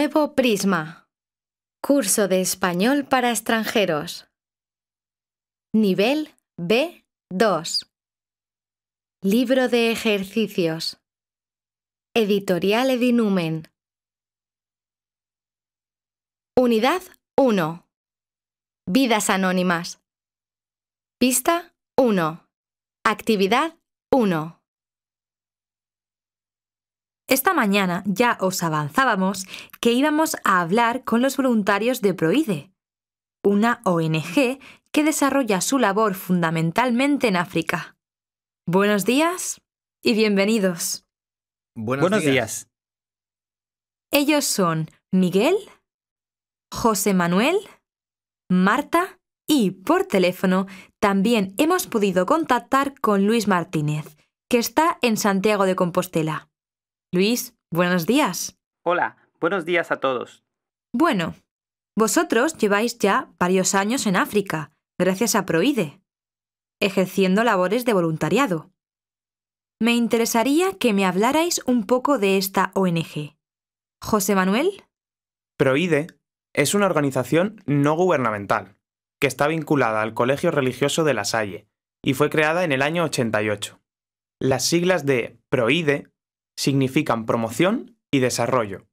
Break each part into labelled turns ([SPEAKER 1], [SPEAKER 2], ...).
[SPEAKER 1] nuevo Prisma. Curso de español para extranjeros. Nivel B2. Libro de ejercicios. Editorial Edinumen. Unidad 1. Vidas anónimas.
[SPEAKER 2] Pista 1. Actividad 1. Esta mañana ya os avanzábamos que íbamos a hablar con los voluntarios de Proide, una ONG que desarrolla su labor fundamentalmente en África. Buenos días y bienvenidos.
[SPEAKER 3] Buenos, días.
[SPEAKER 2] Ellos son Miguel, José Manuel, Marta y por teléfono también hemos podido contactar con Luis Martínez, que está en Santiago de Compostela. Luis, buenos días.
[SPEAKER 3] Hola, buenos días a todos.
[SPEAKER 2] Bueno, vosotros lleváis ya varios años en África, gracias a Proide, ejerciendo labores de voluntariado. Me interesaría que me hablarais un poco de esta ONG. José Manuel.
[SPEAKER 4] Proide es una organización no gubernamental que está vinculada al Colegio Religioso de La Salle y fue creada en el año 88. Las siglas de PROIDE significan promoción y desarrollo.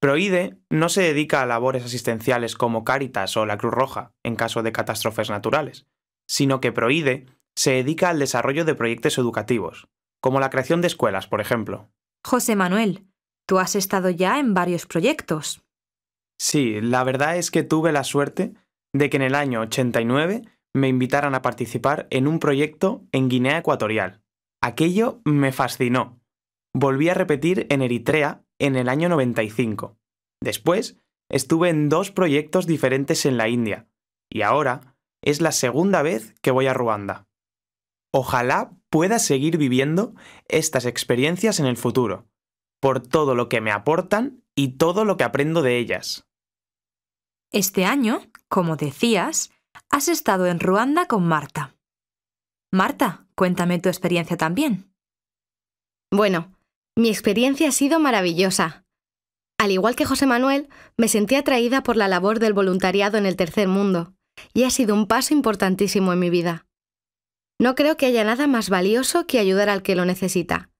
[SPEAKER 4] Proide no se dedica a labores asistenciales como Cáritas o la Cruz Roja en caso de catástrofes naturales, sino que Proide se dedica al desarrollo de proyectos educativos, como la creación de escuelas, por ejemplo.
[SPEAKER 2] José Manuel, tú has estado ya en varios proyectos.
[SPEAKER 4] Sí, la verdad es que tuve la suerte de que en el año 89 me invitaran a participar en un proyecto en Guinea Ecuatorial. Aquello me fascinó volví a repetir en Eritrea en el año 95. Después, estuve en dos proyectos diferentes en la India, y ahora es la segunda vez que voy a Ruanda. Ojalá pueda seguir viviendo estas experiencias en el futuro, por todo lo que me aportan y todo lo que aprendo de ellas.
[SPEAKER 2] Este año, como decías, has estado en Ruanda con Marta. Marta, cuéntame tu experiencia también.
[SPEAKER 1] Bueno, mi experiencia ha sido maravillosa. Al igual que José Manuel, me sentí atraída por la labor del voluntariado en el tercer mundo, y ha sido un paso importantísimo en mi vida. No creo que haya nada más valioso que ayudar al que lo necesita.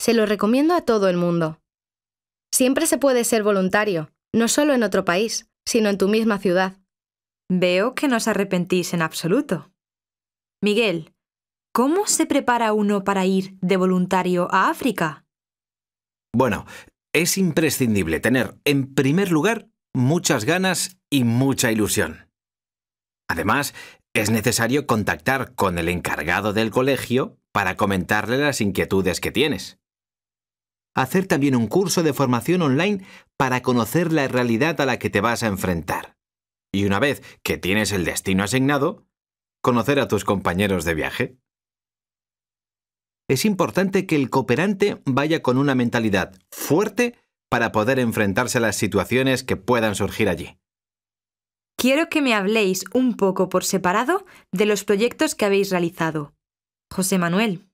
[SPEAKER 1] Se lo recomiendo a todo el mundo. Siempre se puede ser voluntario,
[SPEAKER 2] no solo en otro país, sino en tu misma ciudad. Veo que no os arrepentís en absoluto. Miguel, ¿cómo se prepara uno para ir de voluntario a África?
[SPEAKER 5] Bueno, es imprescindible tener, en primer lugar, muchas ganas y mucha ilusión. Además, es necesario contactar con el encargado del colegio para comentarle las inquietudes que tienes. Hacer también un curso de formación online para conocer la realidad a la que te vas a enfrentar. Y una vez que tienes el destino asignado, conocer a tus compañeros de viaje es importante que el cooperante vaya con una mentalidad fuerte para poder enfrentarse a las situaciones que puedan surgir allí.
[SPEAKER 2] Quiero que me habléis un poco por separado de los proyectos que habéis realizado. José Manuel.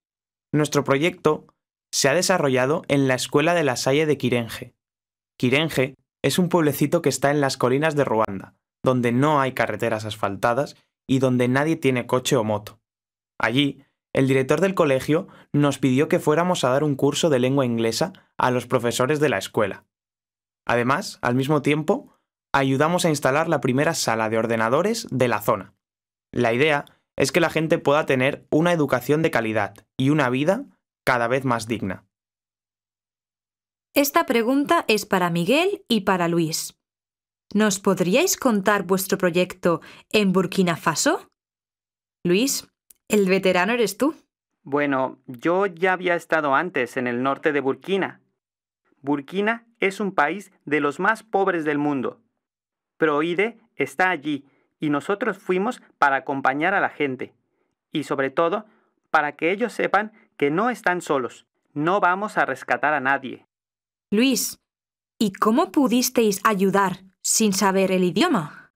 [SPEAKER 5] Nuestro proyecto
[SPEAKER 4] se ha desarrollado en la Escuela de la Salle de Quirenge. Quirenge es un pueblecito que está en las colinas de Ruanda, donde no hay carreteras asfaltadas y donde nadie tiene coche o moto. Allí el director del colegio nos pidió que fuéramos a dar un curso de lengua inglesa a los profesores de la escuela. Además, al mismo tiempo, ayudamos a instalar la primera sala de ordenadores de la zona. La idea es que la gente pueda tener una educación de calidad y una vida cada vez más digna.
[SPEAKER 2] Esta pregunta es para Miguel y para Luis. ¿Nos podríais contar vuestro proyecto en Burkina Faso? Luis, el veterano eres tú.
[SPEAKER 3] Bueno, yo ya había estado antes en el norte de Burkina. Burkina es un país de los más pobres del mundo. Proide está allí y nosotros fuimos para acompañar a la gente y sobre todo para que ellos sepan que no están solos. No vamos a rescatar a nadie. Luis,
[SPEAKER 2] ¿y cómo pudisteis ayudar sin saber el idioma?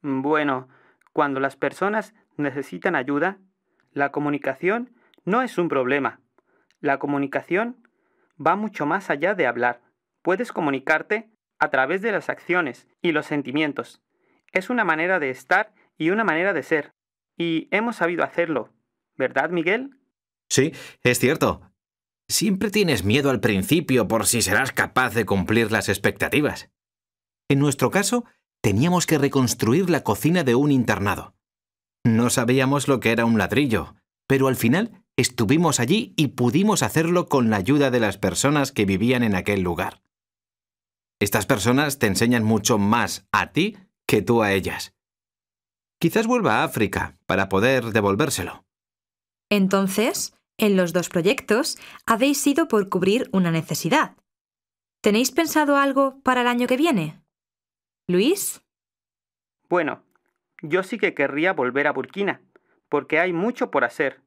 [SPEAKER 3] Bueno, cuando las personas necesitan ayuda, la comunicación no es un problema. La comunicación va mucho más allá de hablar. Puedes comunicarte a través de las acciones y los sentimientos. Es una manera de estar y una manera de ser. Y hemos sabido hacerlo. ¿Verdad, Miguel?
[SPEAKER 5] Sí, es cierto. Siempre tienes miedo al principio por si serás capaz de cumplir las expectativas. En nuestro caso, teníamos que reconstruir la cocina de un internado. No sabíamos lo que era un ladrillo, pero al final estuvimos allí y pudimos hacerlo con la ayuda de las personas que vivían en aquel lugar. Estas personas te enseñan mucho más a ti que tú a ellas. Quizás vuelva a África para poder devolvérselo.
[SPEAKER 2] Entonces, en los dos proyectos habéis ido por cubrir una necesidad. ¿Tenéis pensado algo para el año que viene?
[SPEAKER 3] Luis? Bueno, yo sí que querría volver a Burkina, porque hay mucho por hacer.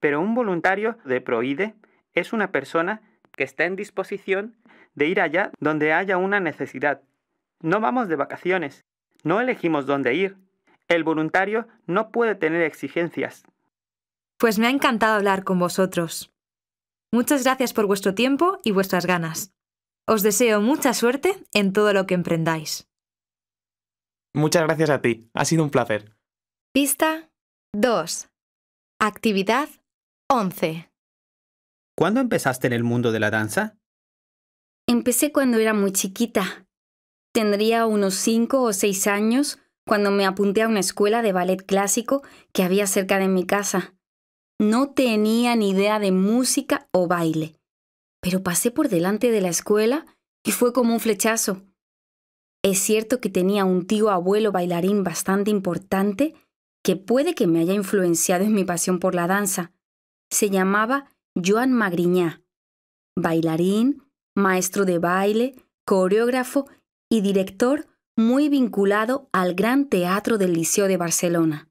[SPEAKER 3] Pero un voluntario de Proide es una persona que está en disposición de ir allá donde haya una necesidad. No vamos de vacaciones, no elegimos dónde ir. El voluntario no puede tener exigencias.
[SPEAKER 2] Pues me ha encantado hablar con vosotros. Muchas gracias por vuestro tiempo y vuestras ganas. Os deseo mucha suerte en todo lo que emprendáis.
[SPEAKER 4] Muchas gracias a ti, ha sido un placer.
[SPEAKER 6] Pista 2. Actividad 11.
[SPEAKER 3] ¿Cuándo empezaste en el mundo de la danza?
[SPEAKER 7] Empecé cuando era muy chiquita. Tendría unos 5 o 6 años cuando me apunté a una escuela de ballet clásico que había cerca de mi casa. No tenía ni idea de música o baile, pero pasé por delante de la escuela y fue como un flechazo. Es cierto que tenía un tío abuelo bailarín bastante importante que puede que me haya influenciado en mi pasión por la danza. Se llamaba Joan Magriñá, bailarín, maestro de baile, coreógrafo y director muy vinculado al Gran Teatro del Liceo de Barcelona.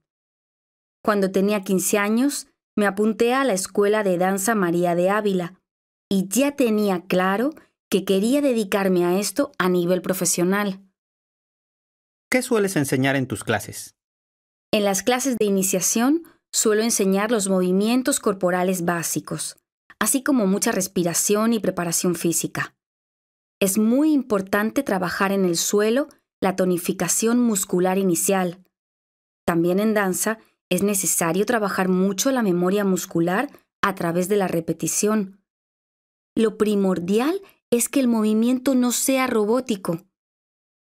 [SPEAKER 7] Cuando tenía 15 años, me apunté a la Escuela de Danza María de Ávila y ya tenía claro que quería dedicarme a esto a nivel profesional.
[SPEAKER 3] ¿Qué sueles enseñar en tus clases?
[SPEAKER 7] En las clases de iniciación suelo enseñar los movimientos corporales básicos, así como mucha respiración y preparación física. Es muy importante trabajar en el suelo la tonificación muscular inicial. También en danza es necesario trabajar mucho la memoria muscular a través de la repetición. Lo primordial es que el movimiento no sea robótico.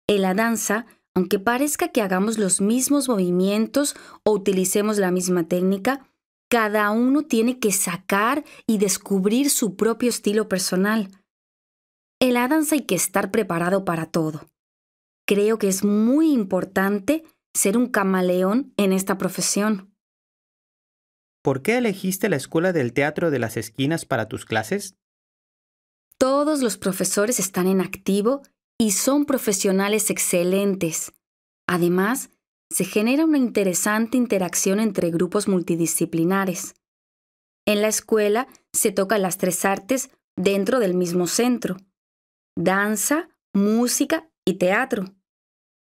[SPEAKER 7] En la danza, aunque parezca que hagamos los mismos movimientos o utilicemos la misma técnica, cada uno tiene que sacar y descubrir su propio estilo personal. En la danza hay que estar preparado para todo. Creo que es muy importante ser un camaleón en esta profesión.
[SPEAKER 3] ¿Por qué elegiste la Escuela del Teatro de las Esquinas para tus clases?
[SPEAKER 7] Todos los profesores están en activo y son profesionales excelentes. Además, se genera una interesante interacción entre grupos multidisciplinares. En la escuela se tocan las tres artes dentro del mismo centro. Danza, música y teatro.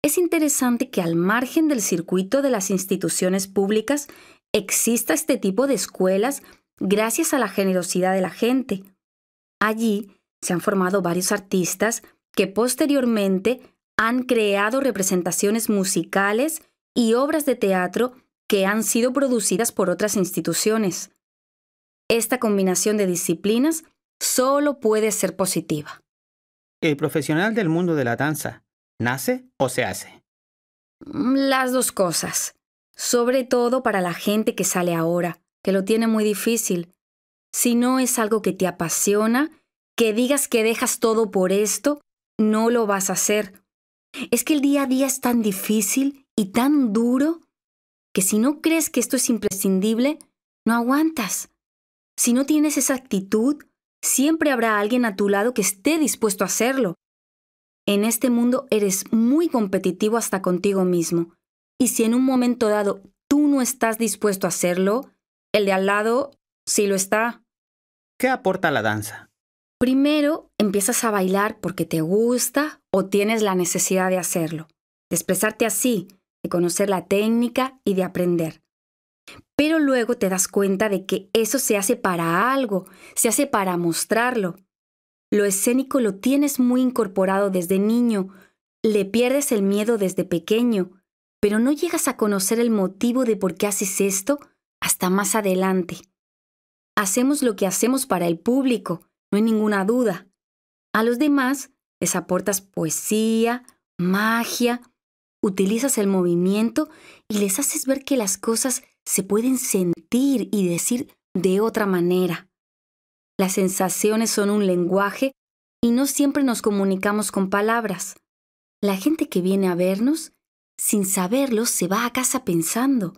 [SPEAKER 7] Es interesante que al margen del circuito de las instituciones públicas exista este tipo de escuelas gracias a la generosidad de la gente. Allí se han formado varios artistas que posteriormente han creado representaciones musicales y obras de teatro que han sido producidas por otras instituciones. Esta combinación de disciplinas solo puede ser positiva.
[SPEAKER 3] ¿El profesional del mundo de la danza nace o se hace?
[SPEAKER 7] Mm, las dos cosas, sobre todo para la gente que sale ahora, que lo tiene muy difícil. Si no es algo que te apasiona, que digas que dejas todo por esto, no lo vas a hacer. Es que el día a día es tan difícil y tan duro que si no crees que esto es imprescindible, no aguantas. Si no tienes esa actitud, siempre habrá alguien a tu lado que esté dispuesto a hacerlo. En este mundo eres muy competitivo hasta contigo mismo, y si en un momento dado tú no estás dispuesto a hacerlo, el de al lado sí lo está.
[SPEAKER 3] ¿Qué aporta la danza?
[SPEAKER 7] Primero empiezas a bailar porque te gusta o tienes la necesidad de hacerlo, de expresarte así, de conocer la técnica y de aprender. Pero luego te das cuenta de que eso se hace para algo, se hace para mostrarlo. Lo escénico lo tienes muy incorporado desde niño, le pierdes el miedo desde pequeño, pero no llegas a conocer el motivo de por qué haces esto hasta más adelante. Hacemos lo que hacemos para el público, no hay ninguna duda. A los demás les aportas poesía, magia, utilizas el movimiento y les haces ver que las cosas se pueden sentir y decir de otra manera. Las sensaciones son un lenguaje y no siempre nos comunicamos con palabras. La gente que viene a vernos, sin saberlo, se va a casa pensando.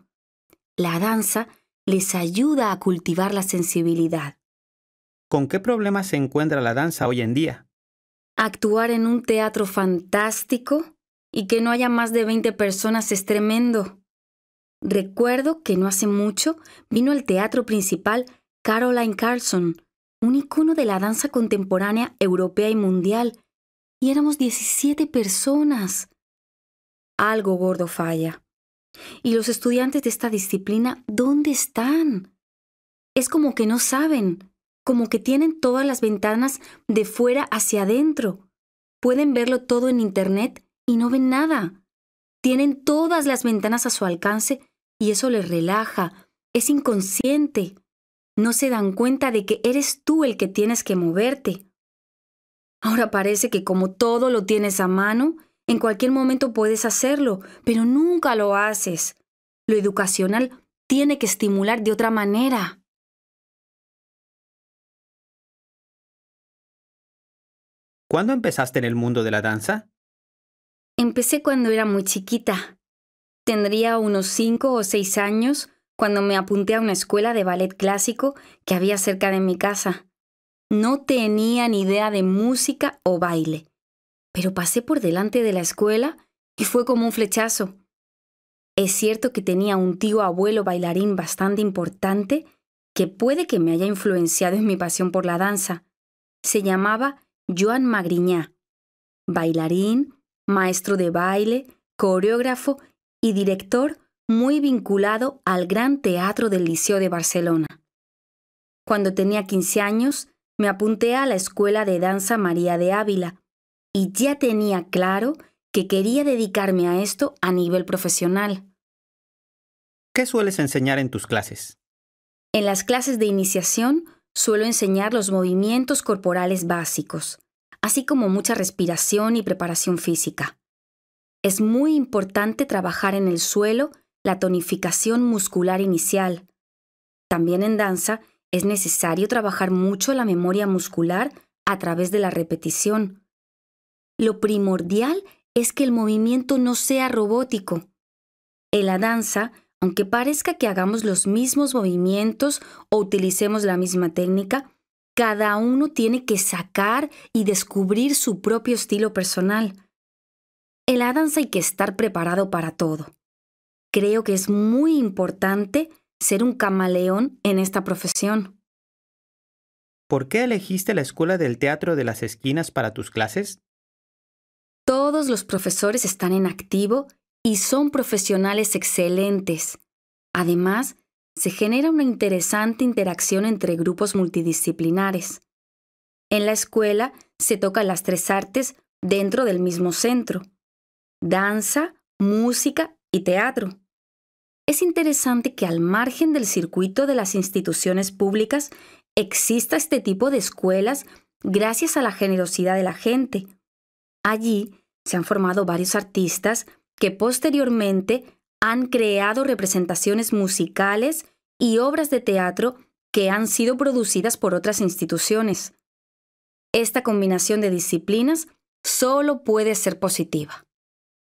[SPEAKER 7] La danza les ayuda a cultivar la sensibilidad.
[SPEAKER 3] ¿Con qué problemas se encuentra la danza hoy en día?
[SPEAKER 7] Actuar en un teatro fantástico y que no haya más de 20 personas es tremendo. Recuerdo que no hace mucho vino al teatro principal Caroline Carlson, un icono de la danza contemporánea europea y mundial, y éramos 17 personas. Algo gordo falla. ¿Y los estudiantes de esta disciplina dónde están? Es como que no saben como que tienen todas las ventanas de fuera hacia adentro. Pueden verlo todo en Internet y no ven nada. Tienen todas las ventanas a su alcance y eso les relaja, es inconsciente. No se dan cuenta de que eres tú el que tienes que moverte. Ahora parece que como todo lo tienes a mano, en cualquier momento puedes hacerlo, pero nunca lo haces. Lo educacional tiene que estimular de otra manera.
[SPEAKER 6] ¿Cuándo empezaste en el mundo de la danza?
[SPEAKER 7] Empecé cuando era muy chiquita. Tendría unos cinco o seis años cuando me apunté a una escuela de ballet clásico que había cerca de mi casa. No tenía ni idea de música o baile, pero pasé por delante de la escuela y fue como un flechazo. Es cierto que tenía un tío abuelo bailarín bastante importante que puede que me haya influenciado en mi pasión por la danza. Se llamaba Joan Magriñá, bailarín, maestro de baile, coreógrafo y director muy vinculado al Gran Teatro del Liceo de Barcelona. Cuando tenía 15 años, me apunté a la Escuela de Danza María de Ávila y ya tenía claro que quería dedicarme a esto a nivel profesional.
[SPEAKER 3] ¿Qué sueles enseñar en tus clases?
[SPEAKER 7] En las clases de iniciación Suelo enseñar los movimientos corporales básicos, así como mucha respiración y preparación física. Es muy importante trabajar en el suelo la tonificación muscular inicial. También en danza es necesario trabajar mucho la memoria muscular a través de la repetición. Lo primordial es que el movimiento no sea robótico. En la danza aunque parezca que hagamos los mismos movimientos o utilicemos la misma técnica, cada uno tiene que sacar y descubrir su propio estilo personal. En la danza hay que estar preparado para todo. Creo que es muy importante ser un camaleón en esta profesión.
[SPEAKER 3] ¿Por qué elegiste la Escuela del Teatro de las Esquinas para tus clases?
[SPEAKER 7] Todos los profesores están en activo y son profesionales excelentes. Además, se genera una interesante interacción entre grupos multidisciplinares. En la escuela se tocan las tres artes dentro del mismo centro, danza, música y teatro. Es interesante que al margen del circuito de las instituciones públicas exista este tipo de escuelas gracias a la generosidad de la gente. Allí se han formado varios artistas que posteriormente han creado representaciones musicales y obras de teatro que han sido producidas por otras instituciones. Esta combinación de disciplinas solo puede ser
[SPEAKER 3] positiva.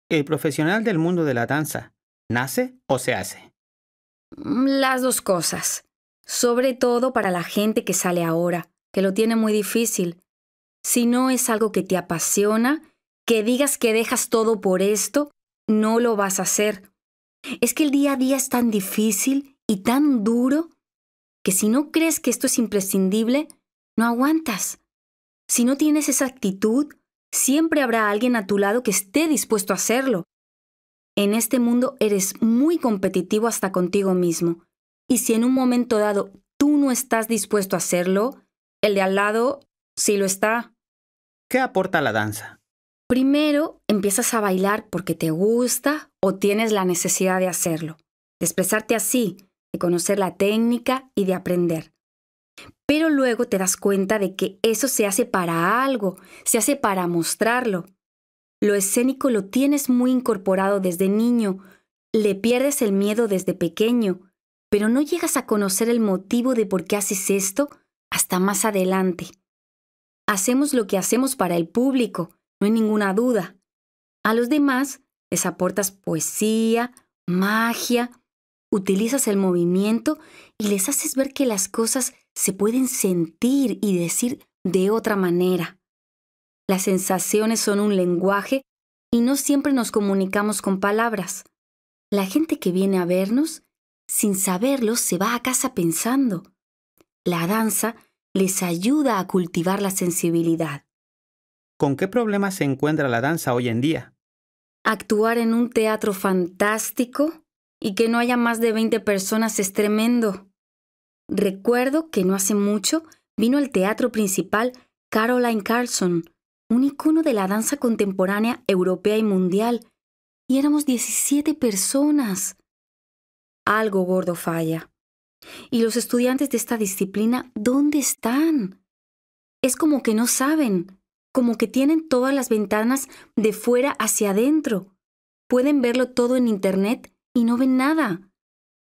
[SPEAKER 3] ¿El profesional del mundo de la danza nace o se hace?
[SPEAKER 7] Mm, las dos cosas, sobre todo para la gente que sale ahora, que lo tiene muy difícil. Si no es algo que te apasiona, que digas que dejas todo por esto, no lo vas a hacer. Es que el día a día es tan difícil y tan duro que si no crees que esto es imprescindible, no aguantas. Si no tienes esa actitud, siempre habrá alguien a tu lado que esté dispuesto a hacerlo. En este mundo eres muy competitivo hasta contigo mismo, y si en un momento dado tú no estás dispuesto a hacerlo, el de al lado sí lo está.
[SPEAKER 3] ¿Qué aporta la danza?
[SPEAKER 7] Primero empiezas a bailar porque te gusta o tienes la necesidad de hacerlo, de expresarte así, de conocer la técnica y de aprender. Pero luego te das cuenta de que eso se hace para algo, se hace para mostrarlo. Lo escénico lo tienes muy incorporado desde niño, le pierdes el miedo desde pequeño, pero no llegas a conocer el motivo de por qué haces esto hasta más adelante. Hacemos lo que hacemos para el público, no hay ninguna duda. A los demás les aportas poesía, magia, utilizas el movimiento y les haces ver que las cosas se pueden sentir y decir de otra manera. Las sensaciones son un lenguaje y no siempre nos comunicamos con palabras. La gente que viene a vernos, sin saberlo, se va a casa pensando. La danza les ayuda a cultivar la sensibilidad.
[SPEAKER 3] ¿Con qué problemas se encuentra la danza hoy en día?
[SPEAKER 7] Actuar en un teatro fantástico y que no haya más de 20 personas es tremendo. Recuerdo que no hace mucho vino al teatro principal Caroline Carlson, un icono de la danza contemporánea europea y mundial, y éramos 17 personas. Algo gordo falla. ¿Y los estudiantes de esta disciplina dónde están? Es como que no saben como que tienen todas las ventanas de fuera hacia adentro. Pueden verlo todo en Internet y no ven nada.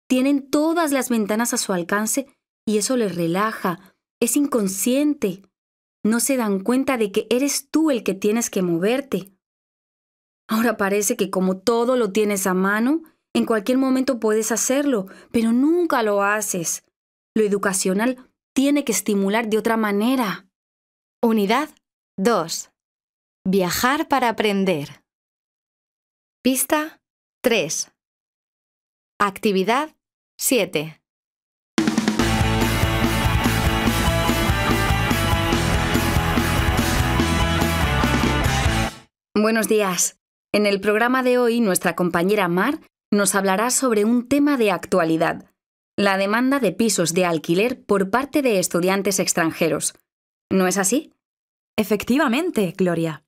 [SPEAKER 7] Tienen todas las ventanas a su alcance y eso les relaja, es inconsciente. No se dan cuenta de que eres tú el que tienes que moverte. Ahora parece que como todo lo tienes a mano, en cualquier momento puedes hacerlo, pero nunca lo haces. Lo educacional tiene que estimular de otra manera. Unidad 2. Viajar para aprender.
[SPEAKER 1] Pista 3. Actividad
[SPEAKER 7] 7. Buenos días. En el programa de hoy, nuestra compañera Mar nos hablará sobre un tema de actualidad, la demanda de pisos de alquiler por parte de estudiantes extranjeros. ¿No es así? Efectivamente, Gloria.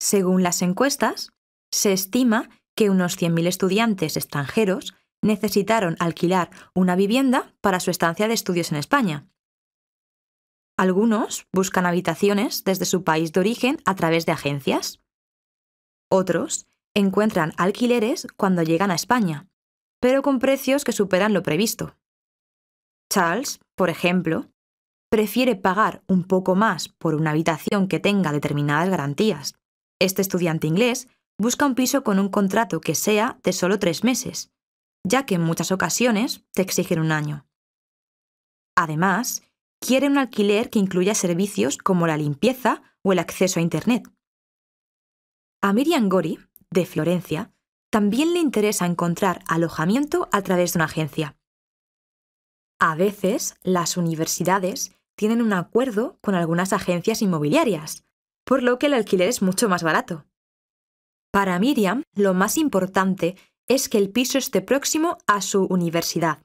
[SPEAKER 7] Según las encuestas,
[SPEAKER 2] se estima que unos 100.000 estudiantes extranjeros necesitaron alquilar una vivienda para su estancia de estudios en España. Algunos buscan habitaciones desde su país de origen a través de agencias. Otros encuentran alquileres cuando llegan a España, pero con precios que superan lo previsto. Charles, por ejemplo, prefiere pagar un poco más por una habitación que tenga determinadas garantías. Este estudiante inglés busca un piso con un contrato que sea de solo tres meses, ya que en muchas ocasiones te exigen un año. Además, quiere un alquiler que incluya servicios como la limpieza o el acceso a Internet. A Miriam Gori, de Florencia, también le interesa encontrar alojamiento a través de una agencia. A veces, las universidades tienen un acuerdo con algunas agencias inmobiliarias, por lo que el alquiler es mucho más barato. Para Miriam, lo más importante es que el piso esté próximo a su universidad.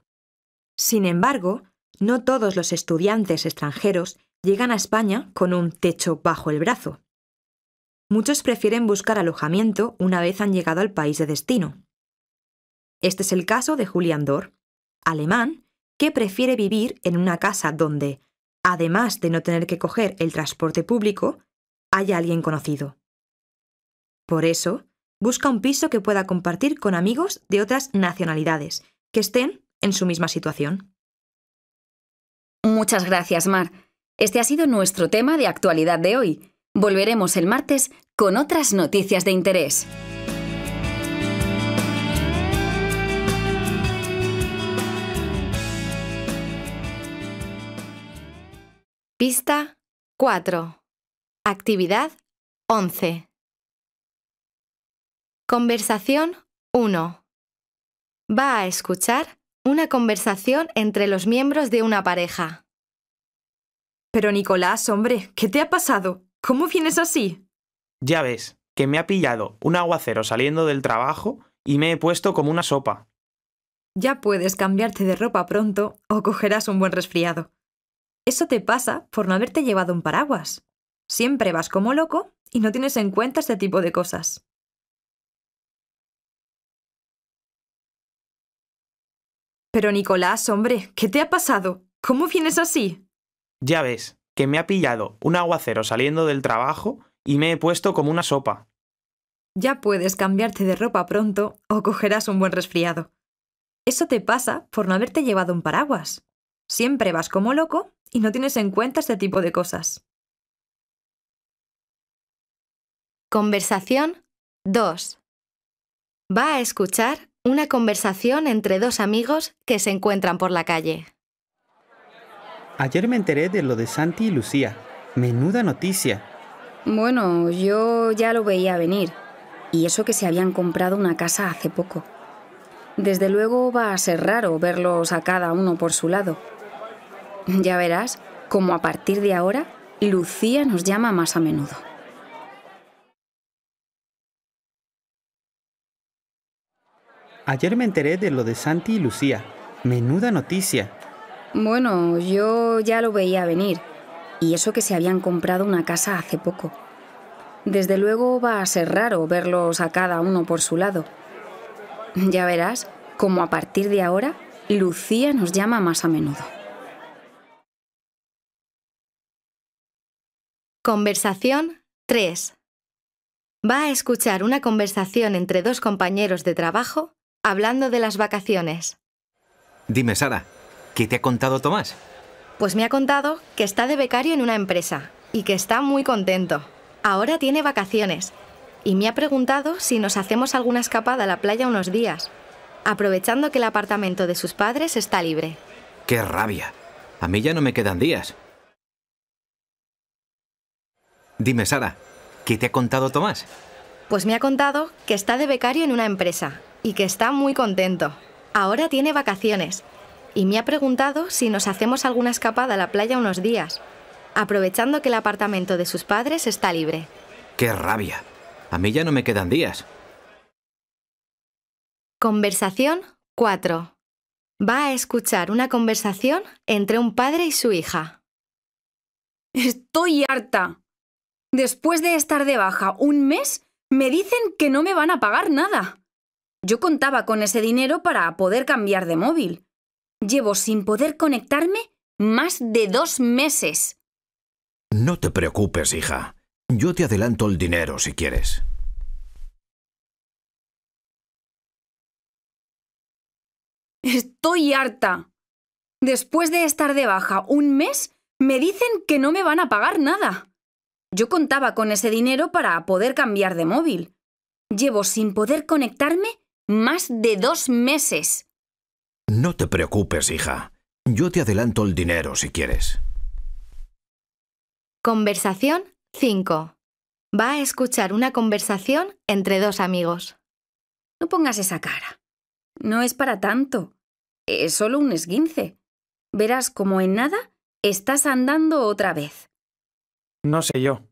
[SPEAKER 2] Sin embargo, no todos los estudiantes extranjeros llegan a España con un techo bajo el brazo. Muchos prefieren buscar alojamiento una vez han llegado al país de destino. Este es el caso de Julian Dor, alemán, que prefiere vivir en una casa donde además de no tener que coger el transporte público, haya alguien conocido. Por eso, busca un piso que pueda compartir con amigos de otras nacionalidades que estén en su misma situación.
[SPEAKER 7] Muchas gracias, Mar. Este ha sido nuestro tema de actualidad de hoy. Volveremos el martes con otras noticias de interés.
[SPEAKER 1] Pista 4. Actividad 11. Conversación 1. Va a escuchar una conversación entre los miembros de una pareja. Pero Nicolás,
[SPEAKER 2] hombre, ¿qué te ha pasado? ¿Cómo vienes así?
[SPEAKER 4] Ya ves, que me ha pillado un aguacero saliendo del trabajo y me he puesto como una sopa.
[SPEAKER 2] Ya puedes cambiarte de ropa pronto o cogerás un buen resfriado. Eso te pasa por no haberte llevado un paraguas. Siempre vas como loco y no tienes en cuenta este tipo de cosas. Pero Nicolás, hombre, ¿qué te ha pasado? ¿Cómo vienes así?
[SPEAKER 4] Ya ves, que me ha pillado un aguacero saliendo del trabajo y me he puesto como una sopa.
[SPEAKER 2] Ya puedes cambiarte de ropa pronto o cogerás un buen resfriado. Eso te pasa por no haberte llevado un paraguas. Siempre vas como loco y no tienes en cuenta este tipo de cosas. Conversación
[SPEAKER 1] 2. Va a escuchar una conversación entre dos amigos que se encuentran por la calle.
[SPEAKER 3] Ayer me enteré de lo de Santi y Lucía. Menuda noticia.
[SPEAKER 7] Bueno, yo ya lo veía venir. Y eso que se habían comprado una casa hace poco. Desde luego va a ser raro verlos a cada uno por su lado. Ya verás cómo a partir de ahora Lucía nos llama más a menudo.
[SPEAKER 3] Ayer me enteré de lo de Santi y Lucía. Menuda noticia.
[SPEAKER 7] Bueno, yo ya lo veía venir. Y eso que se habían comprado una casa hace poco. Desde luego va a ser raro verlos a cada uno por su lado. Ya verás cómo a partir de ahora Lucía nos llama más a menudo.
[SPEAKER 1] Conversación 3. Va a escuchar una conversación entre dos compañeros de trabajo hablando de las vacaciones.
[SPEAKER 5] Dime, Sara, ¿qué te ha contado Tomás?
[SPEAKER 1] Pues me ha contado que está de becario en una empresa y que está muy contento. Ahora tiene vacaciones y me ha preguntado si nos hacemos alguna escapada a la playa unos días, aprovechando que el apartamento de sus padres está libre.
[SPEAKER 5] ¡Qué rabia! A mí ya no me quedan días. Dime, Sara, ¿qué te ha contado Tomás?
[SPEAKER 1] Pues me ha contado que está de becario en una empresa y que está muy contento. Ahora tiene vacaciones y me ha preguntado si nos hacemos alguna escapada a la playa unos días, aprovechando que el apartamento de sus padres está libre.
[SPEAKER 5] ¡Qué rabia! A mí ya no me quedan días.
[SPEAKER 1] Conversación 4. Va a escuchar una conversación entre un padre y su hija. Estoy
[SPEAKER 7] harta. Después de estar de baja un mes, me dicen que no me van a pagar nada. Yo contaba con ese dinero para poder cambiar de móvil. Llevo sin poder conectarme más de dos meses.
[SPEAKER 5] No te preocupes, hija. Yo te adelanto el dinero si quieres.
[SPEAKER 7] Estoy harta. Después de estar de baja un mes, me dicen que no me van a pagar nada. Yo contaba con ese dinero para poder cambiar de móvil. Llevo sin poder conectarme más de dos meses.
[SPEAKER 5] No te preocupes, hija. Yo te adelanto el dinero si quieres.
[SPEAKER 1] Conversación 5. Va a escuchar una conversación entre dos
[SPEAKER 7] amigos. No pongas esa cara. No es para tanto. Es solo un esguince. Verás como en nada estás andando otra vez.
[SPEAKER 4] No sé yo.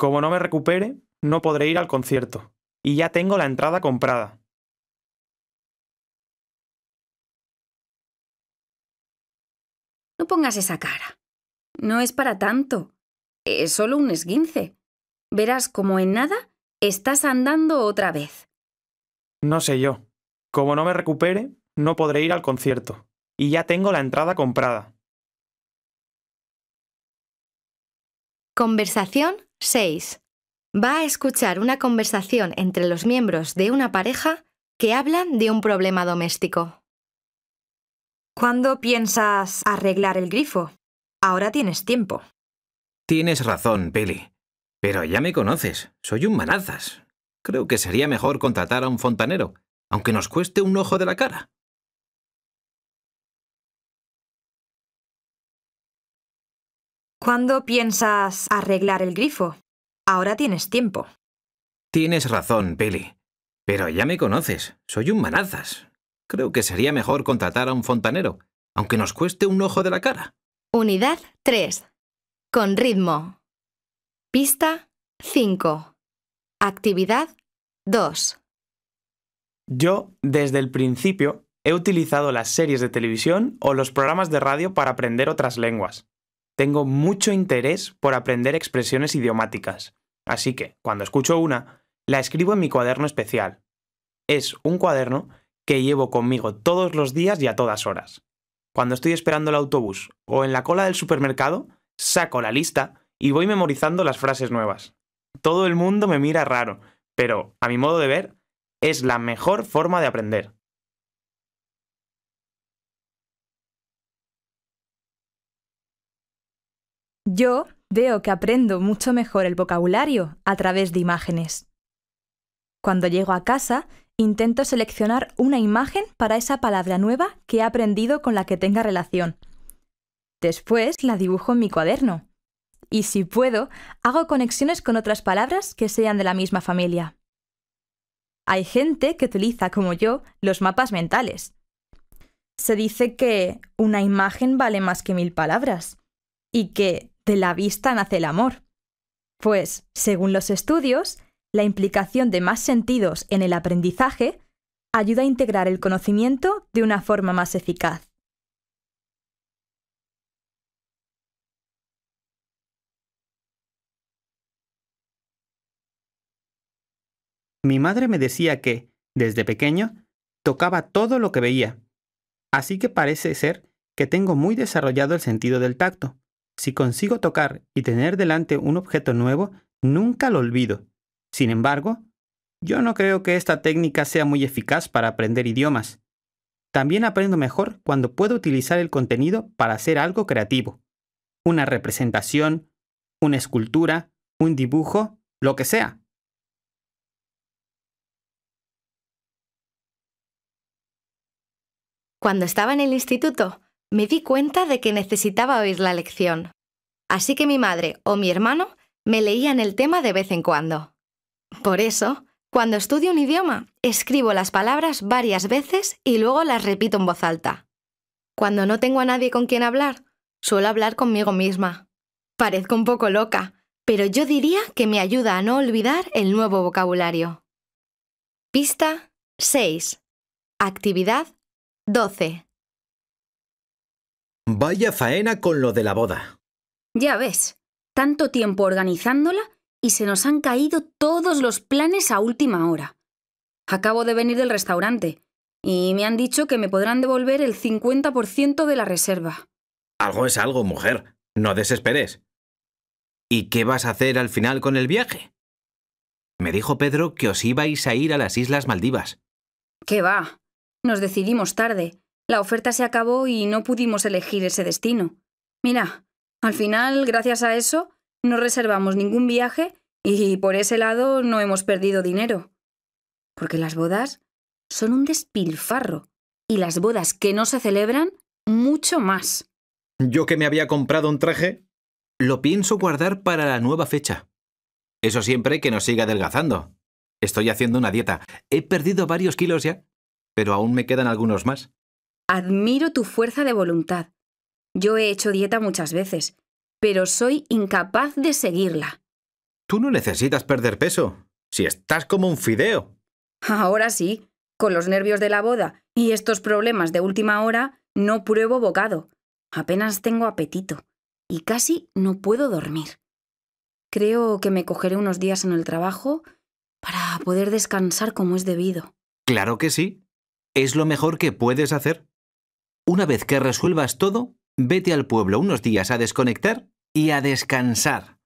[SPEAKER 4] Como no me recupere, no podré ir al concierto. Y ya tengo la entrada comprada.
[SPEAKER 7] No pongas esa cara. No es para tanto. Es solo un esguince. Verás como en nada estás andando otra vez.
[SPEAKER 4] No sé yo. Como no me recupere, no podré ir al concierto. Y ya tengo la entrada comprada.
[SPEAKER 1] Conversación 6. Va a escuchar una conversación entre los miembros de una pareja que hablan de un problema doméstico.
[SPEAKER 2] ¿Cuándo piensas arreglar el grifo? Ahora tienes tiempo.
[SPEAKER 5] Tienes razón, Peli. Pero ya me conoces, soy un manazas. Creo que sería mejor contratar a un fontanero, aunque nos cueste un ojo de la cara.
[SPEAKER 2] ¿Cuándo piensas arreglar el grifo? Ahora tienes tiempo.
[SPEAKER 5] Tienes razón, Peli. Pero ya me conoces, soy un manazas. Creo que sería mejor contratar a un fontanero, aunque nos cueste un ojo de la cara.
[SPEAKER 1] Unidad 3. Con ritmo. Pista 5. Actividad 2.
[SPEAKER 4] Yo, desde el principio, he utilizado las series de televisión o los programas de radio para aprender otras lenguas. Tengo mucho interés por aprender expresiones idiomáticas, así que, cuando escucho una, la escribo en mi cuaderno especial. Es un cuaderno que llevo conmigo todos los días y a todas horas. Cuando estoy esperando el autobús o en la cola del supermercado, saco la lista y voy memorizando las frases nuevas. Todo el mundo me mira raro, pero, a mi modo de ver, es la mejor forma de aprender.
[SPEAKER 2] Yo veo que aprendo mucho mejor el vocabulario a través de imágenes. Cuando llego a casa, intento seleccionar una imagen para esa palabra nueva que he aprendido con la que tenga relación. Después la dibujo en mi cuaderno. Y si puedo, hago conexiones con otras palabras que sean de la misma familia. Hay gente que utiliza, como yo, los mapas mentales. Se dice que una imagen vale más que mil palabras y que de la vista nace el amor. Pues, según los estudios, la implicación de más sentidos en el aprendizaje ayuda a integrar el conocimiento de una forma más eficaz.
[SPEAKER 3] Mi madre me decía que, desde pequeño, tocaba todo lo que veía, así que parece ser que tengo muy desarrollado el sentido del tacto, si consigo tocar y tener delante un objeto nuevo, nunca lo olvido. Sin embargo, yo no creo que esta técnica sea muy eficaz para aprender idiomas. También aprendo mejor cuando puedo utilizar el contenido para hacer algo creativo. Una representación, una escultura, un dibujo, lo que sea.
[SPEAKER 1] Cuando estaba en el instituto, me di cuenta de que necesitaba oír la lección. Así que mi madre o mi hermano me leían el tema de vez en cuando. Por eso, cuando estudio un idioma, escribo las palabras varias veces y luego las repito en voz alta. Cuando no tengo a nadie con quien hablar, suelo hablar conmigo misma. Parezco un poco loca, pero yo diría que me ayuda a no olvidar el nuevo vocabulario. Pista 6. Actividad 12.
[SPEAKER 5] Vaya faena con lo de la boda.
[SPEAKER 7] Ya ves, tanto tiempo organizándola y se nos han caído todos los planes a última hora. Acabo de venir del restaurante y me han dicho que me podrán devolver el 50% de la reserva.
[SPEAKER 5] Algo es algo, mujer. No desesperes. ¿Y qué vas a hacer al final con el viaje? Me dijo Pedro que os ibais a ir a las Islas Maldivas.
[SPEAKER 7] ¿Qué va? Nos decidimos tarde. La oferta se acabó y no pudimos elegir ese destino. Mira, al final, gracias a eso, no reservamos ningún viaje y por ese lado no hemos perdido dinero. Porque las bodas son un despilfarro y las bodas que no se celebran mucho más.
[SPEAKER 5] Yo que me había comprado un traje, lo pienso guardar para la nueva fecha. Eso siempre que nos siga adelgazando. Estoy haciendo una dieta. He perdido varios kilos ya, pero aún me quedan algunos más.
[SPEAKER 7] Admiro tu fuerza de voluntad. Yo he hecho dieta muchas veces, pero soy incapaz de seguirla.
[SPEAKER 5] Tú no necesitas perder peso, si estás como un fideo.
[SPEAKER 7] Ahora sí, con los nervios de la boda y estos problemas de última hora, no pruebo bocado. Apenas tengo apetito y casi no puedo dormir. Creo que me cogeré unos días en el trabajo para poder descansar como es debido.
[SPEAKER 5] Claro que sí. Es lo mejor que puedes hacer. Una vez que resuelvas todo, vete al pueblo unos días a desconectar y a descansar.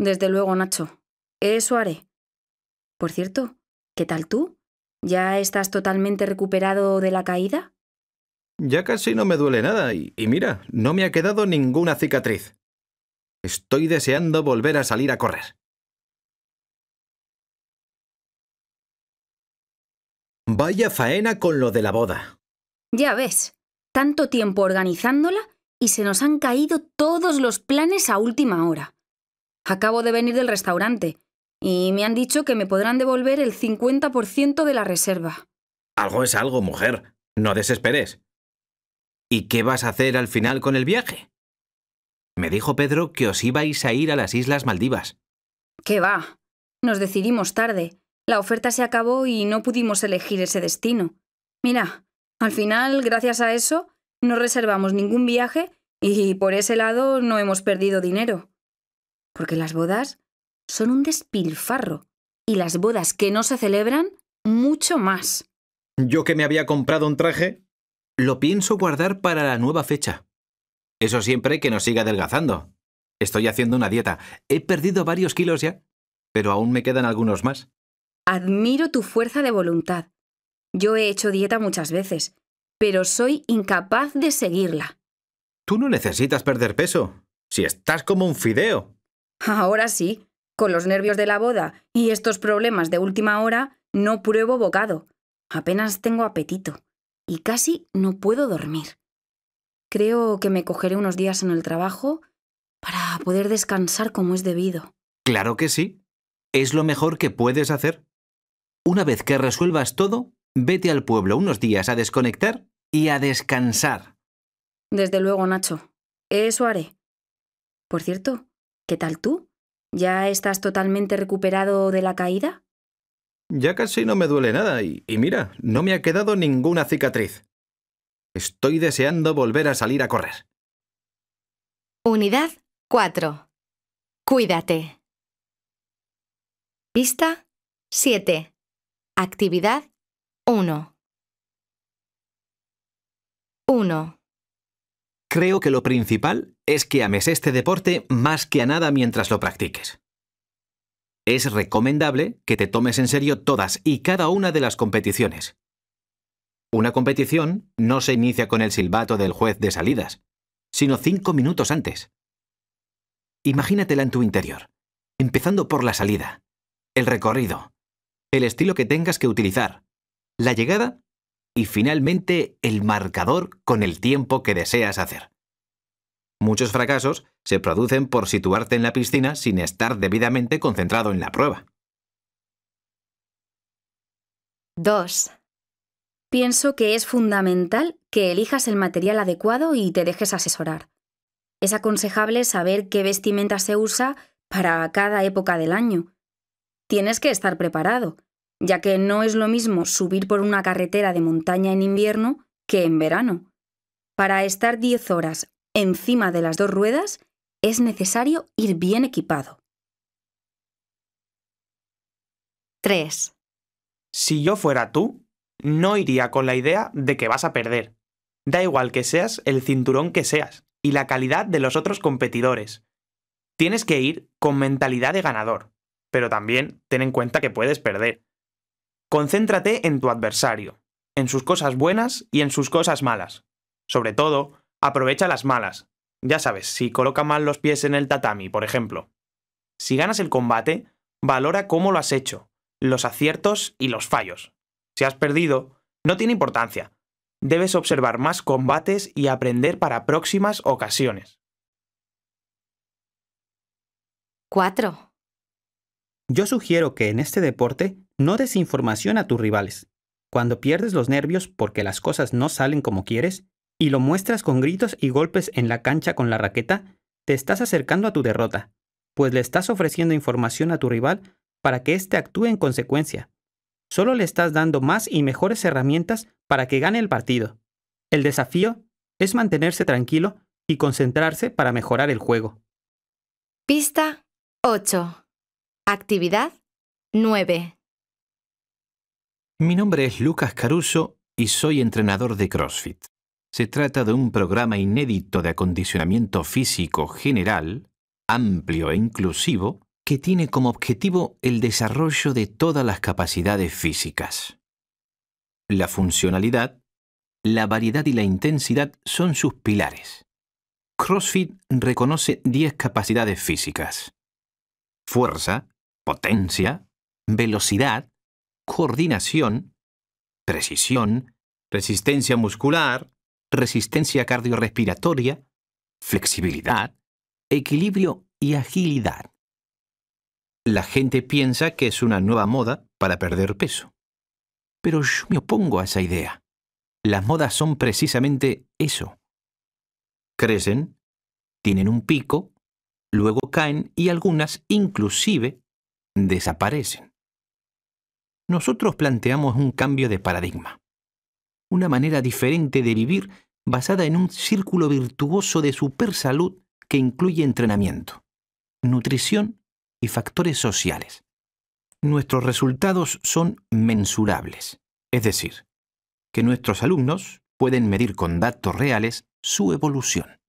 [SPEAKER 7] Desde luego, Nacho. Eso haré. Por cierto, ¿qué tal tú? ¿Ya estás totalmente recuperado de la caída?
[SPEAKER 5] Ya casi no me duele nada y, mira, no me ha quedado ninguna cicatriz. Estoy deseando volver a salir a correr. Vaya faena con lo de la boda.
[SPEAKER 7] Ya ves tanto tiempo organizándola y se nos han caído todos los planes a última hora. Acabo de venir del restaurante y me han dicho que me podrán devolver el 50% de la reserva.
[SPEAKER 5] Algo es algo, mujer. No desesperes. ¿Y qué vas a hacer al final con el viaje? Me dijo Pedro que os ibais a ir a las Islas Maldivas.
[SPEAKER 7] ¿Qué va? Nos decidimos tarde. La oferta se acabó y no pudimos elegir ese destino. Mira, al final, gracias a eso, no reservamos ningún viaje y por ese lado no hemos perdido dinero. Porque las bodas son un despilfarro y las bodas que no se celebran, mucho más.
[SPEAKER 5] Yo que me había comprado un traje, lo pienso guardar para la nueva fecha. Eso siempre que nos siga adelgazando. Estoy haciendo una dieta. He perdido varios kilos ya, pero aún me quedan algunos más.
[SPEAKER 7] Admiro tu fuerza de voluntad, yo he hecho dieta muchas veces, pero soy incapaz de seguirla.
[SPEAKER 5] Tú no necesitas perder peso, si estás como un fideo.
[SPEAKER 7] Ahora sí, con los nervios de la boda y estos problemas de última hora, no pruebo bocado. Apenas tengo apetito y casi no puedo dormir. Creo que me cogeré unos días en el trabajo para poder descansar como es debido.
[SPEAKER 5] Claro que sí. Es lo mejor que puedes hacer. Una vez que resuelvas todo, Vete al pueblo unos días a desconectar y a descansar.
[SPEAKER 7] Desde luego, Nacho. Eso haré. Por cierto, ¿qué tal tú? ¿Ya estás totalmente recuperado de la caída?
[SPEAKER 5] Ya casi no me duele nada y, mira, no me ha quedado ninguna cicatriz. Estoy deseando volver a salir a correr.
[SPEAKER 1] Unidad 4. Cuídate. Pista 7. Actividad 1. 1.
[SPEAKER 5] Creo que lo principal es que ames este deporte más que a nada mientras lo practiques. Es recomendable que te tomes en serio todas y cada una de las competiciones. Una competición no se inicia con el silbato del juez de salidas, sino cinco minutos antes. Imagínatela en tu interior, empezando por la salida, el recorrido, el estilo que tengas que utilizar, la llegada y finalmente el marcador con el tiempo que deseas hacer. Muchos fracasos se producen por situarte en la piscina sin estar debidamente concentrado en la prueba.
[SPEAKER 7] 2. Pienso que es fundamental que elijas el material adecuado y te dejes asesorar. Es aconsejable saber qué vestimenta se usa para cada época del año. Tienes que estar preparado ya que no es lo mismo subir por una carretera de montaña en invierno que en verano. Para estar 10 horas encima de las dos ruedas es necesario ir bien equipado. 3.
[SPEAKER 4] Si yo fuera tú, no iría con la idea de que vas a perder. Da igual que seas el cinturón que seas y la calidad de los otros competidores. Tienes que ir con mentalidad de ganador, pero también ten en cuenta que puedes perder Concéntrate en tu adversario, en sus cosas buenas y en sus cosas malas. Sobre todo, aprovecha las malas. Ya sabes, si coloca mal los pies en el tatami, por ejemplo. Si ganas el combate, valora cómo lo has hecho, los aciertos y los fallos. Si has perdido, no tiene importancia. Debes observar más combates y
[SPEAKER 3] aprender para próximas ocasiones. 4. Yo sugiero que en este deporte no des información a tus rivales. Cuando pierdes los nervios porque las cosas no salen como quieres y lo muestras con gritos y golpes en la cancha con la raqueta, te estás acercando a tu derrota, pues le estás ofreciendo información a tu rival para que éste actúe en consecuencia. Solo le estás dando más y mejores herramientas para que gane el partido. El desafío es mantenerse tranquilo y concentrarse para mejorar el juego. Pista
[SPEAKER 1] 8. Actividad 9.
[SPEAKER 5] Mi nombre es Lucas Caruso y soy entrenador de CrossFit. Se trata de un programa inédito de acondicionamiento físico general, amplio e inclusivo, que tiene como objetivo el desarrollo de todas las capacidades físicas. La funcionalidad, la variedad y la intensidad son sus pilares. CrossFit reconoce 10 capacidades físicas. Fuerza, potencia, velocidad, coordinación, precisión, resistencia muscular, resistencia cardiorrespiratoria, flexibilidad, equilibrio y agilidad. La gente piensa que es una nueva moda para perder peso. Pero yo me opongo a esa idea. Las modas son precisamente eso. Crecen, tienen un pico, luego caen y algunas inclusive desaparecen nosotros planteamos un cambio de paradigma, una manera diferente de vivir basada en un círculo virtuoso de supersalud que incluye entrenamiento, nutrición y factores sociales. Nuestros resultados son mensurables, es decir, que nuestros alumnos pueden medir con datos reales su evolución.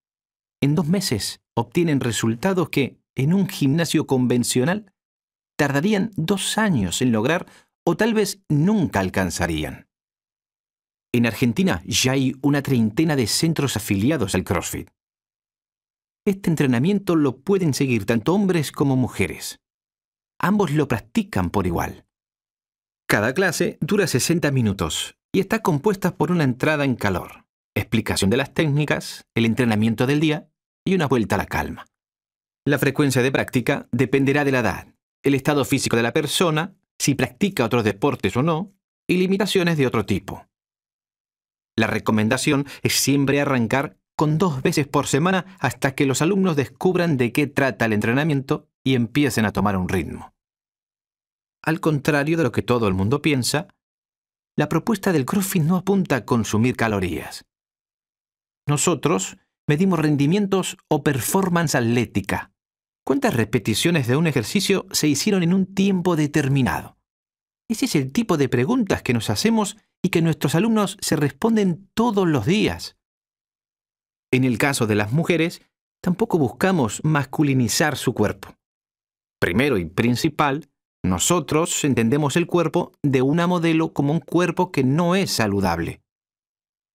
[SPEAKER 5] En dos meses obtienen resultados que, en un gimnasio convencional, tardarían dos años en lograr o tal vez nunca alcanzarían. En Argentina ya hay una treintena de centros afiliados al CrossFit. Este entrenamiento lo pueden seguir tanto hombres como mujeres. Ambos lo practican por igual. Cada clase dura 60 minutos y está compuesta por una entrada en calor, explicación de las técnicas, el entrenamiento del día y una vuelta a la calma. La frecuencia de práctica dependerá de la edad, el estado físico de la persona si practica otros deportes o no, y limitaciones de otro tipo. La recomendación es siempre arrancar con dos veces por semana hasta que los alumnos descubran de qué trata el entrenamiento y empiecen a tomar un ritmo. Al contrario de lo que todo el mundo piensa, la propuesta del CrossFit no apunta a consumir calorías. Nosotros medimos rendimientos o performance atlética, ¿Cuántas repeticiones de un ejercicio se hicieron en un tiempo determinado? Ese es el tipo de preguntas que nos hacemos y que nuestros alumnos se responden todos los días. En el caso de las mujeres, tampoco buscamos masculinizar su cuerpo. Primero y principal, nosotros entendemos el cuerpo de una modelo como un cuerpo que no es saludable.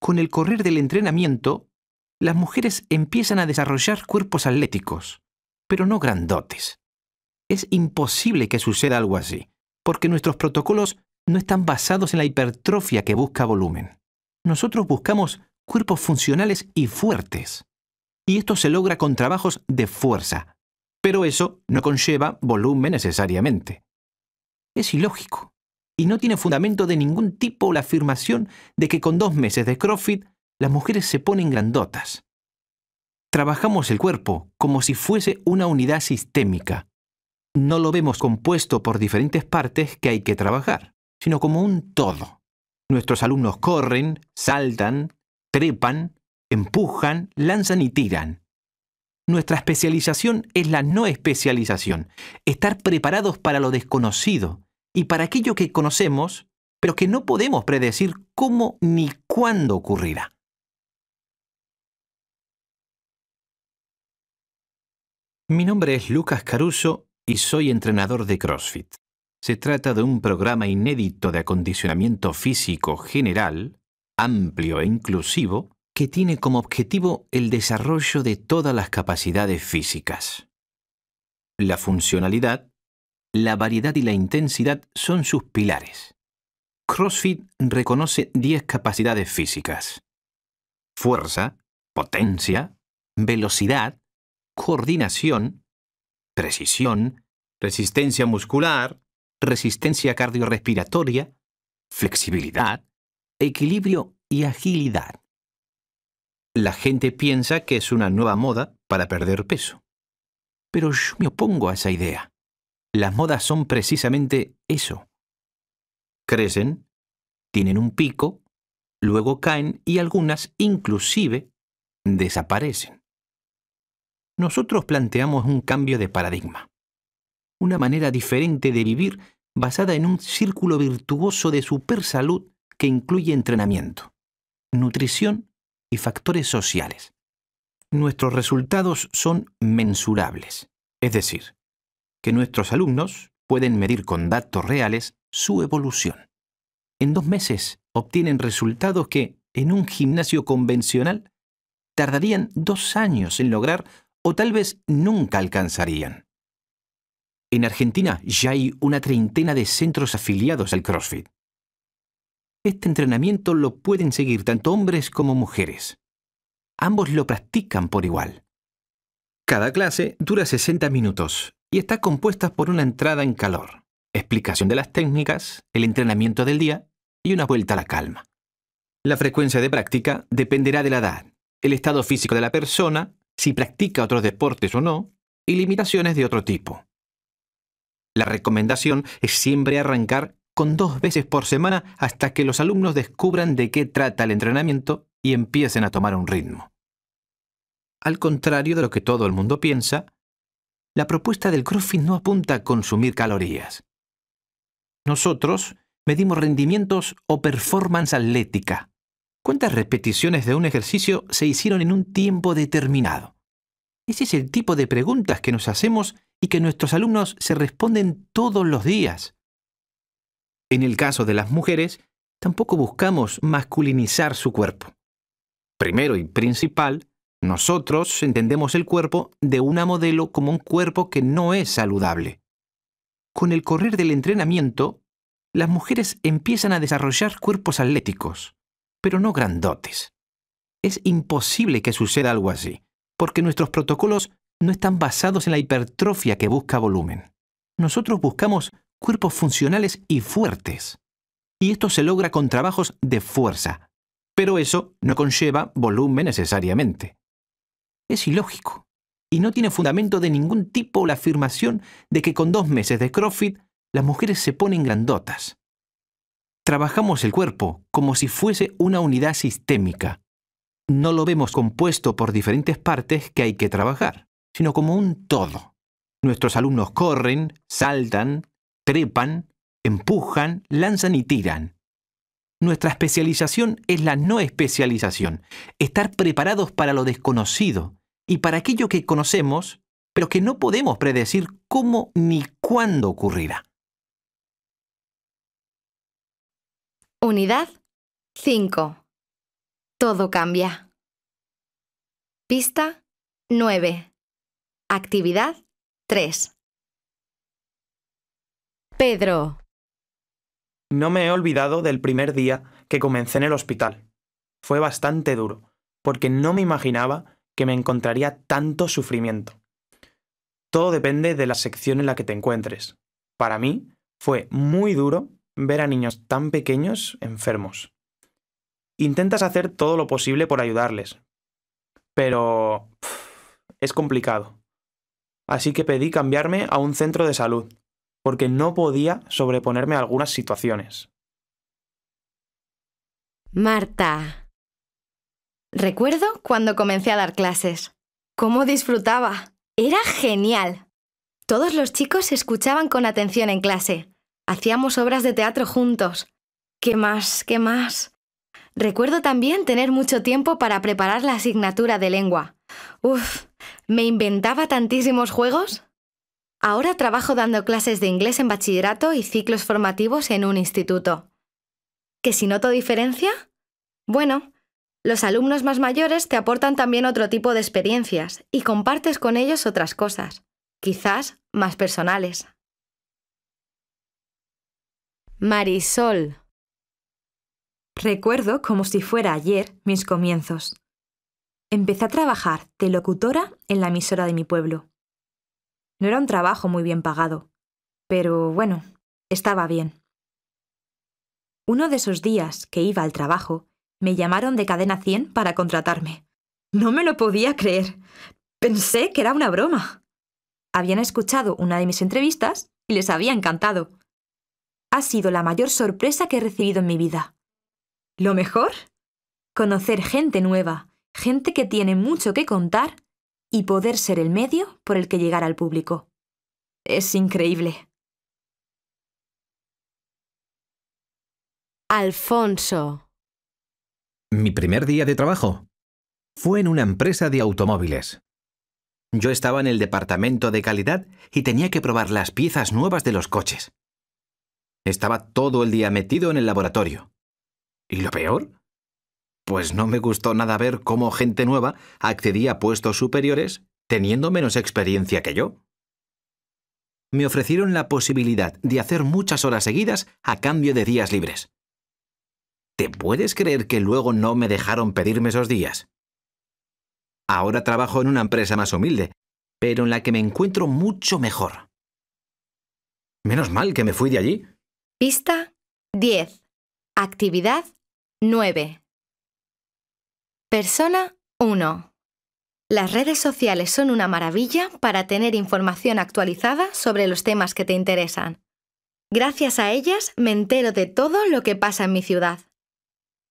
[SPEAKER 5] Con el correr del entrenamiento, las mujeres empiezan a desarrollar cuerpos atléticos pero no grandotes. Es imposible que suceda algo así, porque nuestros protocolos no están basados en la hipertrofia que busca volumen. Nosotros buscamos cuerpos funcionales y fuertes. Y esto se logra con trabajos de fuerza, pero eso no conlleva volumen necesariamente. Es ilógico, y no tiene fundamento de ningún tipo la afirmación de que con dos meses de CrossFit las mujeres se ponen grandotas. Trabajamos el cuerpo como si fuese una unidad sistémica. No lo vemos compuesto por diferentes partes que hay que trabajar, sino como un todo. Nuestros alumnos corren, saltan, trepan, empujan, lanzan y tiran. Nuestra especialización es la no especialización, estar preparados para lo desconocido y para aquello que conocemos, pero que no podemos predecir cómo ni cuándo ocurrirá. Mi nombre es Lucas Caruso y soy entrenador de CrossFit. Se trata de un programa inédito de acondicionamiento físico general, amplio e inclusivo, que tiene como objetivo el desarrollo de todas las capacidades físicas. La funcionalidad, la variedad y la intensidad son sus pilares. CrossFit reconoce 10 capacidades físicas. Fuerza, potencia, velocidad, coordinación, precisión, resistencia muscular, resistencia cardiorrespiratoria, flexibilidad, equilibrio y agilidad. La gente piensa que es una nueva moda para perder peso. Pero yo me opongo a esa idea. Las modas son precisamente eso. Crecen, tienen un pico, luego caen y algunas inclusive desaparecen nosotros planteamos un cambio de paradigma, una manera diferente de vivir basada en un círculo virtuoso de supersalud que incluye entrenamiento, nutrición y factores sociales. Nuestros resultados son mensurables, es decir, que nuestros alumnos pueden medir con datos reales su evolución. En dos meses obtienen resultados que, en un gimnasio convencional, tardarían dos años en lograr o tal vez nunca alcanzarían. En Argentina ya hay una treintena de centros afiliados al CrossFit. Este entrenamiento lo pueden seguir tanto hombres como mujeres. Ambos lo practican por igual. Cada clase dura 60 minutos y está compuesta por una entrada en calor, explicación de las técnicas, el entrenamiento del día y una vuelta a la calma. La frecuencia de práctica dependerá de la edad, el estado físico de la persona si practica otros deportes o no, y limitaciones de otro tipo. La recomendación es siempre arrancar con dos veces por semana hasta que los alumnos descubran de qué trata el entrenamiento y empiecen a tomar un ritmo. Al contrario de lo que todo el mundo piensa, la propuesta del CrossFit no apunta a consumir calorías. Nosotros medimos rendimientos o performance atlética, ¿Cuántas repeticiones de un ejercicio se hicieron en un tiempo determinado? Ese es el tipo de preguntas que nos hacemos y que nuestros alumnos se responden todos los días. En el caso de las mujeres, tampoco buscamos masculinizar su cuerpo. Primero y principal, nosotros entendemos el cuerpo de una modelo como un cuerpo que no es saludable. Con el correr del entrenamiento, las mujeres empiezan a desarrollar cuerpos atléticos, pero no grandotes. Es imposible que suceda algo así, porque nuestros protocolos no están basados en la hipertrofia que busca volumen. Nosotros buscamos cuerpos funcionales y fuertes. Y esto se logra con trabajos de fuerza, pero eso no conlleva volumen necesariamente. Es ilógico, y no tiene fundamento de ningún tipo la afirmación de que con dos meses de CrossFit las mujeres se ponen grandotas. Trabajamos el cuerpo como si fuese una unidad sistémica. No lo vemos compuesto por diferentes partes que hay que trabajar, sino como un todo. Nuestros alumnos corren, saltan, trepan, empujan, lanzan y tiran. Nuestra especialización es la no especialización, estar preparados para lo desconocido y para aquello que conocemos, pero que no podemos predecir cómo ni cuándo ocurrirá.
[SPEAKER 1] Unidad 5. Todo cambia. Pista 9. Actividad 3. Pedro.
[SPEAKER 4] No me he olvidado del primer día que comencé en el hospital. Fue bastante duro, porque no me imaginaba que me encontraría tanto sufrimiento. Todo depende de la sección en la que te encuentres. Para mí fue muy duro ver a niños tan pequeños enfermos. Intentas hacer todo lo posible por ayudarles, pero es complicado. Así que pedí cambiarme a un centro de salud, porque no podía sobreponerme a algunas situaciones.
[SPEAKER 1] Marta. Recuerdo cuando comencé a dar clases. ¿Cómo disfrutaba? Era genial. Todos los chicos escuchaban con atención en clase, Hacíamos obras de teatro juntos. ¿Qué más? ¿Qué más? Recuerdo también tener mucho tiempo para preparar la asignatura de lengua. Uf, me inventaba tantísimos juegos. Ahora trabajo dando clases de inglés en bachillerato y ciclos formativos en un instituto. ¿Que si noto diferencia? Bueno, los alumnos más mayores te aportan también otro tipo de experiencias y compartes con ellos otras cosas, quizás más
[SPEAKER 2] personales. Marisol. Recuerdo como si fuera ayer mis comienzos. Empecé a trabajar de locutora en la emisora de mi pueblo. No era un trabajo muy bien pagado, pero bueno, estaba bien. Uno de esos días que iba al trabajo, me llamaron de cadena 100 para contratarme. No me lo podía creer. Pensé que era una broma. Habían escuchado una de mis entrevistas y les había encantado ha sido la mayor sorpresa que he recibido en mi vida. ¿Lo mejor? Conocer gente nueva, gente que tiene mucho que contar y poder ser el medio por el que llegar al público. Es increíble. Alfonso.
[SPEAKER 5] Mi primer día de trabajo fue en una empresa de automóviles. Yo estaba en el departamento de calidad y tenía que probar las piezas nuevas de los coches. Estaba todo el día metido en el laboratorio. ¿Y lo peor? Pues no me gustó nada ver cómo gente nueva accedía a puestos superiores teniendo menos experiencia que yo. Me ofrecieron la posibilidad de hacer muchas horas seguidas a cambio de días libres. ¿Te puedes creer que luego no me dejaron pedirme esos días? Ahora trabajo en una empresa más humilde, pero en la que me encuentro mucho mejor. Menos mal que me fui de allí,
[SPEAKER 1] Pista 10. Actividad 9. Persona 1. Las redes sociales son una maravilla para tener información actualizada sobre los temas que te interesan. Gracias a ellas me entero de todo lo que pasa en mi ciudad.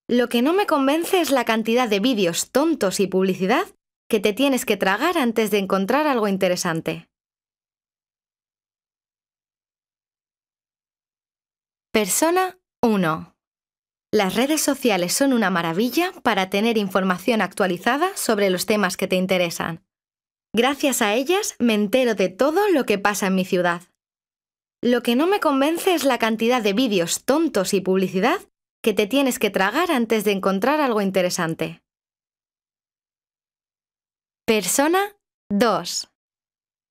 [SPEAKER 1] Lo que no me convence es la cantidad de vídeos tontos y publicidad que te tienes que tragar antes de encontrar algo interesante. Persona 1. Las redes sociales son una maravilla para tener información actualizada sobre los temas que te interesan. Gracias a ellas me entero de todo lo que pasa en mi ciudad. Lo que no me convence es la cantidad de vídeos tontos y publicidad que te tienes que tragar antes de encontrar algo interesante. Persona 2.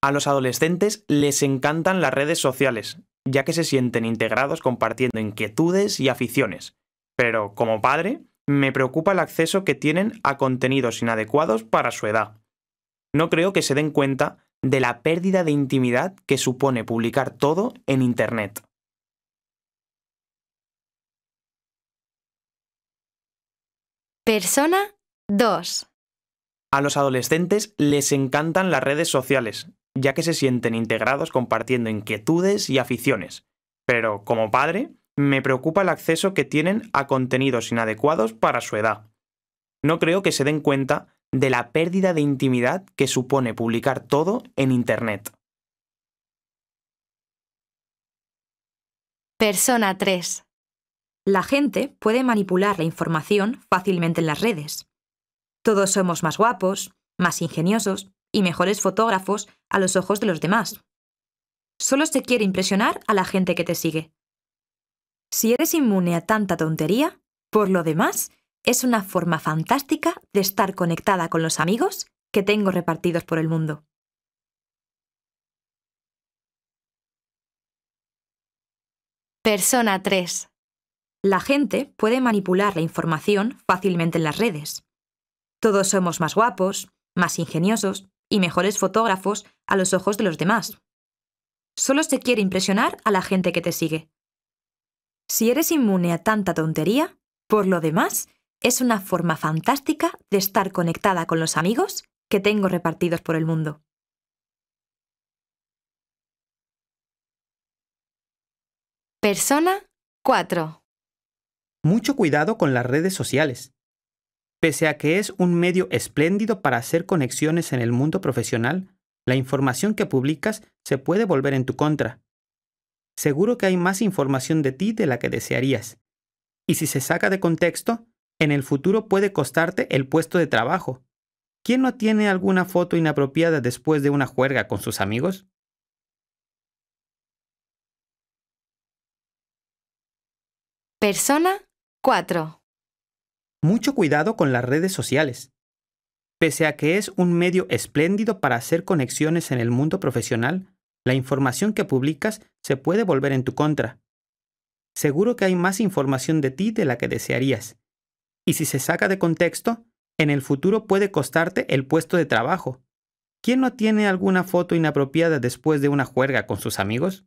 [SPEAKER 4] A los adolescentes les encantan las redes sociales ya que se sienten integrados compartiendo inquietudes y aficiones. Pero como padre, me preocupa el acceso que tienen a contenidos inadecuados para su edad. No creo que se den cuenta de la pérdida de intimidad que supone publicar todo en Internet.
[SPEAKER 1] Persona 2.
[SPEAKER 4] A los adolescentes les encantan las redes sociales ya que se sienten integrados compartiendo inquietudes y aficiones. Pero como padre, me preocupa el acceso que tienen a contenidos inadecuados para su edad. No creo que se den cuenta de la pérdida de intimidad que supone publicar todo en Internet.
[SPEAKER 2] Persona 3. La gente puede manipular la información fácilmente en las redes. Todos somos más guapos, más ingeniosos, y mejores fotógrafos a los ojos de los demás. Solo se quiere impresionar a la gente que te sigue. Si eres inmune a tanta tontería, por lo demás, es una forma fantástica de estar conectada con los amigos que tengo repartidos por el mundo. Persona 3. La gente puede manipular la información fácilmente en las redes. Todos somos más guapos, más ingeniosos, y mejores fotógrafos a los ojos de los demás. Solo se quiere impresionar a la gente que te sigue. Si eres inmune a tanta tontería, por lo demás, es una forma fantástica de estar conectada con los amigos que tengo repartidos por el mundo. Persona 4.
[SPEAKER 3] Mucho cuidado con las redes sociales. Pese a que es un medio espléndido para hacer conexiones en el mundo profesional, la información que publicas se puede volver en tu contra. Seguro que hay más información de ti de la que desearías. Y si se saca de contexto, en el futuro puede costarte el puesto de trabajo. ¿Quién no tiene alguna foto inapropiada después de una juerga con sus amigos?
[SPEAKER 1] Persona 4
[SPEAKER 3] mucho cuidado con las redes sociales. Pese a que es un medio espléndido para hacer conexiones en el mundo profesional, la información que publicas se puede volver en tu contra. Seguro que hay más información de ti de la que desearías. Y si se saca de contexto, en el futuro puede costarte el puesto de trabajo. ¿Quién no tiene alguna foto inapropiada después de una juerga con sus amigos?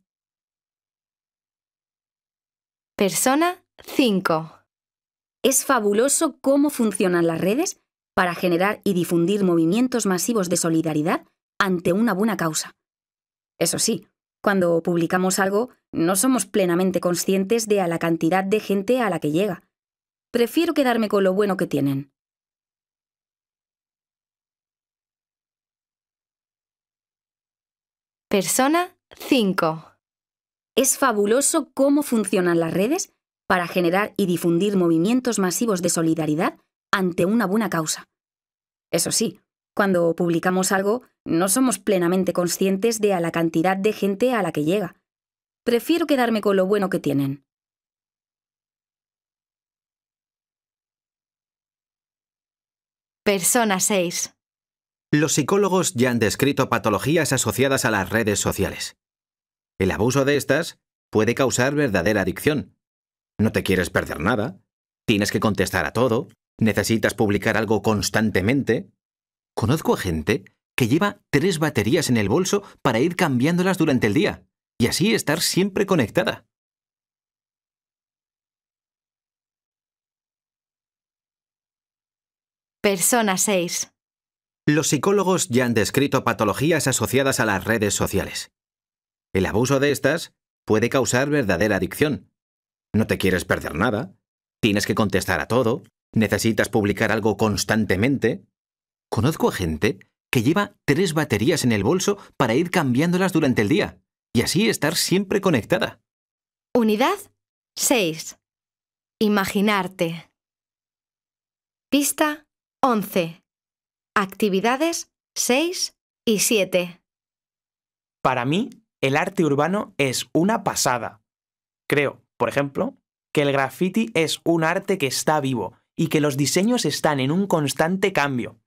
[SPEAKER 7] Persona 5. Es fabuloso cómo funcionan las redes para generar y difundir movimientos masivos de solidaridad ante una buena causa. Eso sí, cuando publicamos algo, no somos plenamente conscientes de a la cantidad de gente a la que llega. Prefiero quedarme con lo bueno que tienen. Persona 5. Es fabuloso cómo funcionan las redes para generar y difundir movimientos masivos de solidaridad ante una buena causa. Eso sí, cuando publicamos algo, no somos plenamente conscientes de la cantidad de gente a la que llega. Prefiero quedarme con lo bueno que tienen. Persona 6.
[SPEAKER 5] Los psicólogos ya han descrito patologías asociadas a las redes sociales. El abuso de estas puede causar verdadera adicción, no te quieres perder nada. Tienes que contestar a todo. Necesitas publicar algo constantemente. Conozco a gente que lleva tres baterías en el bolso para ir cambiándolas durante el día y así estar siempre conectada.
[SPEAKER 1] Persona 6.
[SPEAKER 5] Los psicólogos ya han descrito patologías asociadas a las redes sociales. El abuso de estas puede causar verdadera adicción, no te quieres perder nada. Tienes que contestar a todo. Necesitas publicar algo constantemente. Conozco a gente que lleva tres baterías en el bolso para ir cambiándolas durante el día y así estar siempre conectada.
[SPEAKER 1] Unidad 6. Imaginarte. Pista 11. Actividades 6 y 7.
[SPEAKER 4] Para mí, el arte urbano es una pasada. Creo por ejemplo, que el graffiti es un arte que está vivo y que los diseños están en un constante cambio.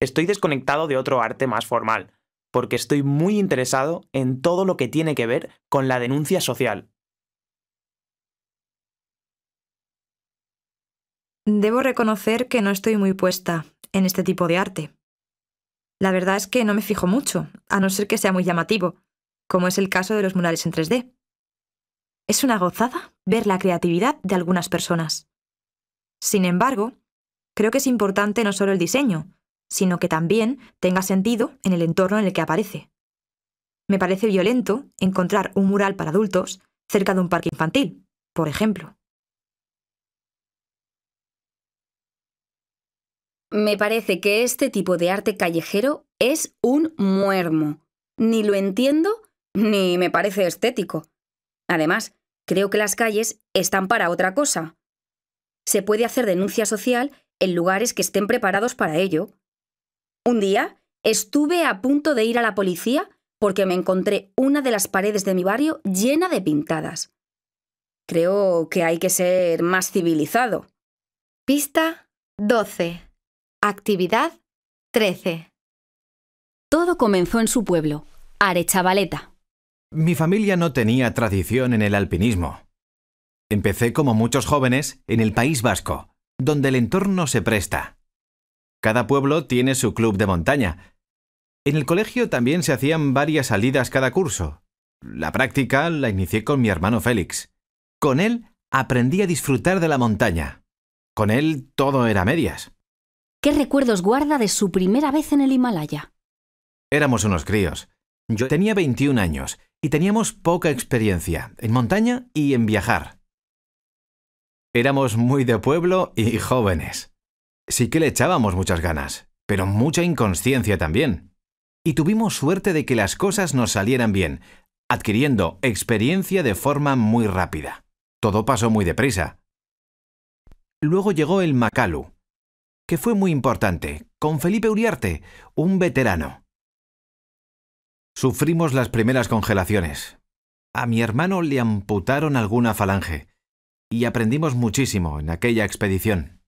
[SPEAKER 4] Estoy desconectado de otro arte más formal, porque estoy muy interesado en todo lo que tiene que ver con la denuncia social.
[SPEAKER 2] Debo reconocer que no estoy muy puesta en este tipo de arte. La verdad es que no me fijo mucho, a no ser que sea muy llamativo, como es el caso de los murales en 3D. Es una gozada ver la creatividad de algunas personas. Sin embargo, creo que es importante no solo el diseño, sino que también tenga sentido en el entorno en el que aparece. Me parece violento encontrar un mural para adultos cerca de un parque infantil, por ejemplo.
[SPEAKER 7] Me parece que este tipo de arte callejero es un muermo. Ni lo entiendo, ni me parece estético. Además, creo que las calles están para otra cosa. Se puede hacer denuncia social en lugares que estén preparados para ello. Un día estuve a punto de ir a la policía porque me encontré una de las paredes de mi barrio llena de pintadas. Creo que hay que ser más civilizado. Pista 12. Actividad 13. Todo comenzó en su pueblo, Arechavaleta.
[SPEAKER 5] Mi familia no tenía tradición en el alpinismo. Empecé como muchos jóvenes en el País Vasco, donde el entorno se presta. Cada pueblo tiene su club de montaña. En el colegio también se hacían varias salidas cada curso. La práctica la inicié con mi hermano Félix. Con él aprendí a disfrutar de la montaña. Con él todo era medias.
[SPEAKER 7] ¿Qué recuerdos guarda de su primera vez en el Himalaya?
[SPEAKER 5] Éramos unos críos. Yo tenía 21 años y teníamos poca experiencia en montaña y en viajar. Éramos muy de pueblo y jóvenes. Sí que le echábamos muchas ganas, pero mucha inconsciencia también. Y tuvimos suerte de que las cosas nos salieran bien, adquiriendo experiencia de forma muy rápida. Todo pasó muy deprisa. Luego llegó el Macalu, que fue muy importante, con Felipe Uriarte, un veterano. Sufrimos las primeras congelaciones. A mi hermano le amputaron alguna falange y aprendimos muchísimo en aquella expedición.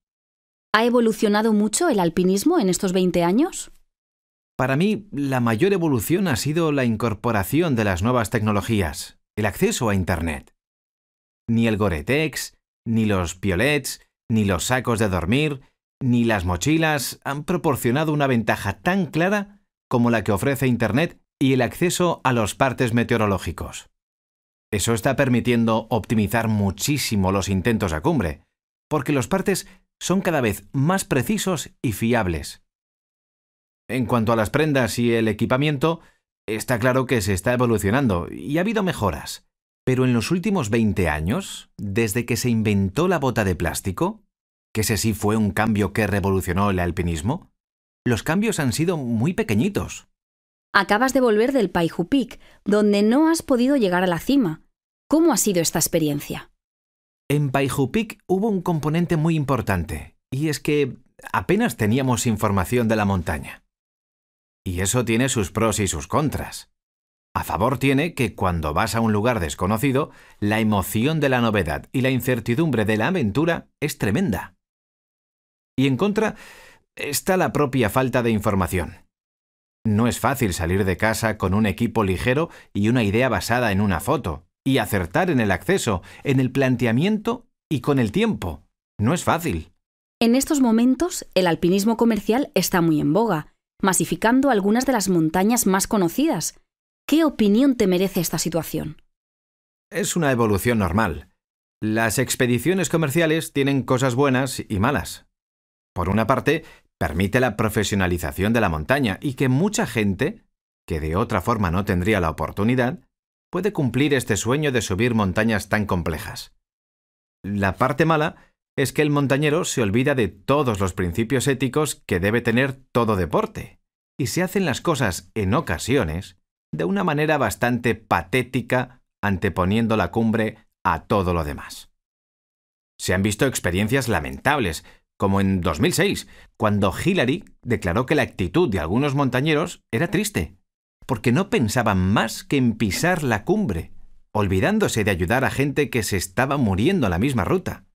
[SPEAKER 7] ¿Ha evolucionado mucho el alpinismo en estos 20 años?
[SPEAKER 5] Para mí, la mayor evolución ha sido la incorporación de las nuevas tecnologías, el acceso a Internet. Ni el Goretex, ni los piolets, ni los sacos de dormir, ni las mochilas han proporcionado una ventaja tan clara como la que ofrece Internet y el acceso a los partes meteorológicos. Eso está permitiendo optimizar muchísimo los intentos a cumbre, porque los partes son cada vez más precisos y fiables. En cuanto a las prendas y el equipamiento, está claro que se está evolucionando y ha habido mejoras. Pero en los últimos 20 años, desde que se inventó la bota de plástico, que ese sí fue un cambio que revolucionó el alpinismo, los cambios han sido muy pequeñitos.
[SPEAKER 7] Acabas de volver del Paihu Peak, donde no has podido llegar a la cima. ¿Cómo ha sido esta experiencia?
[SPEAKER 5] En Paihu Peak hubo un componente muy importante, y es que apenas teníamos información de la montaña. Y eso tiene sus pros y sus contras. A favor tiene que cuando vas a un lugar desconocido, la emoción de la novedad y la incertidumbre de la aventura es tremenda. Y en contra está la propia falta de información. No es fácil salir de casa con un equipo ligero y una idea basada en una foto, y acertar en el acceso, en el planteamiento y con el tiempo. No es fácil.
[SPEAKER 7] En estos momentos, el alpinismo comercial está muy en boga, masificando algunas de las montañas más conocidas. ¿Qué opinión te merece esta situación?
[SPEAKER 5] Es una evolución normal. Las expediciones comerciales tienen cosas buenas y malas. Por una parte, permite la profesionalización de la montaña y que mucha gente, que de otra forma no tendría la oportunidad, puede cumplir este sueño de subir montañas tan complejas. La parte mala es que el montañero se olvida de todos los principios éticos que debe tener todo deporte, y se hacen las cosas en ocasiones de una manera bastante patética anteponiendo la cumbre a todo lo demás. Se han visto experiencias lamentables como en 2006, cuando Hillary declaró que la actitud de algunos montañeros era triste, porque no pensaban más que en pisar la cumbre, olvidándose de ayudar a gente que se estaba muriendo a la misma ruta.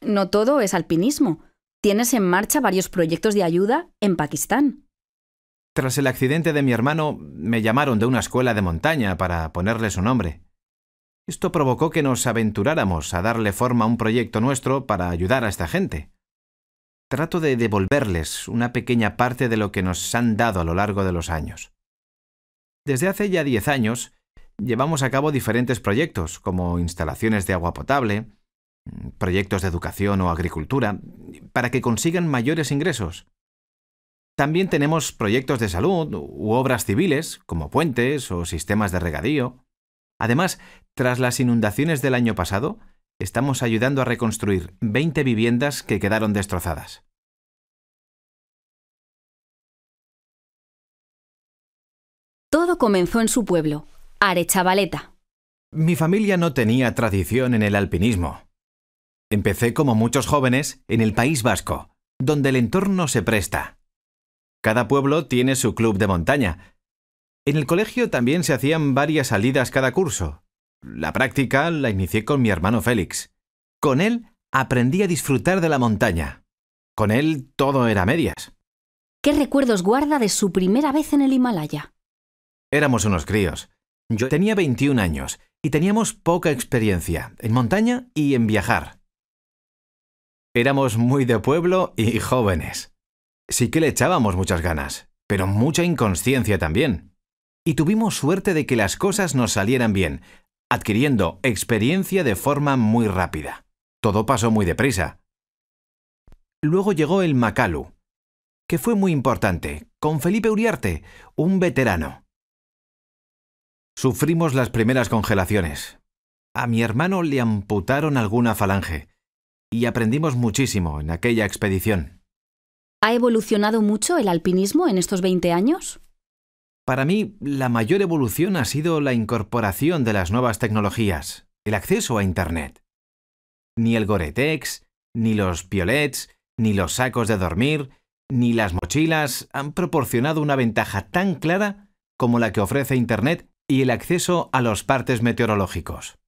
[SPEAKER 7] No todo es alpinismo. Tienes en marcha varios proyectos de ayuda en Pakistán.
[SPEAKER 5] Tras el accidente de mi hermano, me llamaron de una escuela de montaña para ponerle su nombre. Esto provocó que nos aventuráramos a darle forma a un proyecto nuestro para ayudar a esta gente trato de devolverles una pequeña parte de lo que nos han dado a lo largo de los años. Desde hace ya 10 años, llevamos a cabo diferentes proyectos, como instalaciones de agua potable, proyectos de educación o agricultura, para que consigan mayores ingresos. También tenemos proyectos de salud u obras civiles, como puentes o sistemas de regadío. Además, tras las inundaciones del año pasado, estamos ayudando a reconstruir 20 viviendas que quedaron destrozadas.
[SPEAKER 7] Todo comenzó en su pueblo, Arechavaleta.
[SPEAKER 5] Mi familia no tenía tradición en el alpinismo. Empecé como muchos jóvenes en el País Vasco, donde el entorno se presta. Cada pueblo tiene su club de montaña. En el colegio también se hacían varias salidas cada curso, la práctica la inicié con mi hermano Félix. Con él aprendí a disfrutar de la montaña. Con él todo era medias.
[SPEAKER 7] ¿Qué recuerdos guarda de su primera vez en el Himalaya?
[SPEAKER 5] Éramos unos críos. Yo tenía 21 años y teníamos poca experiencia en montaña y en viajar. Éramos muy de pueblo y jóvenes. Sí que le echábamos muchas ganas, pero mucha inconsciencia también. Y tuvimos suerte de que las cosas nos salieran bien, adquiriendo experiencia de forma muy rápida. Todo pasó muy deprisa. Luego llegó el Macalu, que fue muy importante, con Felipe Uriarte, un veterano. Sufrimos las primeras congelaciones. A mi hermano le amputaron alguna falange y aprendimos muchísimo en aquella expedición.
[SPEAKER 7] ¿Ha evolucionado mucho el alpinismo en estos 20 años?
[SPEAKER 5] Para mí, la mayor evolución ha sido la incorporación de las nuevas tecnologías, el acceso a Internet. Ni el Goretex, ni los piolets, ni los sacos de dormir, ni las mochilas han proporcionado una ventaja tan clara como la que ofrece Internet y el acceso a los partes meteorológicos.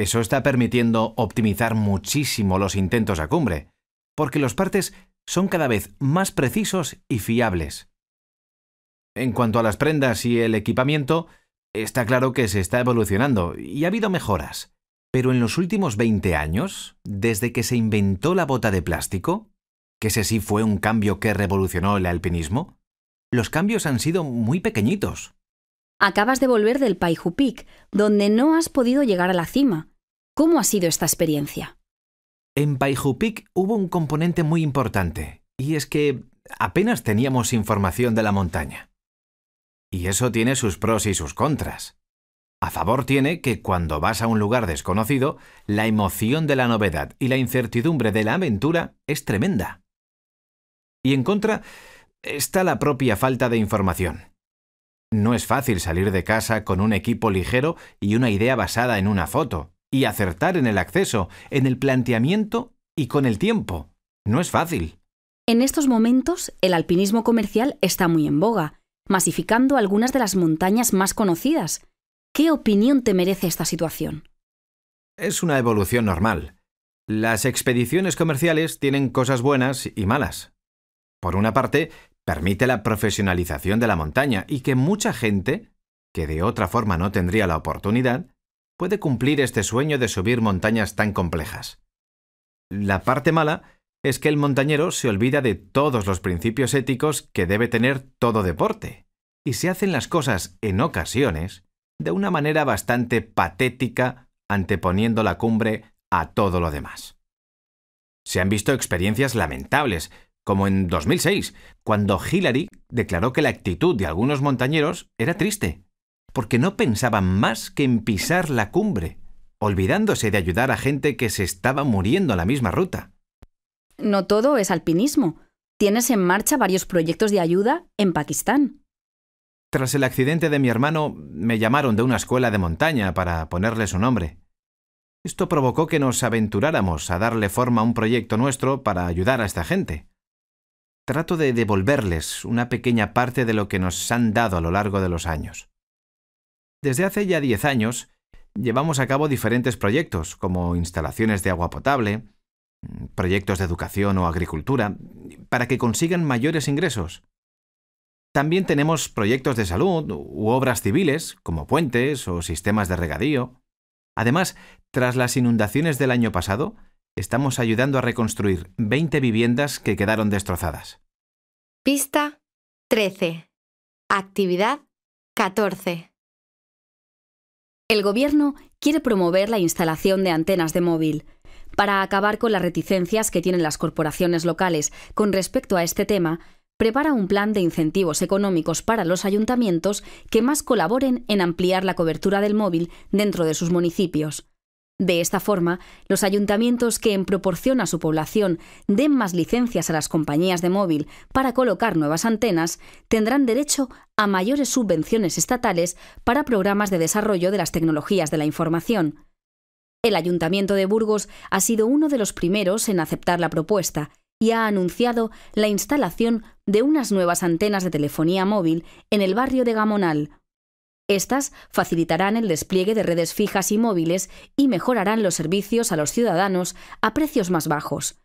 [SPEAKER 5] Eso está permitiendo optimizar muchísimo los intentos a cumbre, porque los partes son cada vez más precisos y fiables en cuanto a las prendas y el equipamiento, está claro que se está evolucionando y ha habido mejoras. Pero en los últimos 20 años, desde que se inventó la bota de plástico, que ese sí fue un cambio que revolucionó el alpinismo, los cambios han sido muy pequeñitos.
[SPEAKER 7] Acabas de volver del Paihu Peak, donde no has podido llegar a la cima. ¿Cómo ha sido esta experiencia?
[SPEAKER 5] En Paihu Peak hubo un componente muy importante, y es que apenas teníamos información de la montaña. Y eso tiene sus pros y sus contras. A favor tiene que cuando vas a un lugar desconocido, la emoción de la novedad y la incertidumbre de la aventura es tremenda. Y en contra está la propia falta de información. No es fácil salir de casa con un equipo ligero y una idea basada en una foto, y acertar en el acceso, en el planteamiento y con el tiempo. No es fácil.
[SPEAKER 7] En estos momentos, el alpinismo comercial está muy en boga masificando algunas de las montañas más conocidas. ¿Qué opinión te merece esta situación?
[SPEAKER 5] Es una evolución normal. Las expediciones comerciales tienen cosas buenas y malas. Por una parte, permite la profesionalización de la montaña y que mucha gente, que de otra forma no tendría la oportunidad, puede cumplir este sueño de subir montañas tan complejas. La parte mala es que el montañero se olvida de todos los principios éticos que debe tener todo deporte, y se hacen las cosas, en ocasiones, de una manera bastante patética, anteponiendo la cumbre a todo lo demás. Se han visto experiencias lamentables, como en 2006, cuando Hillary declaró que la actitud de algunos montañeros era triste, porque no pensaban más que en pisar la cumbre, olvidándose de ayudar a gente que se estaba muriendo en la misma ruta
[SPEAKER 7] no todo es alpinismo. Tienes en marcha varios proyectos de ayuda en Pakistán.
[SPEAKER 5] Tras el accidente de mi hermano, me llamaron de una escuela de montaña para ponerle su nombre. Esto provocó que nos aventuráramos a darle forma a un proyecto nuestro para ayudar a esta gente. Trato de devolverles una pequeña parte de lo que nos han dado a lo largo de los años. Desde hace ya 10 años, llevamos a cabo diferentes proyectos, como instalaciones de agua potable, proyectos de educación o agricultura, para que consigan mayores ingresos. También tenemos proyectos de salud u obras civiles, como puentes o sistemas de regadío. Además, tras las inundaciones del año pasado, estamos ayudando a reconstruir 20 viviendas que quedaron destrozadas.
[SPEAKER 1] Pista
[SPEAKER 7] 13. Actividad 14. El Gobierno quiere promover la instalación de antenas de móvil para acabar con las reticencias que tienen las corporaciones locales con respecto a este tema, prepara un plan de incentivos económicos para los ayuntamientos que más colaboren en ampliar la cobertura del móvil dentro de sus municipios. De esta forma, los ayuntamientos que en proporción a su población den más licencias a las compañías de móvil para colocar nuevas antenas tendrán derecho a mayores subvenciones estatales para programas de desarrollo de las tecnologías de la información. El Ayuntamiento de Burgos ha sido uno de los primeros en aceptar la propuesta y ha anunciado la instalación de unas nuevas antenas de telefonía móvil en el barrio de Gamonal. Estas facilitarán el despliegue de redes fijas y móviles y mejorarán los servicios a los ciudadanos a precios más bajos.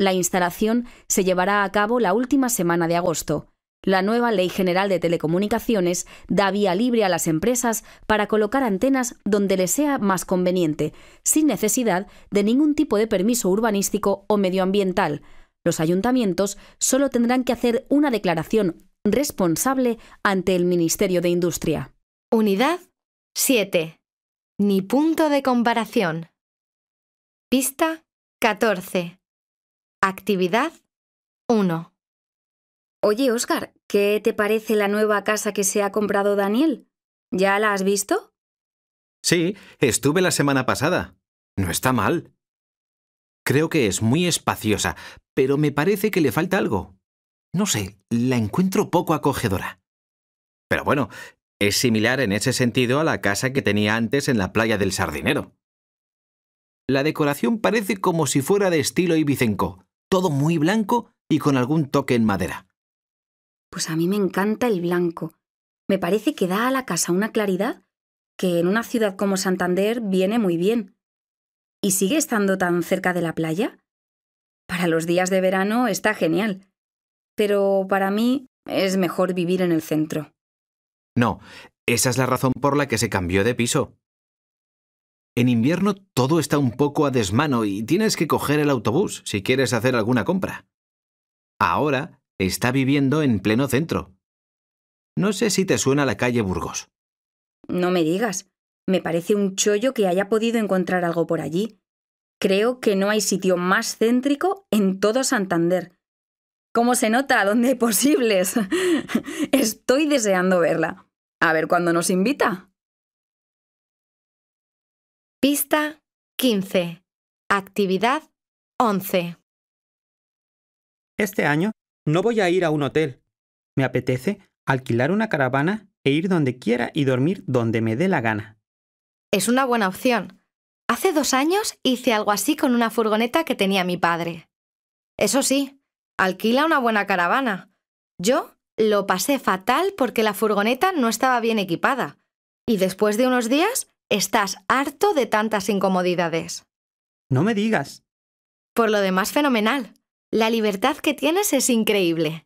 [SPEAKER 7] La instalación se llevará a cabo la última semana de agosto la nueva Ley General de Telecomunicaciones da vía libre a las empresas para colocar antenas donde les sea más conveniente, sin necesidad de ningún tipo de permiso urbanístico o medioambiental. Los ayuntamientos solo tendrán que hacer una declaración responsable ante el Ministerio de Industria. Unidad
[SPEAKER 1] 7. Ni punto de comparación. Pista 14. Actividad 1.
[SPEAKER 7] Oye, Oscar, ¿qué te parece la nueva casa que se ha comprado Daniel? ¿Ya la has visto?
[SPEAKER 5] Sí, estuve la semana pasada. No está mal. Creo que es muy espaciosa, pero me parece que le falta algo. No sé, la encuentro poco acogedora. Pero bueno, es similar en ese sentido a la casa que tenía antes en la playa del Sardinero. La decoración parece como si fuera de estilo ibicenco, todo muy blanco y con algún toque en madera. Pues
[SPEAKER 7] a mí me encanta el blanco. Me parece que da a la casa una claridad que en una ciudad como Santander viene muy bien. ¿Y sigue estando tan cerca de la playa? Para los días de verano está genial, pero para mí es mejor vivir en el centro.
[SPEAKER 5] No, esa es la razón por la que se cambió de piso. En invierno todo está un poco a desmano y tienes que coger el autobús si quieres hacer alguna compra. Ahora está viviendo en pleno centro. No sé si te suena la calle Burgos.
[SPEAKER 7] No me digas. Me parece un chollo que haya podido encontrar algo por allí. Creo que no hay sitio más céntrico en todo Santander. ¿Cómo se nota? ¿Dónde hay posibles? Estoy deseando verla. A ver cuándo nos invita.
[SPEAKER 6] Pista 15. Actividad 11.
[SPEAKER 3] Este año no voy a ir a un hotel. Me apetece alquilar una caravana e ir donde quiera y dormir donde me dé la gana.
[SPEAKER 1] Es una buena opción. Hace dos años hice algo así con una furgoneta que tenía mi padre. Eso sí, alquila una buena caravana. Yo lo pasé fatal porque la furgoneta no estaba bien equipada. Y después de unos días estás harto de tantas incomodidades.
[SPEAKER 3] No me digas.
[SPEAKER 1] Por lo demás, fenomenal. La libertad que tienes es increíble.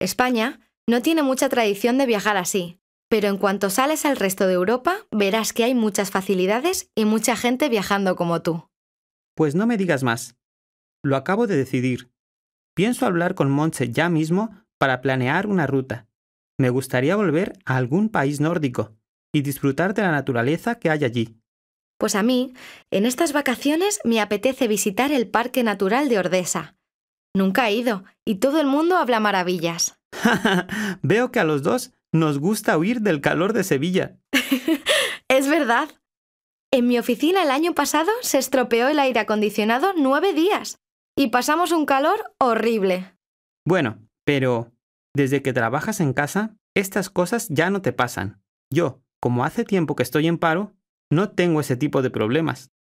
[SPEAKER 1] España no tiene mucha tradición de viajar así, pero en cuanto sales al resto de Europa verás que hay muchas facilidades y mucha gente viajando como tú.
[SPEAKER 3] Pues no me digas más. Lo acabo de decidir. Pienso hablar con Montse ya mismo para planear una ruta. Me gustaría volver a algún país nórdico y disfrutar de la naturaleza que hay allí.
[SPEAKER 1] Pues a mí, en estas vacaciones me apetece visitar el Parque Natural de Ordesa, Nunca he ido, y todo el mundo habla maravillas.
[SPEAKER 3] Veo que a los dos nos gusta huir del calor de Sevilla.
[SPEAKER 1] es verdad. En mi oficina el año pasado se estropeó el aire acondicionado nueve días y pasamos un calor horrible.
[SPEAKER 3] Bueno, pero desde que trabajas en casa, estas cosas ya no te pasan. Yo, como hace tiempo que estoy en paro, no tengo ese tipo de problemas.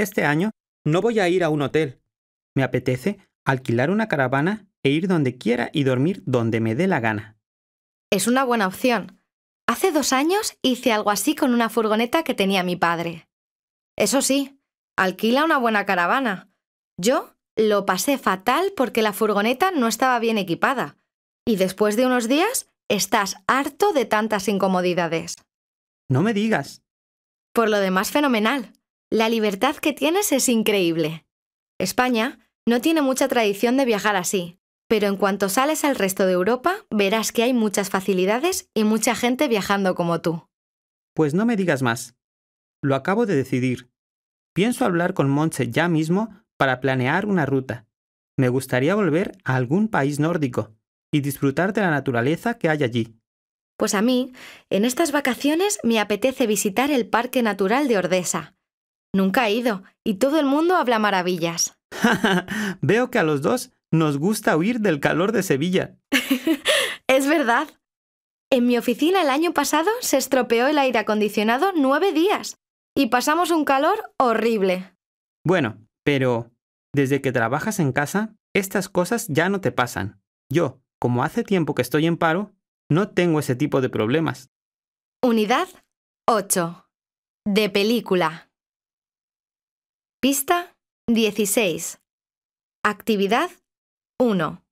[SPEAKER 3] Este año no voy a ir a un hotel. Me apetece alquilar una caravana e ir donde quiera y dormir donde me dé la gana.
[SPEAKER 1] Es una buena opción. Hace dos años hice algo así con una furgoneta que tenía mi padre. Eso sí, alquila una buena caravana. Yo lo pasé fatal porque la furgoneta no estaba bien equipada. Y después de unos días estás harto de tantas incomodidades.
[SPEAKER 3] No me digas.
[SPEAKER 1] Por lo demás, fenomenal. La libertad que tienes es increíble. España no tiene mucha tradición de viajar así, pero en cuanto sales al resto de Europa, verás que hay muchas facilidades y mucha gente viajando como tú.
[SPEAKER 3] Pues no me digas más. Lo acabo de decidir. Pienso hablar con Montse ya mismo para planear una ruta. Me gustaría volver a algún país nórdico y disfrutar de la naturaleza que hay allí.
[SPEAKER 1] Pues a mí, en estas vacaciones me apetece visitar el Parque Natural de Ordesa, Nunca he ido, y todo el mundo habla maravillas.
[SPEAKER 3] Veo que a los dos nos gusta huir del calor de Sevilla.
[SPEAKER 1] es verdad. En mi oficina el año pasado se estropeó el aire acondicionado nueve días y pasamos un calor horrible.
[SPEAKER 3] Bueno, pero desde que trabajas en casa, estas cosas ya no te pasan. Yo, como hace tiempo que estoy en paro, no tengo ese tipo de problemas.
[SPEAKER 1] Unidad 8. De película. Pista 16.
[SPEAKER 2] Actividad 1.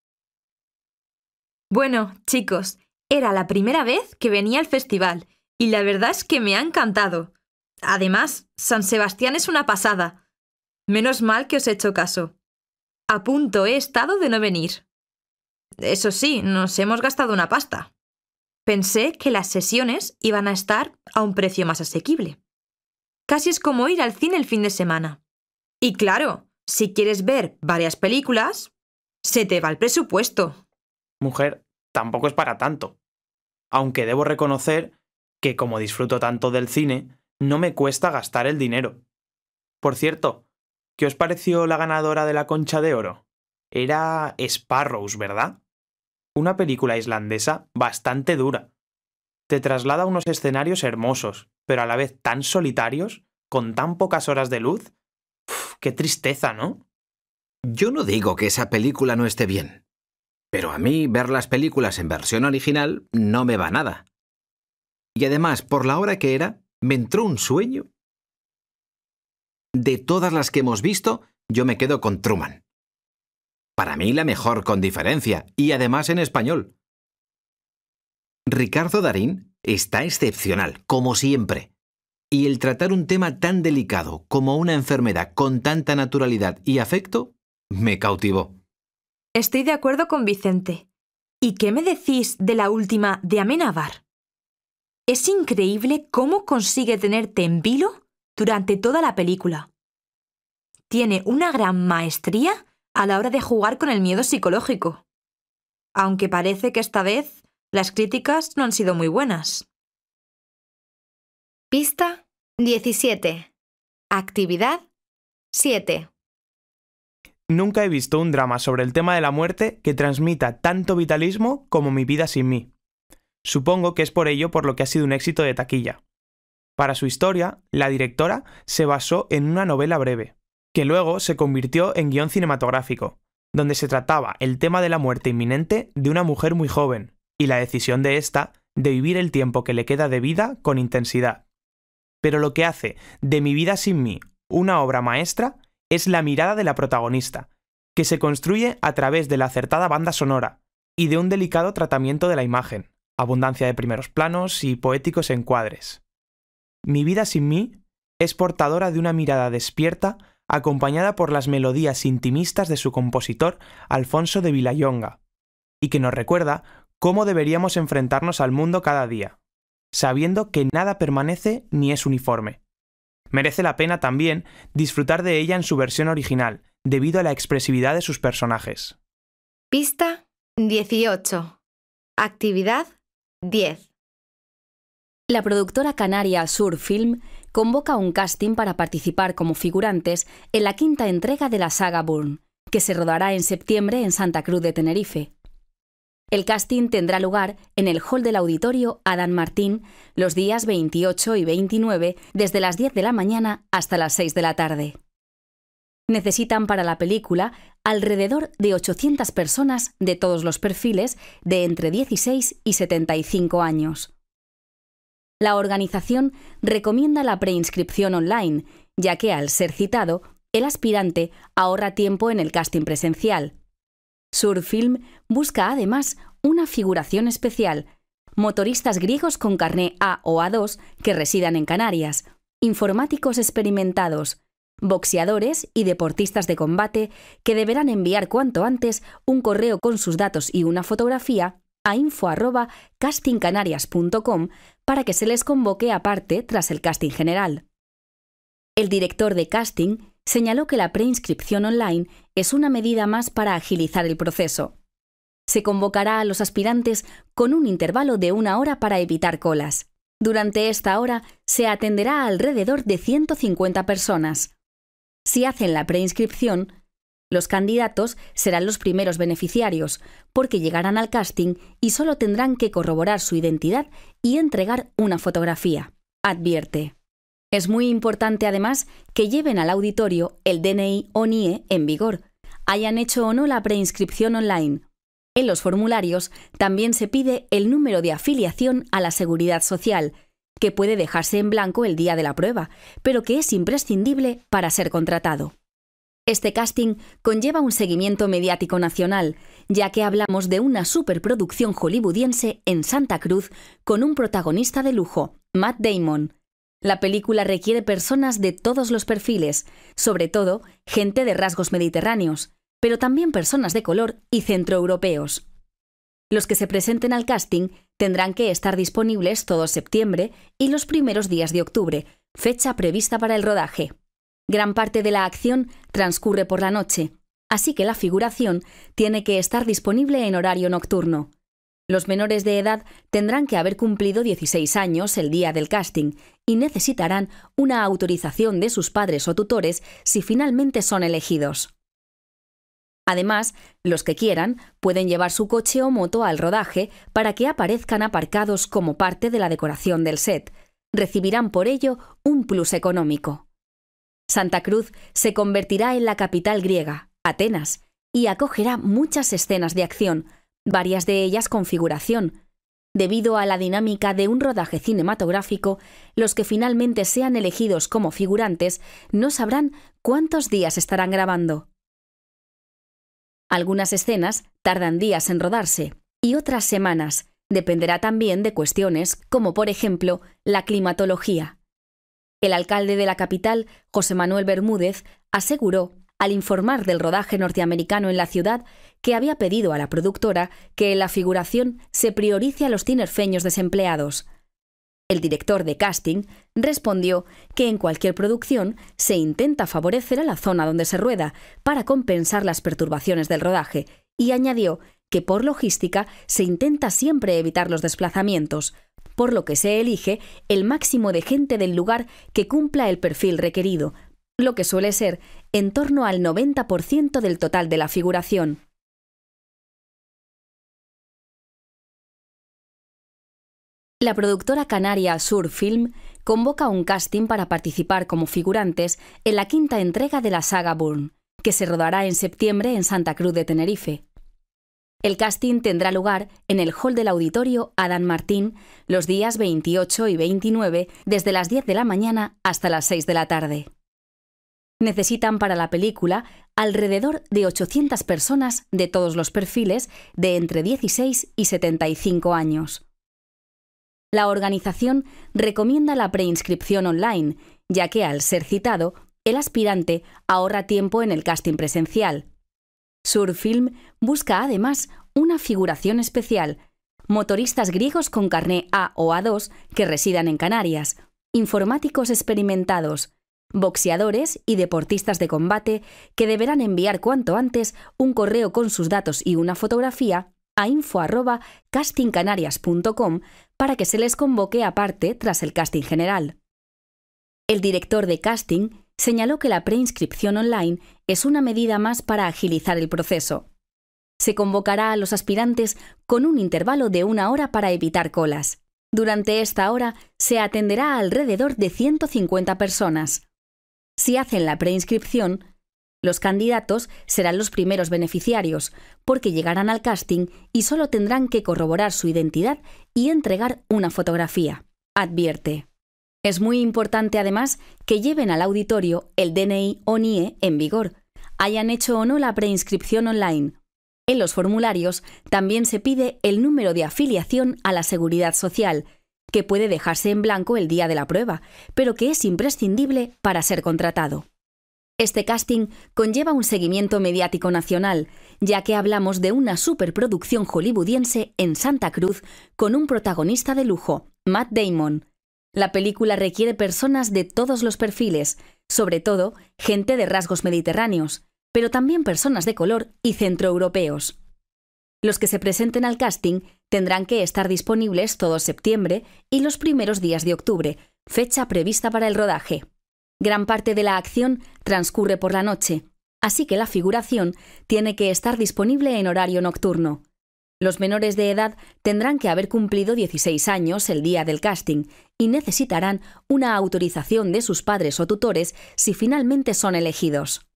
[SPEAKER 2] Bueno, chicos, era la primera vez que venía al festival y la verdad es que me ha encantado. Además, San Sebastián es una pasada. Menos mal que os he hecho caso. A punto he estado de no venir. Eso sí, nos hemos gastado una pasta. Pensé que las sesiones iban a estar a un precio más asequible. Casi es como ir al cine el fin de semana. Y claro, si quieres ver varias películas, se te va el presupuesto.
[SPEAKER 4] Mujer, tampoco es para tanto. Aunque debo reconocer que como disfruto tanto del cine, no me cuesta gastar el dinero. Por cierto, ¿qué os pareció la ganadora de la concha de oro? Era Sparrows, ¿verdad? Una película islandesa bastante dura. Te traslada a unos escenarios hermosos, pero a la vez tan solitarios,
[SPEAKER 5] con tan pocas horas de luz, qué tristeza, ¿no? Yo no digo que esa película no esté bien, pero a mí ver las películas en versión original no me va nada. Y además, por la hora que era, me entró un sueño. De todas las que hemos visto, yo me quedo con Truman. Para mí la mejor con diferencia, y además en español. Ricardo Darín está excepcional, como siempre y el tratar un tema tan delicado como una enfermedad con tanta naturalidad y afecto me cautivó.
[SPEAKER 2] Estoy de acuerdo con Vicente. ¿Y qué me decís de la última de Amenábar? Es increíble cómo consigue tenerte en vilo durante toda la película. Tiene una gran maestría a la hora de jugar con el miedo psicológico. Aunque parece que esta vez las críticas no han sido muy buenas. Pista 17.
[SPEAKER 1] Actividad 7.
[SPEAKER 4] Nunca he visto un drama sobre el tema de la muerte que transmita tanto vitalismo como mi vida sin mí. Supongo que es por ello por lo que ha sido un éxito de taquilla. Para su historia, la directora se basó en una novela breve, que luego se convirtió en guión cinematográfico, donde se trataba el tema de la muerte inminente de una mujer muy joven y la decisión de ésta de vivir el tiempo que le queda de vida con intensidad pero lo que hace de Mi vida sin mí una obra maestra es la mirada de la protagonista, que se construye a través de la acertada banda sonora y de un delicado tratamiento de la imagen, abundancia de primeros planos y poéticos encuadres. Mi vida sin mí es portadora de una mirada despierta acompañada por las melodías intimistas de su compositor Alfonso de Vilayonga, y que nos recuerda cómo deberíamos enfrentarnos al mundo cada día, sabiendo que nada permanece ni es uniforme. Merece la pena también disfrutar de ella en su versión original, debido a la expresividad de sus personajes.
[SPEAKER 6] Pista 18. Actividad
[SPEAKER 7] 10. La productora canaria Sur Film convoca un casting para participar como figurantes en la quinta entrega de la saga Burn, que se rodará en septiembre en Santa Cruz de Tenerife. El casting tendrá lugar en el hall del auditorio Adán Martín los días 28 y 29 desde las 10 de la mañana hasta las 6 de la tarde. Necesitan para la película alrededor de 800 personas de todos los perfiles de entre 16 y 75 años. La organización recomienda la preinscripción online, ya que al ser citado, el aspirante ahorra tiempo en el casting presencial, Surfilm busca además una figuración especial, motoristas griegos con carné A o A2 que residan en Canarias, informáticos experimentados, boxeadores y deportistas de combate que deberán enviar cuanto antes un correo con sus datos y una fotografía a info.castingcanarias.com para que se les convoque aparte tras el casting general. El director de casting señaló que la preinscripción online es una medida más para agilizar el proceso. Se convocará a los aspirantes con un intervalo de una hora para evitar colas. Durante esta hora se atenderá a alrededor de 150 personas. Si hacen la preinscripción, los candidatos serán los primeros beneficiarios, porque llegarán al casting y solo tendrán que corroborar su identidad y entregar una fotografía. Advierte. Es muy importante, además, que lleven al auditorio el DNI o NIE en vigor, hayan hecho o no la preinscripción online. En los formularios también se pide el número de afiliación a la Seguridad Social, que puede dejarse en blanco el día de la prueba, pero que es imprescindible para ser contratado. Este casting conlleva un seguimiento mediático nacional, ya que hablamos de una superproducción hollywoodiense en Santa Cruz con un protagonista de lujo, Matt Damon, la película requiere personas de todos los perfiles, sobre todo gente de rasgos mediterráneos, pero también personas de color y centroeuropeos. Los que se presenten al casting tendrán que estar disponibles todo septiembre y los primeros días de octubre, fecha prevista para el rodaje. Gran parte de la acción transcurre por la noche, así que la figuración tiene que estar disponible en horario nocturno. Los menores de edad tendrán que haber cumplido 16 años el día del casting y necesitarán una autorización de sus padres o tutores si finalmente son elegidos. Además, los que quieran pueden llevar su coche o moto al rodaje para que aparezcan aparcados como parte de la decoración del set. Recibirán por ello un plus económico. Santa Cruz se convertirá en la capital griega, Atenas, y acogerá muchas escenas de acción, varias de ellas con figuración, debido a la dinámica de un rodaje cinematográfico, los que finalmente sean elegidos como figurantes no sabrán cuántos días estarán grabando. Algunas escenas tardan días en rodarse y otras semanas, dependerá también de cuestiones como por ejemplo la climatología. El alcalde de la capital, José Manuel Bermúdez, aseguró, al informar del rodaje norteamericano en la ciudad, que había pedido a la productora que en la figuración se priorice a los tinerfeños desempleados. El director de casting respondió que en cualquier producción se intenta favorecer a la zona donde se rueda para compensar las perturbaciones del rodaje y añadió que por logística se intenta siempre evitar los desplazamientos, por lo que se elige el máximo de gente del lugar que cumpla el perfil requerido, lo que suele ser en torno al 90% del total de la
[SPEAKER 6] figuración.
[SPEAKER 7] La productora canaria Sur Film convoca un casting para participar como figurantes en la quinta entrega de la saga Burn, que se rodará en septiembre en Santa Cruz de Tenerife. El casting tendrá lugar en el hall del auditorio Adán Martín los días 28 y 29 desde las 10 de la mañana hasta las 6 de la tarde. Necesitan para la película alrededor de 800 personas de todos los perfiles de entre 16 y 75 años. La organización recomienda la preinscripción online, ya que al ser citado, el aspirante ahorra tiempo en el casting presencial. Surfilm busca además una figuración especial, motoristas griegos con carné A o A2 que residan en Canarias, informáticos experimentados, boxeadores y deportistas de combate que deberán enviar cuanto antes un correo con sus datos y una fotografía a info.castingcanarias.com para que se les convoque aparte tras el casting general. El director de casting señaló que la preinscripción online es una medida más para agilizar el proceso. Se convocará a los aspirantes con un intervalo de una hora para evitar colas. Durante esta hora se atenderá alrededor de 150 personas. Si hacen la preinscripción, los candidatos serán los primeros beneficiarios, porque llegarán al casting y solo tendrán que corroborar su identidad y entregar una fotografía. Advierte. Es muy importante, además, que lleven al auditorio el DNI o NIE en vigor, hayan hecho o no la preinscripción online. En los formularios también se pide el número de afiliación a la Seguridad Social, que puede dejarse en blanco el día de la prueba, pero que es imprescindible para ser contratado. Este casting conlleva un seguimiento mediático nacional, ya que hablamos de una superproducción hollywoodiense en Santa Cruz con un protagonista de lujo, Matt Damon. La película requiere personas de todos los perfiles, sobre todo gente de rasgos mediterráneos, pero también personas de color y centroeuropeos. Los que se presenten al casting tendrán que estar disponibles todo septiembre y los primeros días de octubre, fecha prevista para el rodaje. Gran parte de la acción transcurre por la noche, así que la figuración tiene que estar disponible en horario nocturno. Los menores de edad tendrán que haber cumplido 16 años el día del casting y necesitarán una autorización de sus padres o tutores si finalmente son elegidos.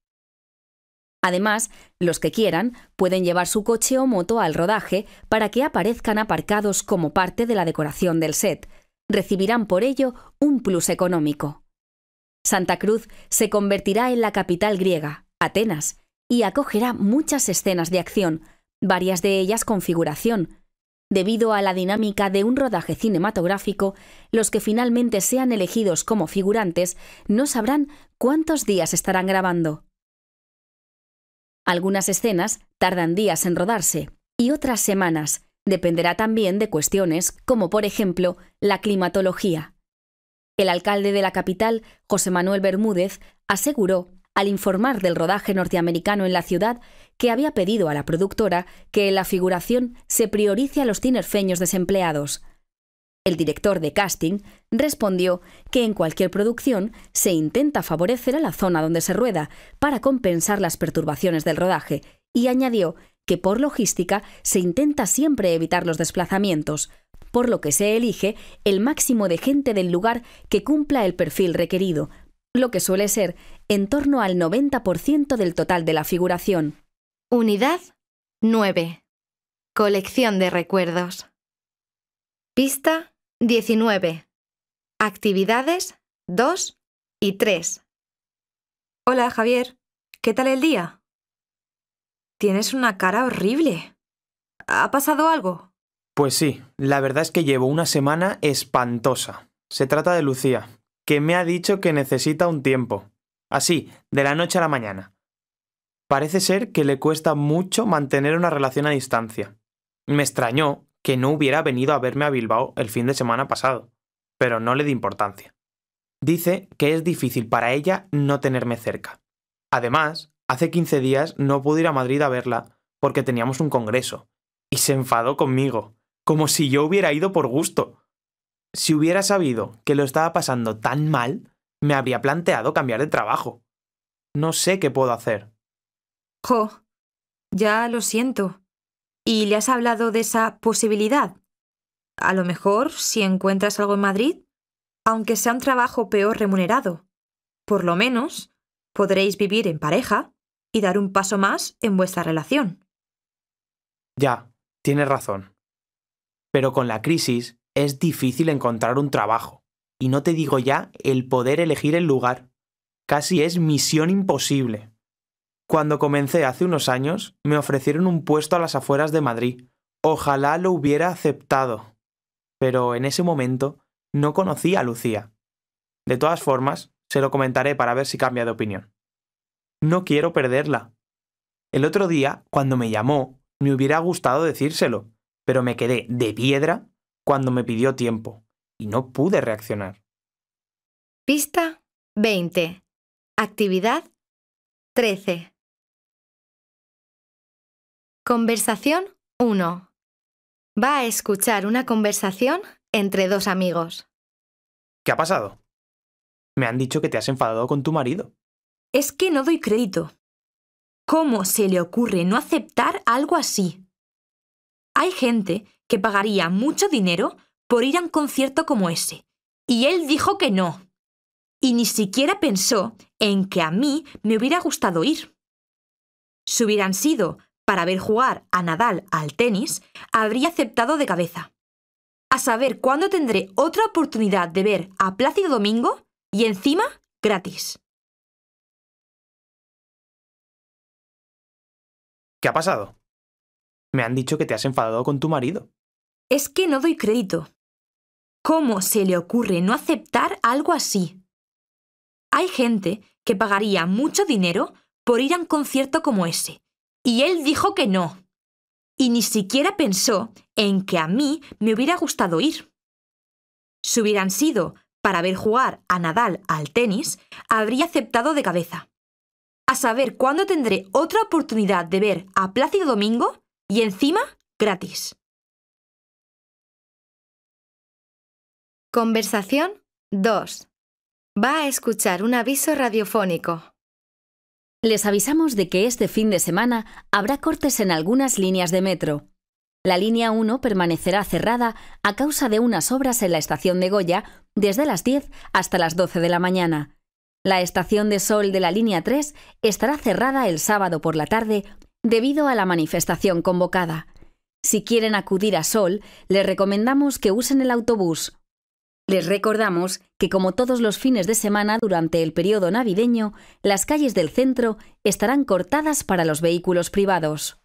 [SPEAKER 7] Además, los que quieran pueden llevar su coche o moto al rodaje para que aparezcan aparcados como parte de la decoración del set. Recibirán por ello un plus económico. Santa Cruz se convertirá en la capital griega, Atenas, y acogerá muchas escenas de acción, varias de ellas con figuración. Debido a la dinámica de un rodaje cinematográfico, los que finalmente sean elegidos como figurantes no sabrán cuántos días estarán grabando. Algunas escenas tardan días en rodarse y otras semanas. Dependerá también de cuestiones como por ejemplo la climatología. El alcalde de la capital, José Manuel Bermúdez, aseguró, al informar del rodaje norteamericano en la ciudad, que había pedido a la productora que en la figuración se priorice a los tinerfeños desempleados. El director de casting respondió que en cualquier producción se intenta favorecer a la zona donde se rueda para compensar las perturbaciones del rodaje y añadió que por logística se intenta siempre evitar los desplazamientos, por lo que se elige el máximo de gente del lugar que cumpla el perfil requerido, lo que suele ser en torno al 90% del total de la figuración. Unidad 9. Colección de recuerdos.
[SPEAKER 1] Pista 19. Actividades 2 y 3.
[SPEAKER 2] Hola Javier, ¿qué tal el día? Tienes una cara horrible. ¿Ha pasado algo?
[SPEAKER 4] Pues sí, la verdad es que llevo una semana espantosa. Se trata de Lucía, que me ha dicho que necesita un tiempo. Así, de la noche a la mañana. Parece ser que le cuesta mucho mantener una relación a distancia. Me extrañó que no hubiera venido a verme a Bilbao el fin de semana pasado, pero no le di importancia. Dice que es difícil para ella no tenerme cerca. Además, hace 15 días no pude ir a Madrid a verla porque teníamos un congreso, y se enfadó conmigo como si yo hubiera ido por gusto. Si hubiera sabido que lo estaba pasando tan mal, me habría planteado cambiar de trabajo. No sé qué puedo hacer. Jo,
[SPEAKER 2] ya lo siento. ¿Y le has hablado de esa posibilidad? A lo mejor, si encuentras algo en Madrid, aunque sea un trabajo peor remunerado, por lo menos podréis vivir en pareja y dar un paso más en vuestra relación.
[SPEAKER 4] Ya, tienes razón. Pero con la crisis es difícil encontrar un trabajo. Y no te digo ya el poder elegir el lugar. Casi es misión imposible. Cuando comencé hace unos años, me ofrecieron un puesto a las afueras de Madrid. Ojalá lo hubiera aceptado. Pero en ese momento no conocía a Lucía. De todas formas, se lo comentaré para ver si cambia de opinión. No quiero perderla. El otro día, cuando me llamó, me hubiera gustado decírselo, pero me quedé de piedra cuando me pidió tiempo y no pude reaccionar.
[SPEAKER 1] Pista 20. Actividad 13. Conversación 1. Va a escuchar una conversación entre dos amigos.
[SPEAKER 4] ¿Qué ha pasado? Me han dicho que te has enfadado con tu marido.
[SPEAKER 2] Es que no doy crédito. ¿Cómo se le ocurre no aceptar algo así? Hay gente que pagaría mucho dinero por ir a un concierto como ese. Y él dijo que no. Y ni siquiera pensó en que a mí me hubiera gustado ir. Si hubieran sido para ver jugar a Nadal al tenis, habría aceptado de cabeza. A saber
[SPEAKER 6] cuándo tendré otra oportunidad de ver a Plácido Domingo y encima gratis. ¿Qué ha
[SPEAKER 4] pasado? Me han dicho que te has enfadado con tu marido.
[SPEAKER 6] Es que no doy crédito.
[SPEAKER 2] ¿Cómo se le ocurre no aceptar algo así? Hay gente que pagaría mucho dinero por ir a un concierto como ese. Y él dijo que no. Y ni siquiera pensó en que a mí me hubiera gustado ir. Si hubieran sido para ver jugar a Nadal al tenis, habría aceptado de cabeza. A saber cuándo tendré otra oportunidad de ver a Plácido
[SPEAKER 6] Domingo y encima, gratis. Conversación 2. Va a escuchar un aviso
[SPEAKER 7] radiofónico. Les avisamos de que este fin de semana habrá cortes en algunas líneas de metro. La línea 1 permanecerá cerrada a causa de unas obras en la estación de Goya desde las 10 hasta las 12 de la mañana. La estación de Sol de la línea 3 estará cerrada el sábado por la tarde debido a la manifestación convocada. Si quieren acudir a Sol, les recomendamos que usen el autobús. Les recordamos que como todos los fines de semana durante el periodo navideño, las calles del centro estarán cortadas para los vehículos privados.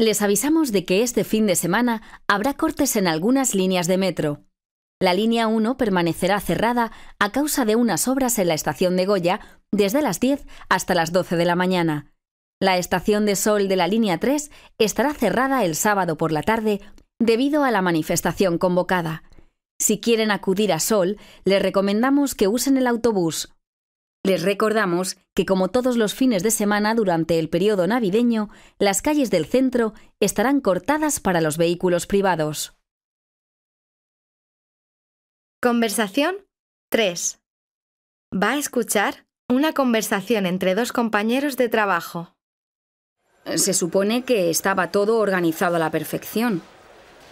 [SPEAKER 6] Les avisamos de
[SPEAKER 7] que este fin de semana habrá cortes en algunas líneas de metro. La línea 1 permanecerá cerrada a causa de unas obras en la estación de Goya desde las 10 hasta las 12 de la mañana. La estación de sol de la línea 3 estará cerrada el sábado por la tarde debido a la manifestación convocada. Si quieren acudir a Sol, les recomendamos que usen el autobús. Les recordamos que como todos los fines de semana durante el periodo navideño, las calles del centro estarán cortadas para los vehículos privados.
[SPEAKER 1] Conversación 3. Va a escuchar una conversación entre dos
[SPEAKER 7] compañeros de trabajo. Se supone que estaba todo organizado a la perfección.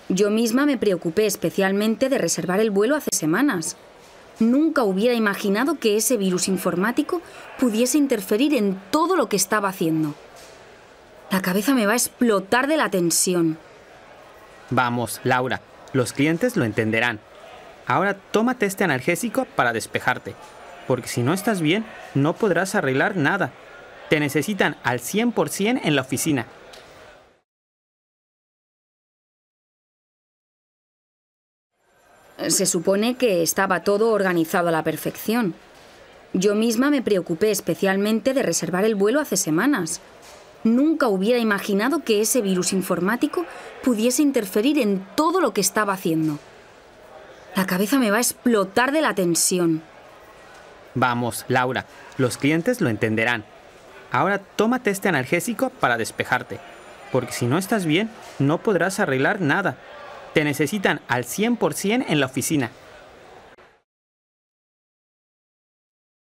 [SPEAKER 7] Yo misma me preocupé especialmente de reservar el vuelo hace semanas. Nunca hubiera imaginado que ese virus informático pudiese interferir en todo lo que estaba haciendo. La cabeza me va a explotar de la tensión.
[SPEAKER 3] Vamos, Laura, los clientes lo entenderán. Ahora tómate este analgésico para despejarte, porque si no estás bien, no podrás arreglar nada. Te necesitan al 100% en la oficina.
[SPEAKER 7] Se supone que estaba todo organizado a la perfección. Yo misma me preocupé especialmente de reservar el vuelo hace semanas. Nunca hubiera imaginado que ese virus informático pudiese interferir en todo lo que estaba haciendo. La cabeza me va a explotar de la tensión.
[SPEAKER 3] Vamos, Laura, los clientes lo entenderán. Ahora tómate este analgésico para despejarte, porque si no estás bien, no podrás arreglar nada. Te necesitan al 100% en la oficina.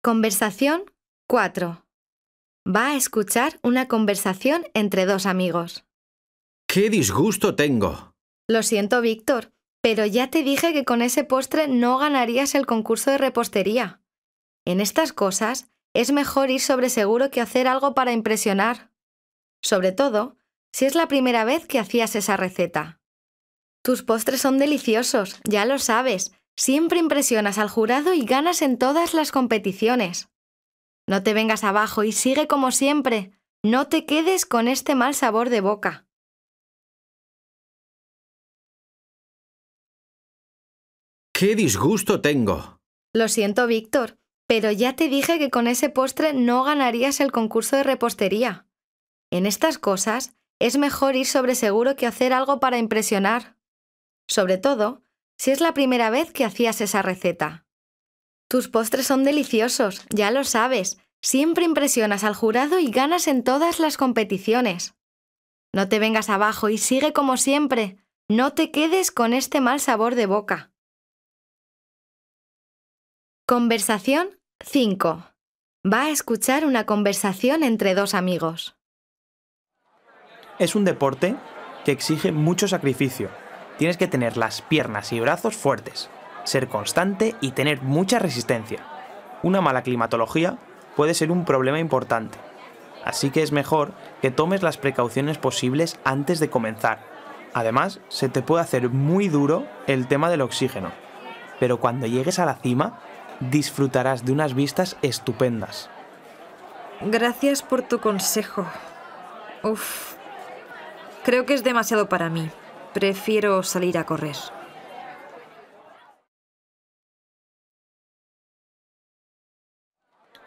[SPEAKER 1] Conversación 4. Va a escuchar una conversación entre dos amigos.
[SPEAKER 5] ¡Qué disgusto tengo!
[SPEAKER 1] Lo siento, Víctor, pero ya te dije que con ese postre no ganarías el concurso de repostería. En estas cosas es mejor ir sobre seguro que hacer algo para impresionar. Sobre todo si es la primera vez que hacías esa receta. Tus postres son deliciosos, ya lo sabes. Siempre impresionas al jurado y ganas en todas las competiciones. No te vengas abajo y sigue
[SPEAKER 6] como siempre. No te quedes con este mal sabor de boca. ¡Qué disgusto tengo!
[SPEAKER 1] Lo siento, Víctor, pero ya te dije que con ese postre no ganarías el concurso de repostería. En estas cosas es mejor ir sobre seguro que hacer algo para impresionar. Sobre todo, si es la primera vez que hacías esa receta. Tus postres son deliciosos, ya lo sabes. Siempre impresionas al jurado y ganas en todas las competiciones. No te vengas abajo y sigue como siempre. No te quedes con este mal sabor de boca. Conversación 5. Va a escuchar una conversación entre dos amigos.
[SPEAKER 4] Es un deporte que exige mucho sacrificio. Tienes que tener las piernas y brazos fuertes, ser constante y tener mucha resistencia. Una mala climatología puede ser un problema importante, así que es mejor que tomes las precauciones posibles antes de comenzar. Además, se te puede hacer muy duro el tema del oxígeno, pero cuando llegues a la cima disfrutarás de unas vistas estupendas.
[SPEAKER 2] Gracias por tu consejo. Uf, creo que es demasiado para
[SPEAKER 6] mí. Prefiero salir a correr.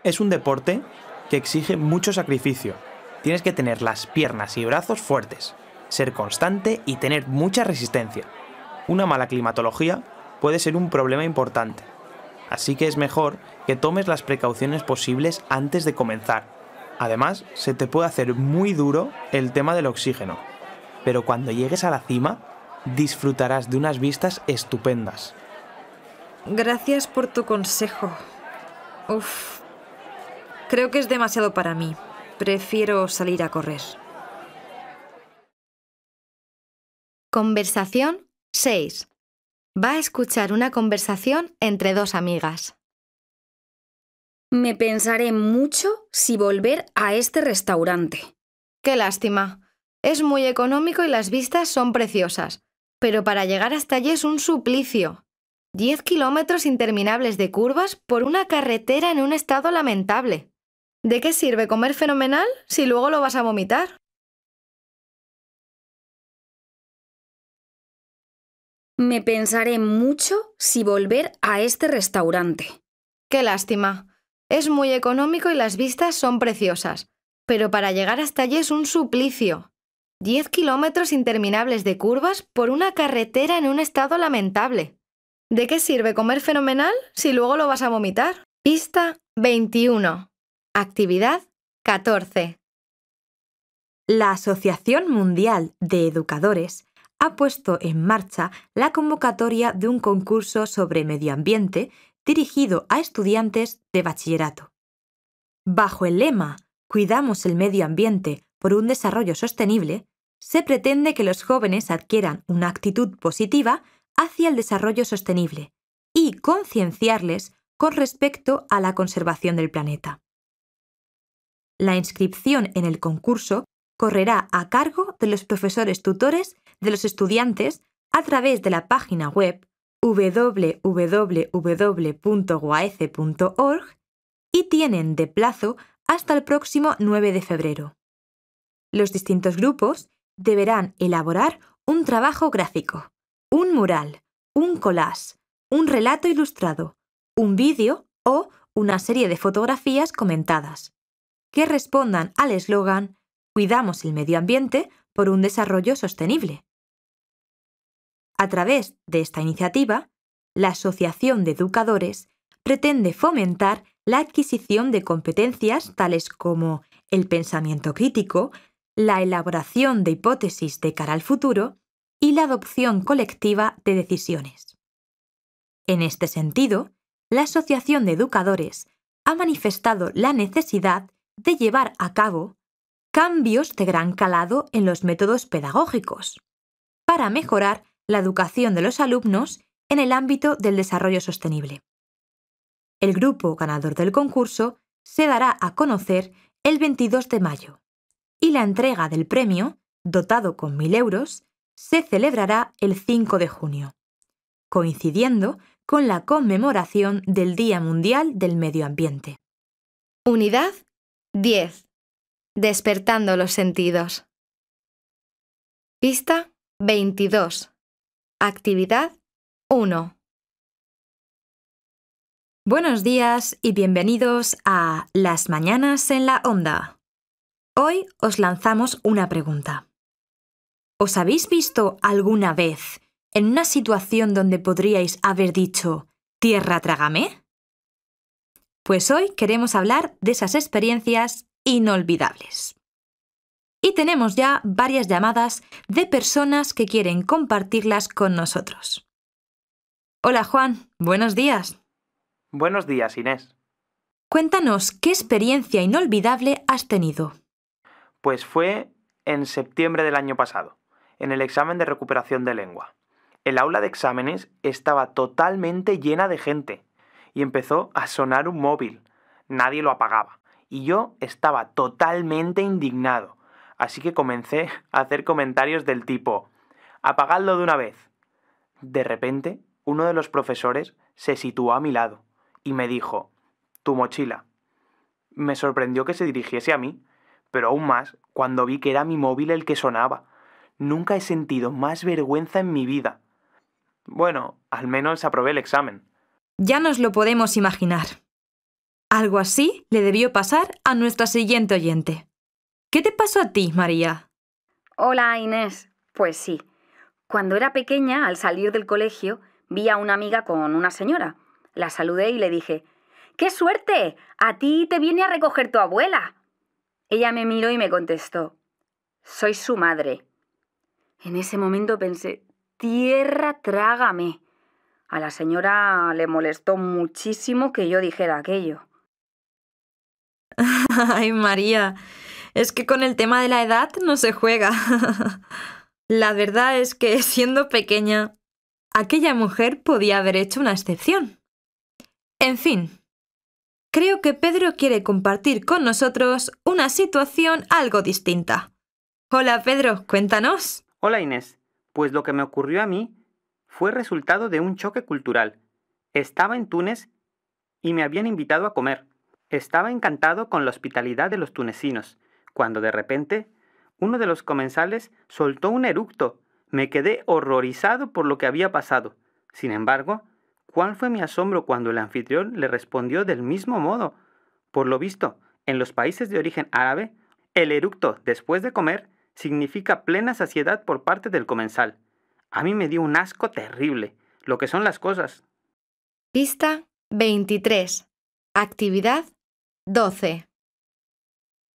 [SPEAKER 4] Es un deporte que exige mucho sacrificio. Tienes que tener las piernas y brazos fuertes, ser constante y tener mucha resistencia. Una mala climatología puede ser un problema importante así que es mejor que tomes las precauciones posibles antes de comenzar. Además, se te puede hacer muy duro el tema del oxígeno, pero cuando llegues a la cima, disfrutarás de unas vistas estupendas. Gracias
[SPEAKER 2] por tu consejo. Uf, creo que es demasiado para mí. Prefiero salir a correr.
[SPEAKER 1] Conversación 6 va a escuchar una conversación entre dos amigas.
[SPEAKER 7] Me pensaré mucho si volver
[SPEAKER 1] a este restaurante. Qué lástima. Es muy económico y las vistas son preciosas, pero para llegar hasta allí es un suplicio. Diez kilómetros interminables de curvas por una carretera en un estado lamentable. ¿De qué sirve comer
[SPEAKER 6] fenomenal si luego lo vas a vomitar? Me pensaré mucho si volver a este
[SPEAKER 1] restaurante. Qué lástima. Es muy económico y las vistas son preciosas, pero para llegar hasta allí es un suplicio. Diez kilómetros interminables de curvas por una carretera en un estado lamentable. ¿De qué sirve comer fenomenal si luego lo vas a vomitar? Pista 21. Actividad
[SPEAKER 2] 14. La Asociación Mundial de Educadores ha puesto en marcha la convocatoria de un concurso sobre medio ambiente dirigido a estudiantes de bachillerato. Bajo el lema Cuidamos el medio ambiente por un desarrollo sostenible, se pretende que los jóvenes adquieran una actitud positiva hacia el desarrollo sostenible y concienciarles con respecto a la conservación del planeta. La inscripción en el concurso correrá a cargo de los profesores tutores de los estudiantes a través de la página web www.guaece.org y tienen de plazo hasta el próximo 9 de febrero. Los distintos grupos deberán elaborar un trabajo gráfico, un mural, un collage, un relato ilustrado, un vídeo o una serie de fotografías comentadas, que respondan al eslogan Cuidamos el medio ambiente por un desarrollo sostenible a través de esta iniciativa, la Asociación de Educadores pretende fomentar la adquisición de competencias tales como el pensamiento crítico, la elaboración de hipótesis de cara al futuro y la adopción colectiva de decisiones. En este sentido, la Asociación de Educadores ha manifestado la necesidad de llevar a cabo cambios de gran calado en los métodos pedagógicos para mejorar la educación de los alumnos en el ámbito del desarrollo sostenible. El grupo ganador del concurso se dará a conocer el 22 de mayo y la entrega del premio, dotado con 1.000 euros, se celebrará el 5 de junio, coincidiendo con la conmemoración del Día Mundial del Medio Ambiente. Unidad
[SPEAKER 1] 10. Despertando los sentidos. Pista 22. Actividad 1.
[SPEAKER 2] Buenos días y bienvenidos a Las Mañanas en la Onda. Hoy os lanzamos una pregunta. ¿Os habéis visto alguna vez en una situación donde podríais haber dicho, Tierra trágame? Pues hoy queremos hablar de esas experiencias inolvidables y tenemos ya varias llamadas de personas que quieren compartirlas con nosotros. Hola Juan,
[SPEAKER 4] buenos días. Buenos días Inés.
[SPEAKER 2] Cuéntanos qué experiencia inolvidable has tenido.
[SPEAKER 4] Pues fue en septiembre del año pasado, en el examen de recuperación de lengua. El aula de exámenes estaba totalmente llena de gente y empezó a sonar un móvil. Nadie lo apagaba y yo estaba totalmente indignado así que comencé a hacer comentarios del tipo, apagadlo de una vez. De repente, uno de los profesores se situó a mi lado y me dijo, tu mochila. Me sorprendió que se dirigiese a mí, pero aún más cuando vi que era mi móvil el que sonaba. Nunca he sentido más vergüenza en mi vida. Bueno, al menos aprobé el examen. Ya
[SPEAKER 2] nos lo podemos imaginar. Algo así le debió pasar a nuestro siguiente oyente. ¿Qué te pasó a ti, María?
[SPEAKER 7] Hola, Inés. Pues sí. Cuando era pequeña, al salir del colegio, vi a una amiga con una señora. La saludé y le dije, ¡Qué suerte! A ti te viene a recoger tu abuela. Ella me miró y me contestó, soy su madre. En ese momento pensé, tierra trágame. A la señora le molestó muchísimo que yo dijera aquello.
[SPEAKER 2] Ay, María, es que con el tema de la edad no se juega. la verdad es que siendo pequeña, aquella mujer podía haber hecho una excepción. En fin, creo que Pedro quiere compartir con nosotros una
[SPEAKER 3] situación algo distinta. Hola Pedro, cuéntanos. Hola Inés, pues lo que me ocurrió a mí fue resultado de un choque cultural. Estaba en Túnez y me habían invitado a comer. Estaba encantado con la hospitalidad de los tunecinos, cuando de repente uno de los comensales soltó un eructo. Me quedé horrorizado por lo que había pasado. Sin embargo, ¿cuál fue mi asombro cuando el anfitrión le respondió del mismo modo? Por lo visto, en los países de origen árabe, el eructo después de comer significa plena saciedad por parte del comensal. A mí me dio un asco terrible, lo que son las cosas. Pista
[SPEAKER 1] 23. Actividad 12.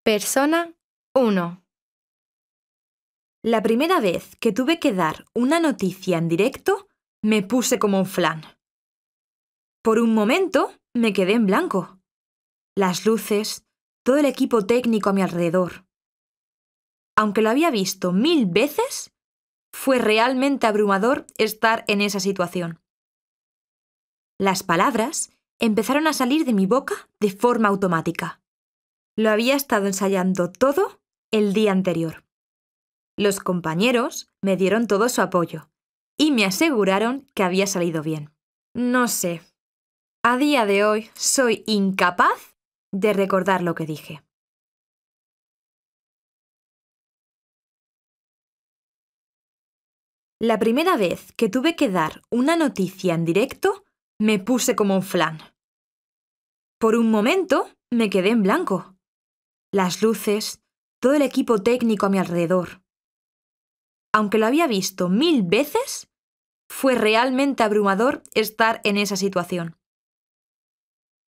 [SPEAKER 2] Persona 1. La primera vez que tuve que dar una noticia en directo, me puse como un flan. Por un momento me quedé en blanco. Las luces, todo el equipo técnico a mi alrededor. Aunque lo había visto mil veces, fue realmente abrumador estar en esa situación. Las palabras empezaron a salir de mi boca de forma automática lo había estado ensayando todo el día anterior. Los compañeros me dieron todo su apoyo y me aseguraron que había salido bien. No sé. A día de hoy soy incapaz de recordar lo que dije. La primera vez que tuve que dar una noticia en directo, me puse como un flan. Por un momento me quedé en blanco las luces, todo el equipo técnico a mi alrededor. Aunque lo había visto mil veces, fue realmente abrumador estar en esa situación.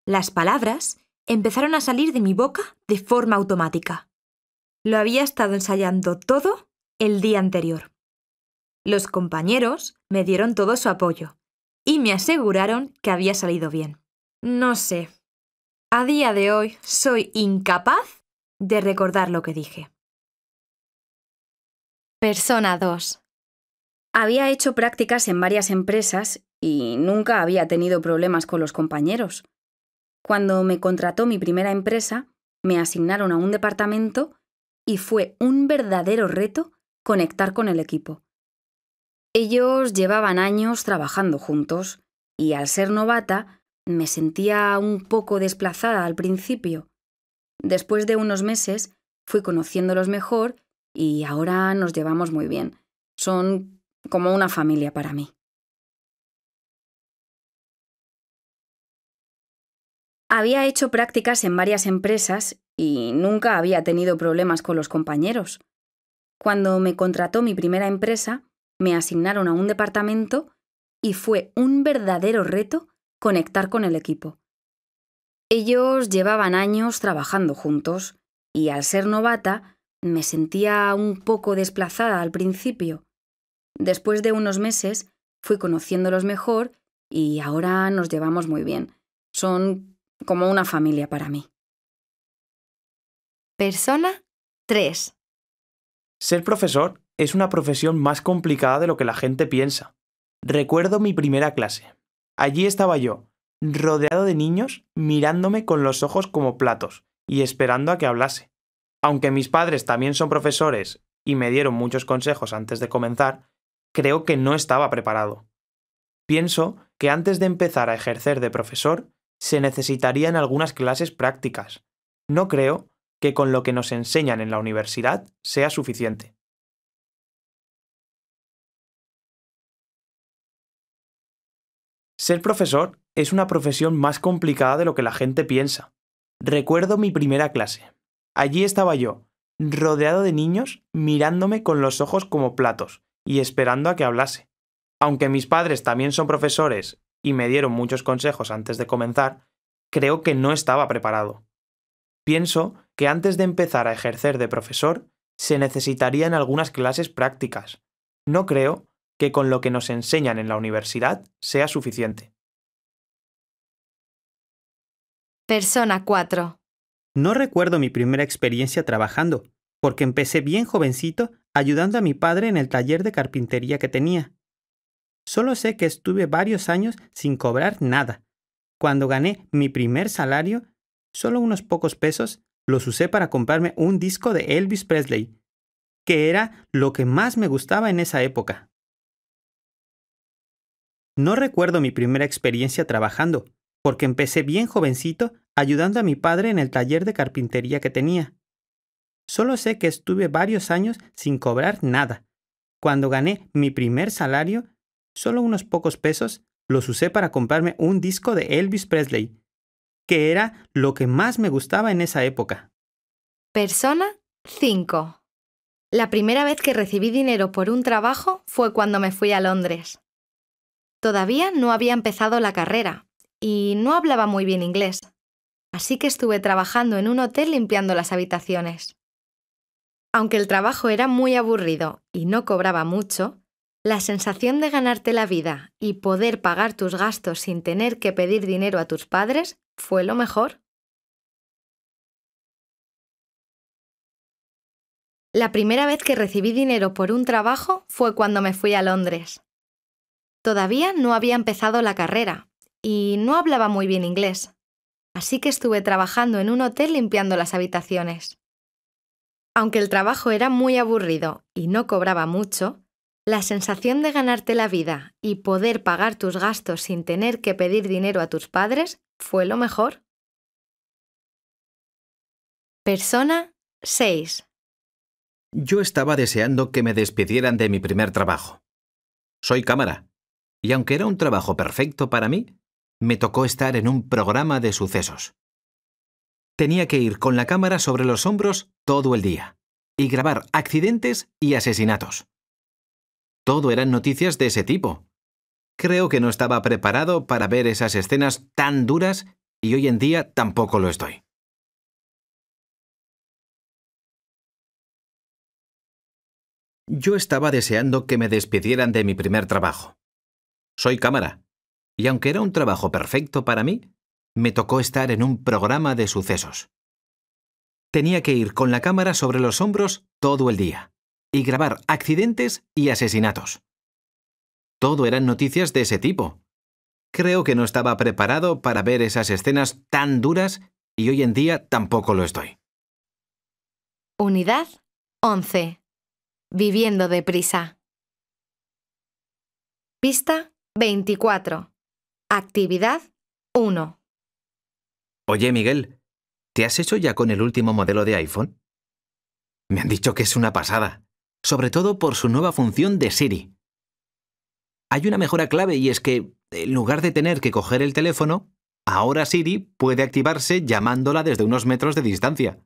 [SPEAKER 2] Las palabras empezaron a salir de mi boca de forma automática. Lo había estado ensayando todo el día anterior. Los compañeros me dieron todo su apoyo y me aseguraron que había salido bien. No sé. A día de hoy soy incapaz de
[SPEAKER 7] recordar lo que dije. Persona 2. Había hecho prácticas en varias empresas y nunca había tenido problemas con los compañeros. Cuando me contrató mi primera empresa, me asignaron a un departamento y fue un verdadero reto conectar con el equipo. Ellos llevaban años trabajando juntos y al ser novata me sentía un poco desplazada al principio. Después de unos meses fui conociéndolos mejor y ahora nos llevamos muy bien. Son como una familia para mí. Había hecho prácticas en varias empresas y nunca había tenido problemas con los compañeros. Cuando me contrató mi primera empresa, me asignaron a un departamento y fue un verdadero reto conectar con el equipo. Ellos llevaban años trabajando juntos y al ser novata me sentía un poco desplazada al principio. Después de unos meses fui conociéndolos mejor y ahora nos llevamos muy bien. Son como una familia para mí. Persona 3.
[SPEAKER 4] Ser profesor es una profesión más complicada de lo que la gente piensa. Recuerdo mi primera clase. Allí estaba yo, rodeado de niños mirándome con los ojos como platos y esperando a que hablase. Aunque mis padres también son profesores y me dieron muchos consejos antes de comenzar, creo que no estaba preparado. Pienso que antes de empezar a ejercer de profesor, se necesitarían algunas clases prácticas. No creo que con lo que nos enseñan en la universidad sea suficiente. Ser profesor es una profesión más complicada de lo que la gente piensa. Recuerdo mi primera clase. Allí estaba yo, rodeado de niños, mirándome con los ojos como platos y esperando a que hablase. Aunque mis padres también son profesores y me dieron muchos consejos antes de comenzar, creo que no estaba preparado. Pienso que antes de empezar a ejercer de profesor, se necesitarían algunas clases prácticas. No creo que con lo que nos enseñan en la universidad sea suficiente.
[SPEAKER 1] Persona 4.
[SPEAKER 3] No recuerdo mi primera experiencia trabajando, porque empecé bien jovencito ayudando a mi padre en el taller de carpintería que tenía. Solo sé que estuve varios años sin cobrar nada. Cuando gané mi primer salario, solo unos pocos pesos, los usé para comprarme un disco de Elvis Presley, que era lo que más me gustaba en esa época. No recuerdo mi primera experiencia trabajando, porque empecé bien jovencito ayudando a mi padre en el taller de carpintería que tenía. Solo sé que estuve varios años sin cobrar nada. Cuando gané mi primer salario, solo unos pocos pesos, los usé para comprarme un disco de Elvis Presley, que era lo que más me gustaba en esa época. Persona
[SPEAKER 1] 5. La primera vez que recibí dinero por un trabajo fue cuando me fui a Londres. Todavía no había empezado la carrera, y no hablaba muy bien inglés, así que estuve trabajando en un hotel limpiando las habitaciones. Aunque el trabajo era muy aburrido y no cobraba mucho, la sensación de ganarte la vida y poder pagar tus gastos sin tener que pedir dinero a tus padres fue lo mejor. La primera vez que recibí dinero por un trabajo fue cuando me fui a Londres. Todavía no había empezado la carrera, y no hablaba muy bien inglés, así que estuve trabajando en un hotel limpiando las habitaciones. Aunque el trabajo era muy aburrido y no cobraba mucho, la sensación de ganarte la vida y poder pagar tus gastos sin tener que pedir dinero a tus padres fue lo mejor. Persona 6.
[SPEAKER 5] Yo estaba deseando que me despidieran de mi primer trabajo. Soy cámara, y aunque era un trabajo perfecto para mí, me tocó estar en un programa de sucesos. Tenía que ir con la cámara sobre los hombros todo el día y grabar accidentes y asesinatos. Todo eran noticias de ese tipo. Creo que no estaba preparado para ver esas escenas tan duras y hoy en día tampoco lo estoy. Yo estaba deseando que me despidieran de mi primer trabajo. Soy cámara, y aunque era un trabajo perfecto para mí, me tocó estar en un programa de sucesos. Tenía que ir con la cámara sobre los hombros todo el día y grabar accidentes y asesinatos. Todo eran noticias de ese tipo. Creo que no estaba preparado para ver esas escenas tan duras y hoy en día tampoco lo estoy.
[SPEAKER 1] Unidad 11. Viviendo deprisa. Pista 24. Actividad 1.
[SPEAKER 5] Oye, Miguel, ¿te has hecho ya con el último modelo de iPhone? Me han dicho que es una pasada, sobre todo por su nueva función de Siri. Hay una mejora clave y es que, en lugar de tener que coger el teléfono, ahora Siri puede activarse llamándola desde unos metros de distancia.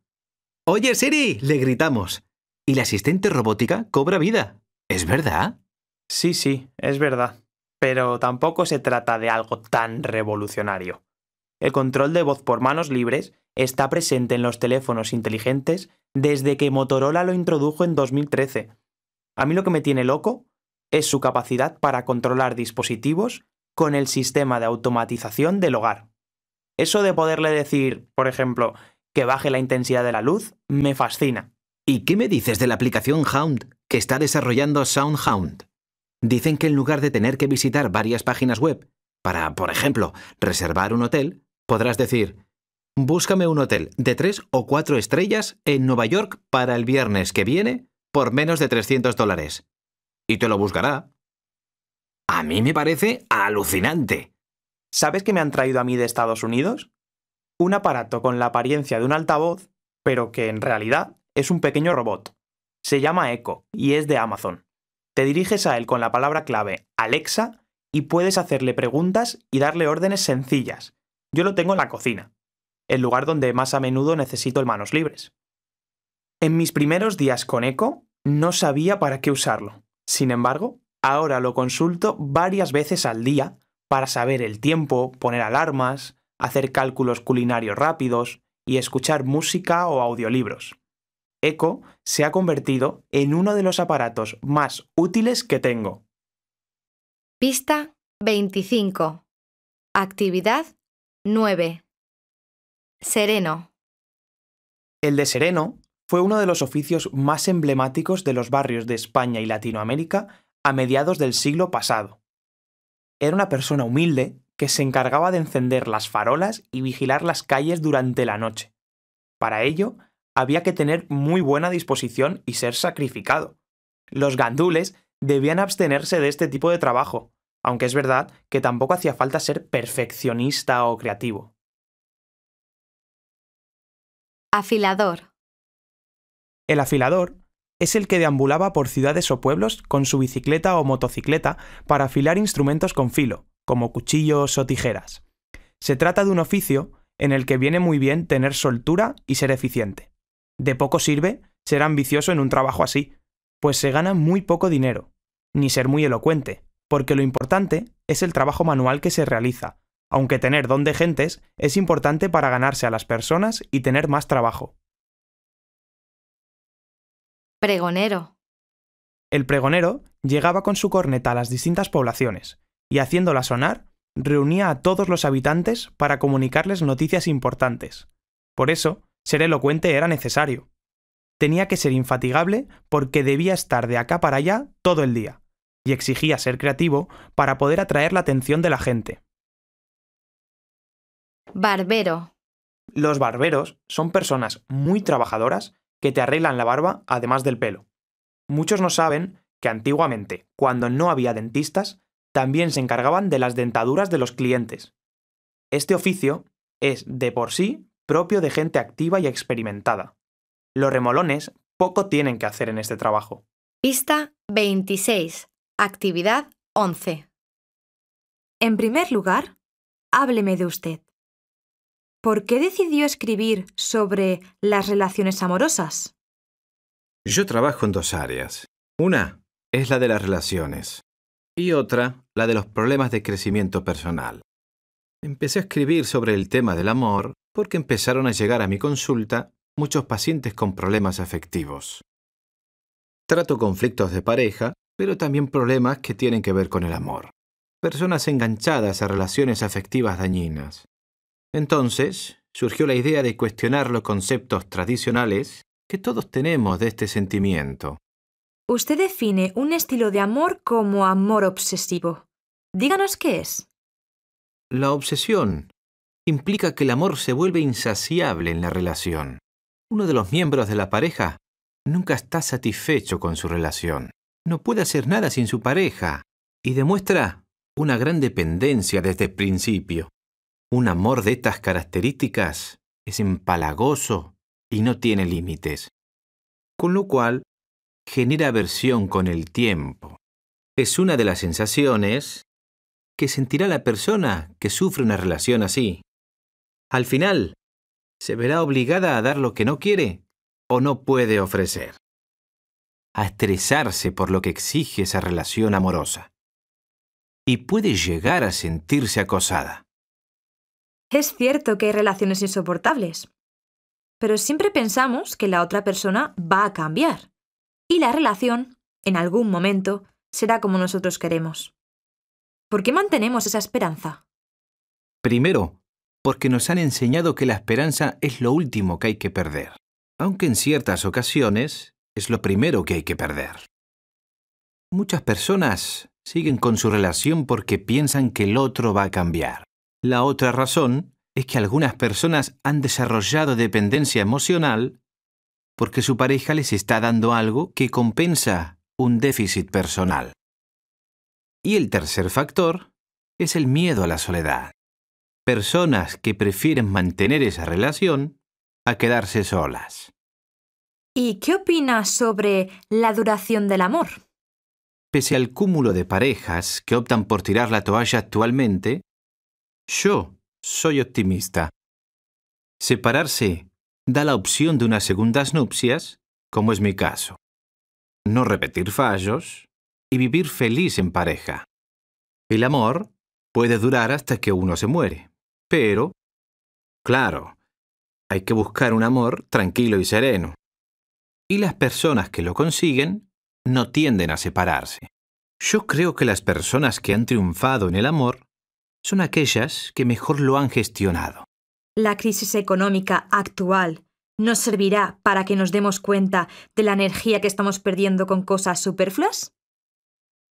[SPEAKER 5] ¡Oye, Siri! le gritamos. Y la asistente robótica cobra vida. ¿Es verdad?
[SPEAKER 4] Sí, sí, es verdad pero tampoco se trata de algo tan revolucionario. El control de voz por manos libres está presente en los teléfonos inteligentes desde que Motorola lo introdujo en 2013. A mí lo que me tiene loco es su capacidad para controlar dispositivos con el sistema de automatización del hogar. Eso de poderle decir, por ejemplo, que baje la intensidad de la luz, me
[SPEAKER 5] fascina. ¿Y qué me dices de la aplicación Hound que está desarrollando SoundHound? Dicen que en lugar de tener que visitar varias páginas web para, por ejemplo, reservar un hotel, podrás decir, búscame un hotel de tres o cuatro estrellas en Nueva York para el viernes que viene por menos de 300 dólares. Y te lo buscará. A mí me parece alucinante. ¿Sabes qué me han traído a mí de
[SPEAKER 4] Estados Unidos? Un aparato con la apariencia de un altavoz, pero que en realidad es un pequeño robot. Se llama Echo y es de Amazon. Te diriges a él con la palabra clave Alexa y puedes hacerle preguntas y darle órdenes sencillas. Yo lo tengo en la cocina, el lugar donde más a menudo necesito el manos libres. En mis primeros días con Echo no sabía para qué usarlo. Sin embargo, ahora lo consulto varias veces al día para saber el tiempo, poner alarmas, hacer cálculos culinarios rápidos y escuchar música o audiolibros. Eco se ha convertido en uno de los aparatos más útiles que tengo.
[SPEAKER 1] Pista 25. Actividad 9. Sereno.
[SPEAKER 4] El de sereno fue uno de los oficios más emblemáticos de los barrios de España y Latinoamérica a mediados del siglo pasado. Era una persona humilde que se encargaba de encender las farolas y vigilar las calles durante la noche. Para ello, había que tener muy buena disposición y ser sacrificado. Los gandules debían abstenerse de este tipo de trabajo, aunque es verdad que tampoco hacía falta ser perfeccionista o creativo.
[SPEAKER 6] Afilador.
[SPEAKER 4] El afilador es el que deambulaba por ciudades o pueblos con su bicicleta o motocicleta para afilar instrumentos con filo, como cuchillos o tijeras. Se trata de un oficio en el que viene muy bien tener soltura y ser eficiente. De poco sirve ser ambicioso en un trabajo así, pues se gana muy poco dinero, ni ser muy elocuente, porque lo importante es el trabajo manual que se realiza, aunque tener don de gentes es importante para ganarse a las personas y tener más trabajo.
[SPEAKER 1] Pregonero.
[SPEAKER 4] El pregonero llegaba con su corneta a las distintas poblaciones, y haciéndola sonar, reunía a todos los habitantes para comunicarles noticias importantes. Por eso, ser elocuente era necesario. Tenía que ser infatigable porque debía estar de acá para allá todo el día, y exigía ser creativo para poder atraer la atención de la gente.
[SPEAKER 1] Barbero.
[SPEAKER 4] Los barberos son personas muy trabajadoras que te arreglan la barba además del pelo. Muchos no saben que antiguamente, cuando no había dentistas, también se encargaban de las dentaduras de los clientes. Este oficio es de por sí propio de gente activa y experimentada. Los remolones poco tienen que hacer en este trabajo.
[SPEAKER 1] Pista 26. Actividad
[SPEAKER 2] 11. En primer lugar, hábleme de usted. ¿Por qué decidió escribir sobre las relaciones amorosas?
[SPEAKER 5] Yo trabajo en dos áreas. Una es la de las relaciones y otra la de los problemas de crecimiento personal. Empecé a escribir sobre el tema del amor porque empezaron a llegar a mi consulta muchos pacientes con problemas afectivos. Trato conflictos de pareja, pero también problemas que tienen que ver con el amor. Personas enganchadas a relaciones afectivas dañinas. Entonces, surgió la idea de cuestionar los conceptos tradicionales que todos tenemos de este sentimiento.
[SPEAKER 2] Usted define un estilo de amor como amor obsesivo. Díganos qué es.
[SPEAKER 5] La obsesión implica que el amor se vuelve insaciable en la relación. Uno de los miembros de la pareja nunca está satisfecho con su relación. No puede hacer nada sin su pareja y demuestra una gran dependencia desde el principio. Un amor de estas características es empalagoso y no tiene límites, con lo cual genera aversión con el tiempo. Es una de las sensaciones que sentirá la persona que sufre una relación así. Al final, se verá obligada a dar lo que no quiere o no puede ofrecer. A estresarse por lo que exige esa relación amorosa. Y puede llegar a sentirse acosada.
[SPEAKER 2] Es cierto que hay relaciones insoportables, pero siempre pensamos que la otra persona va a cambiar y la relación, en algún momento, será como nosotros queremos. ¿Por qué mantenemos esa esperanza?
[SPEAKER 5] Primero, porque nos han enseñado que la esperanza es lo último que hay que perder, aunque en ciertas ocasiones es lo primero que hay que perder. Muchas personas siguen con su relación porque piensan que el otro va a cambiar. La otra razón es que algunas personas han desarrollado dependencia emocional porque su pareja les está dando algo que compensa un déficit personal. Y el tercer factor es el miedo a la soledad personas que prefieren mantener esa relación a quedarse solas.
[SPEAKER 2] ¿Y qué opinas sobre la duración del amor?
[SPEAKER 5] Pese al cúmulo de parejas que optan por tirar la toalla actualmente, yo soy optimista. Separarse da la opción de unas segundas nupcias, como es mi caso. No repetir fallos y vivir feliz en pareja. El amor puede durar hasta que uno se muere. Pero, claro, hay que buscar un amor tranquilo y sereno. Y las personas que lo consiguen no tienden a separarse. Yo creo que las personas que han triunfado en el amor son aquellas que mejor lo han gestionado.
[SPEAKER 2] La crisis económica actual nos servirá para que nos demos cuenta de la energía que estamos perdiendo con cosas superfluas?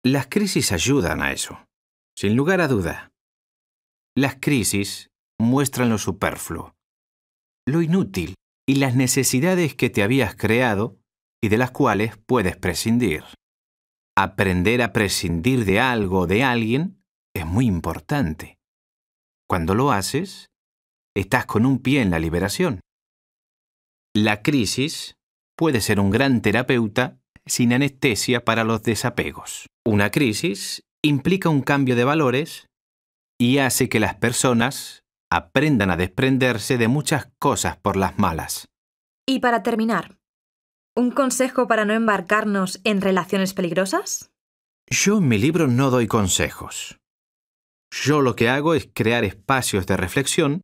[SPEAKER 5] Las crisis ayudan a eso, sin lugar a duda. Las crisis muestran lo superfluo, lo inútil y las necesidades que te habías creado y de las cuales puedes prescindir. Aprender a prescindir de algo o de alguien es muy importante. Cuando lo haces, estás con un pie en la liberación. La crisis puede ser un gran terapeuta sin anestesia para los desapegos. Una crisis implica un cambio de valores y hace que las personas aprendan a desprenderse de muchas cosas por las malas.
[SPEAKER 2] Y para terminar, ¿un consejo para no embarcarnos en relaciones peligrosas?
[SPEAKER 5] Yo en mi libro no doy consejos. Yo lo que hago es crear espacios de reflexión,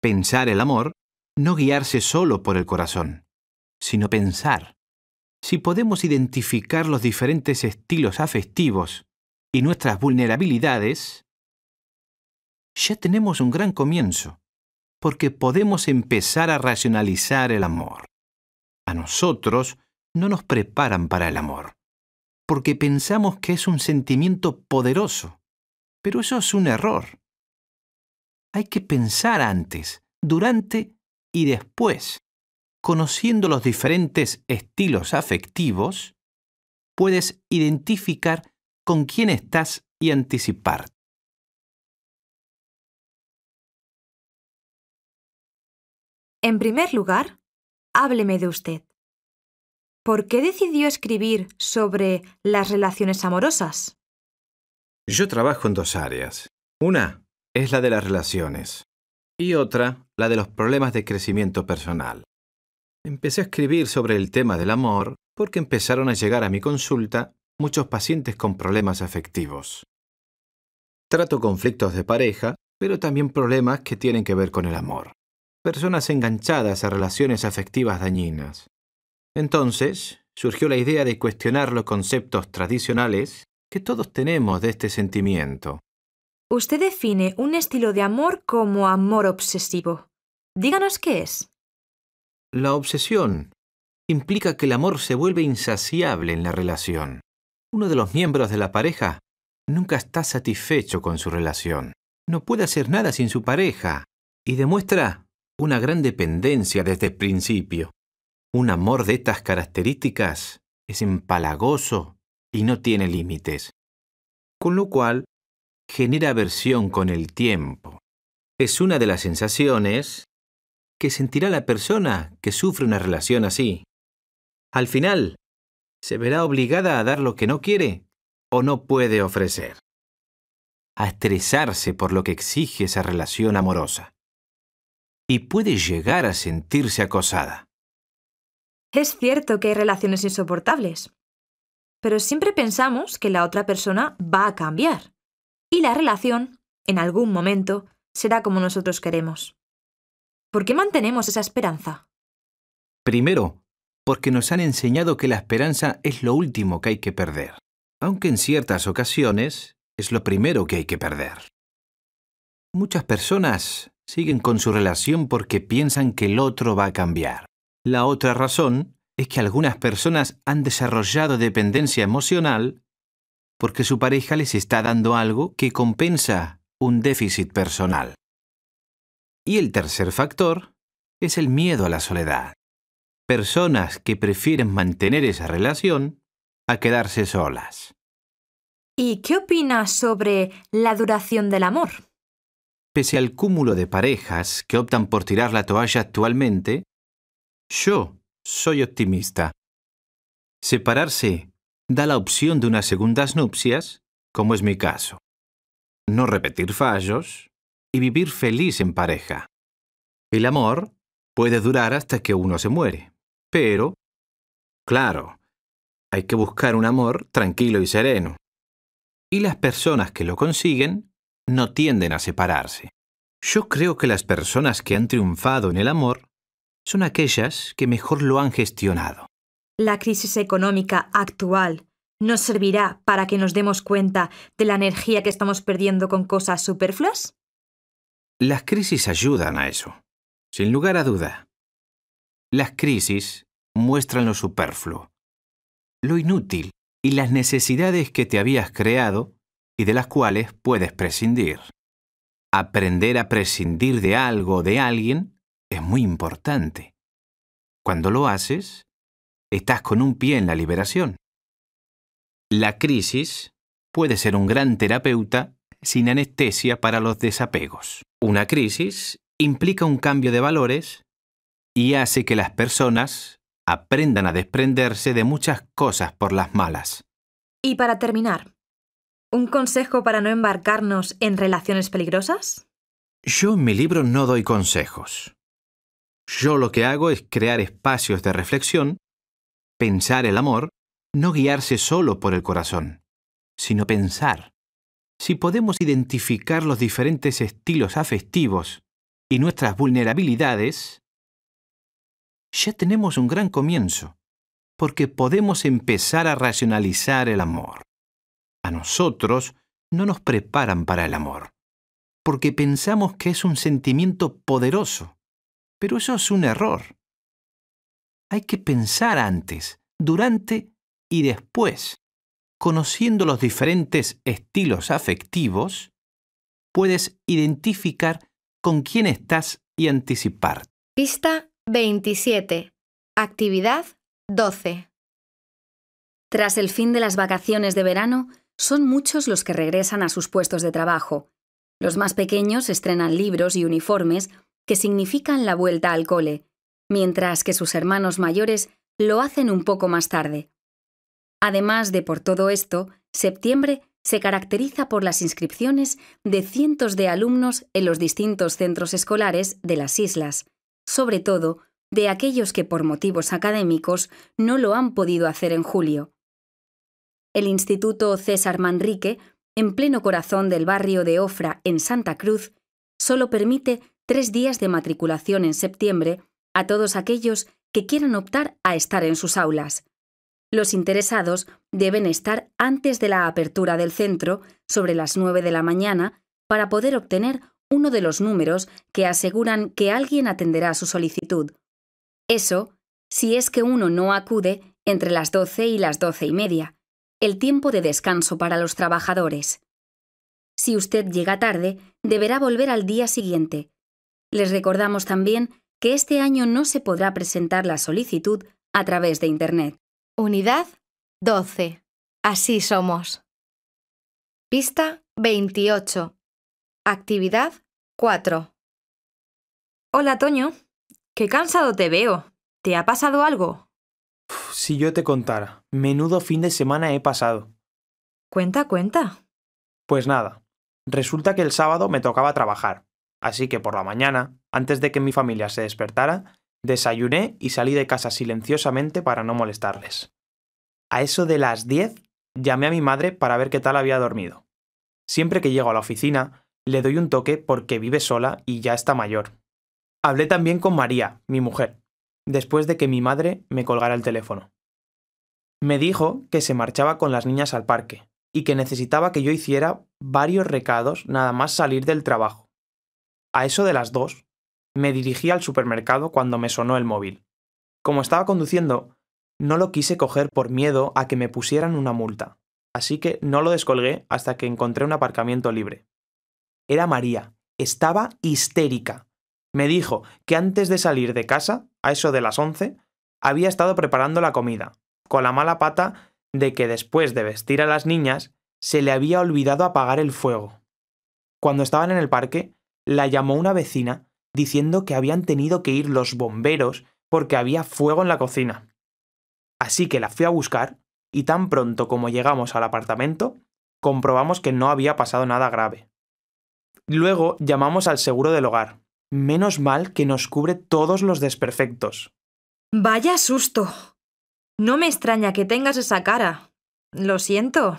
[SPEAKER 5] pensar el amor, no guiarse solo por el corazón, sino pensar. Si podemos identificar los diferentes estilos afectivos y nuestras vulnerabilidades, ya tenemos un gran comienzo, porque podemos empezar a racionalizar el amor. A nosotros no nos preparan para el amor, porque pensamos que es un sentimiento poderoso, pero eso es un error. Hay que pensar antes, durante y después. Conociendo los diferentes estilos afectivos, puedes identificar con quién estás y anticiparte.
[SPEAKER 6] En primer lugar, hábleme de usted.
[SPEAKER 2] ¿Por qué decidió escribir sobre las relaciones amorosas?
[SPEAKER 5] Yo trabajo en dos áreas. Una es la de las relaciones y otra la de los problemas de crecimiento personal. Empecé a escribir sobre el tema del amor porque empezaron a llegar a mi consulta muchos pacientes con problemas afectivos. Trato conflictos de pareja, pero también problemas que tienen que ver con el amor personas enganchadas a relaciones afectivas dañinas. Entonces, surgió la idea de cuestionar los conceptos tradicionales que todos tenemos de este sentimiento.
[SPEAKER 2] Usted define un estilo de amor como amor obsesivo. Díganos qué es.
[SPEAKER 5] La obsesión implica que el amor se vuelve insaciable en la relación. Uno de los miembros de la pareja nunca está satisfecho con su relación. No puede hacer nada sin su pareja y demuestra una gran dependencia desde el principio. Un amor de estas características es empalagoso y no tiene límites, con lo cual genera aversión con el tiempo. Es una de las sensaciones que sentirá la persona que sufre una relación así. Al final, se verá obligada a dar lo que no quiere o no puede ofrecer. A estresarse por lo que exige esa relación amorosa y puede llegar a sentirse acosada.
[SPEAKER 6] Es
[SPEAKER 2] cierto que hay relaciones insoportables, pero siempre pensamos que la otra persona va a cambiar y la relación, en algún momento, será como nosotros queremos. ¿Por qué mantenemos esa esperanza?
[SPEAKER 5] Primero, porque nos han enseñado que la esperanza es lo último que hay que perder, aunque en ciertas ocasiones es lo primero que hay que perder. Muchas personas siguen con su relación porque piensan que el otro va a cambiar. La otra razón es que algunas personas han desarrollado dependencia emocional porque su pareja les está dando algo que compensa un déficit personal. Y el tercer factor es el miedo a la soledad. Personas que prefieren mantener esa relación a quedarse solas.
[SPEAKER 2] ¿Y qué opinas sobre la duración del amor?
[SPEAKER 5] pese al cúmulo de parejas que optan por tirar la toalla actualmente, yo soy optimista. Separarse da la opción de unas segundas nupcias, como es mi caso. No repetir fallos y vivir feliz en pareja. El amor puede durar hasta que uno se muere, pero, claro, hay que buscar un amor tranquilo y sereno. Y las personas que lo consiguen no tienden a separarse. Yo creo que las personas que han triunfado en el amor son aquellas que mejor lo han gestionado.
[SPEAKER 2] La crisis económica actual nos servirá para que nos demos cuenta de la energía que estamos perdiendo con cosas superfluas?
[SPEAKER 5] Las crisis ayudan a eso, sin lugar a duda. Las crisis muestran lo superfluo, lo inútil y las necesidades que te habías creado y de las cuales puedes prescindir. Aprender a prescindir de algo o de alguien es muy importante. Cuando lo haces, estás con un pie en la liberación. La crisis puede ser un gran terapeuta sin anestesia para los desapegos. Una crisis implica un cambio de valores y hace que las personas aprendan a desprenderse de muchas cosas por las malas.
[SPEAKER 2] Y para terminar, ¿Un consejo para no embarcarnos en relaciones peligrosas?
[SPEAKER 5] Yo en mi libro no doy consejos. Yo lo que hago es crear espacios de reflexión, pensar el amor, no guiarse solo por el corazón, sino pensar. Si podemos identificar los diferentes estilos afectivos y nuestras vulnerabilidades, ya tenemos un gran comienzo, porque podemos empezar a racionalizar el amor a nosotros no nos preparan para el amor, porque pensamos que es un sentimiento poderoso, pero eso es un error. Hay que pensar antes, durante y después. Conociendo los diferentes estilos afectivos, puedes identificar con quién estás y anticipar.
[SPEAKER 7] Pista 27. Actividad 12. Tras el fin de las vacaciones de verano, son muchos los que regresan a sus puestos de trabajo. Los más pequeños estrenan libros y uniformes que significan la vuelta al cole, mientras que sus hermanos mayores lo hacen un poco más tarde. Además de por todo esto, septiembre se caracteriza por las inscripciones de cientos de alumnos en los distintos centros escolares de las islas, sobre todo de aquellos que por motivos académicos no lo han podido hacer en julio el Instituto César Manrique, en pleno corazón del barrio de Ofra, en Santa Cruz, solo permite tres días de matriculación en septiembre a todos aquellos que quieran optar a estar en sus aulas. Los interesados deben estar antes de la apertura del centro, sobre las nueve de la mañana, para poder obtener uno de los números que aseguran que alguien atenderá su solicitud. Eso, si es que uno no acude entre las doce y las doce y media, el tiempo de descanso para los trabajadores. Si usted llega tarde, deberá volver al día siguiente. Les recordamos también que este año no se podrá presentar la solicitud a través de Internet. Unidad 12. Así somos.
[SPEAKER 1] Pista 28. Actividad 4.
[SPEAKER 2] Hola, Toño. Qué cansado te veo. ¿Te ha pasado algo?
[SPEAKER 4] si yo te contara, menudo fin de semana he pasado. Cuenta, cuenta. Pues nada, resulta que el sábado me tocaba trabajar, así que por la mañana, antes de que mi familia se despertara, desayuné y salí de casa silenciosamente para no molestarles. A eso de las 10 llamé a mi madre para ver qué tal había dormido. Siempre que llego a la oficina, le doy un toque porque vive sola y ya está mayor. Hablé también con María, mi mujer, después de que mi madre me colgara el teléfono. Me dijo que se marchaba con las niñas al parque y que necesitaba que yo hiciera varios recados nada más salir del trabajo. A eso de las dos, me dirigí al supermercado cuando me sonó el móvil. Como estaba conduciendo, no lo quise coger por miedo a que me pusieran una multa, así que no lo descolgué hasta que encontré un aparcamiento libre. Era María, estaba histérica me dijo que antes de salir de casa, a eso de las 11, había estado preparando la comida, con la mala pata de que después de vestir a las niñas, se le había olvidado apagar el fuego. Cuando estaban en el parque, la llamó una vecina diciendo que habían tenido que ir los bomberos porque había fuego en la cocina. Así que la fui a buscar y tan pronto como llegamos al apartamento, comprobamos que no había pasado nada grave. Luego llamamos al seguro del hogar, Menos mal que nos cubre todos los desperfectos.
[SPEAKER 2] Vaya susto. No me extraña que tengas esa cara. Lo siento.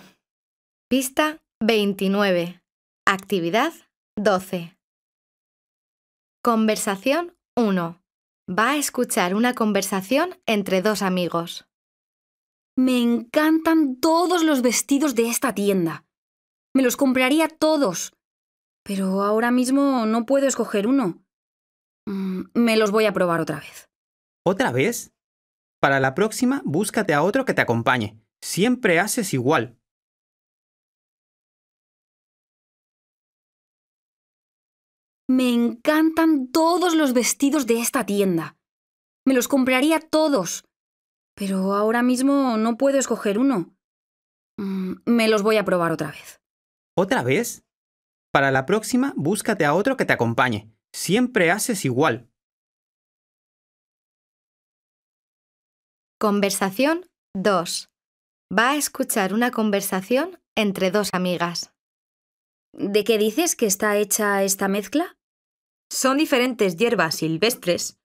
[SPEAKER 2] Pista
[SPEAKER 1] 29. Actividad 12. Conversación 1. Va a escuchar una conversación entre dos amigos.
[SPEAKER 7] Me encantan todos los vestidos de esta tienda. Me los compraría todos. Pero ahora mismo no puedo escoger uno. Mm, me los voy a probar otra vez.
[SPEAKER 3] ¿Otra vez? Para la próxima, búscate a otro que te acompañe. Siempre haces igual.
[SPEAKER 6] Me encantan
[SPEAKER 7] todos los vestidos de esta tienda. Me los compraría todos. Pero ahora mismo no puedo escoger uno. Mm, me los voy a probar otra vez.
[SPEAKER 3] ¿Otra vez? Para la próxima, búscate a otro que te acompañe. Siempre haces igual.
[SPEAKER 1] Conversación 2. Va a escuchar una conversación entre dos amigas.
[SPEAKER 2] ¿De qué dices que está hecha esta mezcla? Son diferentes hierbas silvestres,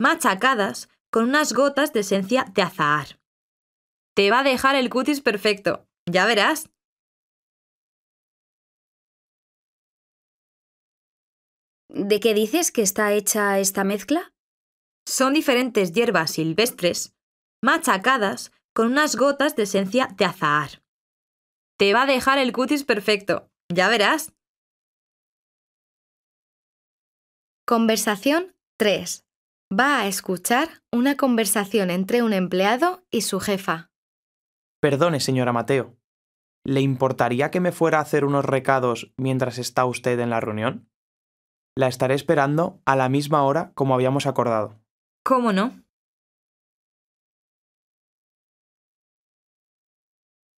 [SPEAKER 2] machacadas con unas gotas de esencia de azahar.
[SPEAKER 6] Te va a dejar el cutis perfecto, ya verás. ¿De qué dices que está hecha esta mezcla? Son diferentes hierbas silvestres machacadas con unas gotas de esencia de azahar. Te va a dejar el cutis perfecto, ya verás.
[SPEAKER 1] Conversación 3. Va a escuchar una conversación entre un empleado y su jefa.
[SPEAKER 4] Perdone, señora Mateo. ¿Le importaría que me fuera a hacer unos recados mientras está usted en la reunión? La estaré esperando a la misma hora como habíamos acordado. ¿Cómo no?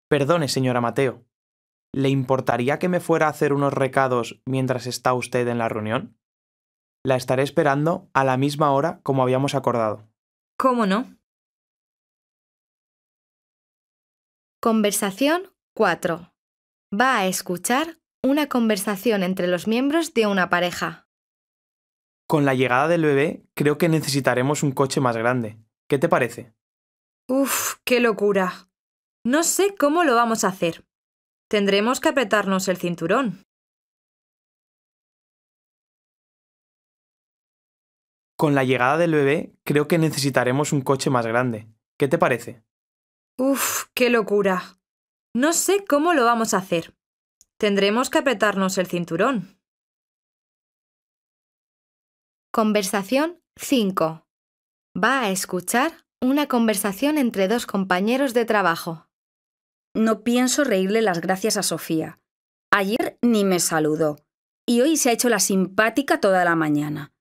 [SPEAKER 4] Perdone, señora Mateo. ¿Le importaría que me fuera a hacer unos recados mientras está usted en la reunión? La estaré esperando a la misma hora como habíamos acordado.
[SPEAKER 2] ¿Cómo no?
[SPEAKER 1] Conversación 4. Va a escuchar una conversación entre los miembros de una pareja.
[SPEAKER 4] Con la llegada del bebé, creo que necesitaremos un coche más grande. ¿Qué te parece?
[SPEAKER 6] Uf, qué locura. No sé cómo lo vamos a hacer. Tendremos que apretarnos el cinturón.
[SPEAKER 4] Con la llegada del bebé, creo que necesitaremos un coche más grande. ¿Qué te parece?
[SPEAKER 2] Uf, qué locura. No sé cómo lo vamos a hacer. Tendremos que apretarnos el cinturón.
[SPEAKER 1] Conversación 5. Va a escuchar una conversación entre
[SPEAKER 7] dos compañeros de trabajo. No pienso reírle las gracias a Sofía. Ayer ni me saludó y hoy se ha hecho la simpática toda la mañana.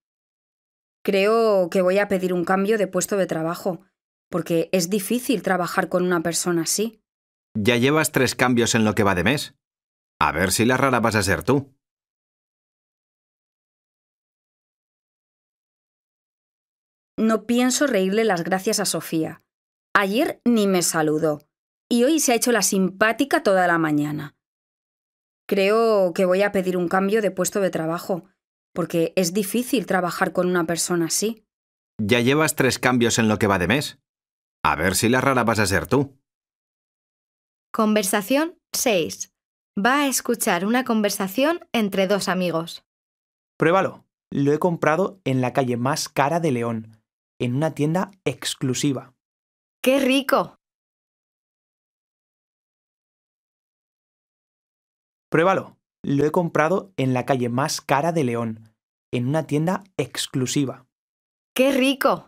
[SPEAKER 7] Creo que voy a pedir un cambio de puesto de trabajo, porque es difícil trabajar con una persona así.
[SPEAKER 5] Ya llevas tres cambios en lo que va de mes. A ver si la rara vas a ser tú.
[SPEAKER 7] no pienso reírle las gracias a Sofía. Ayer ni me saludó y hoy se ha hecho la simpática toda la mañana. Creo que voy a pedir un cambio de puesto de trabajo, porque es difícil trabajar con una persona así.
[SPEAKER 5] Ya llevas tres cambios en lo que va de mes. A ver si la rara vas a ser tú.
[SPEAKER 1] Conversación 6. Va a escuchar una conversación entre dos amigos.
[SPEAKER 4] Pruébalo. Lo he comprado en la calle más cara de León en una tienda exclusiva. ¡Qué rico! Pruébalo. Lo he comprado en la calle más cara de León, en una tienda exclusiva. ¡Qué rico!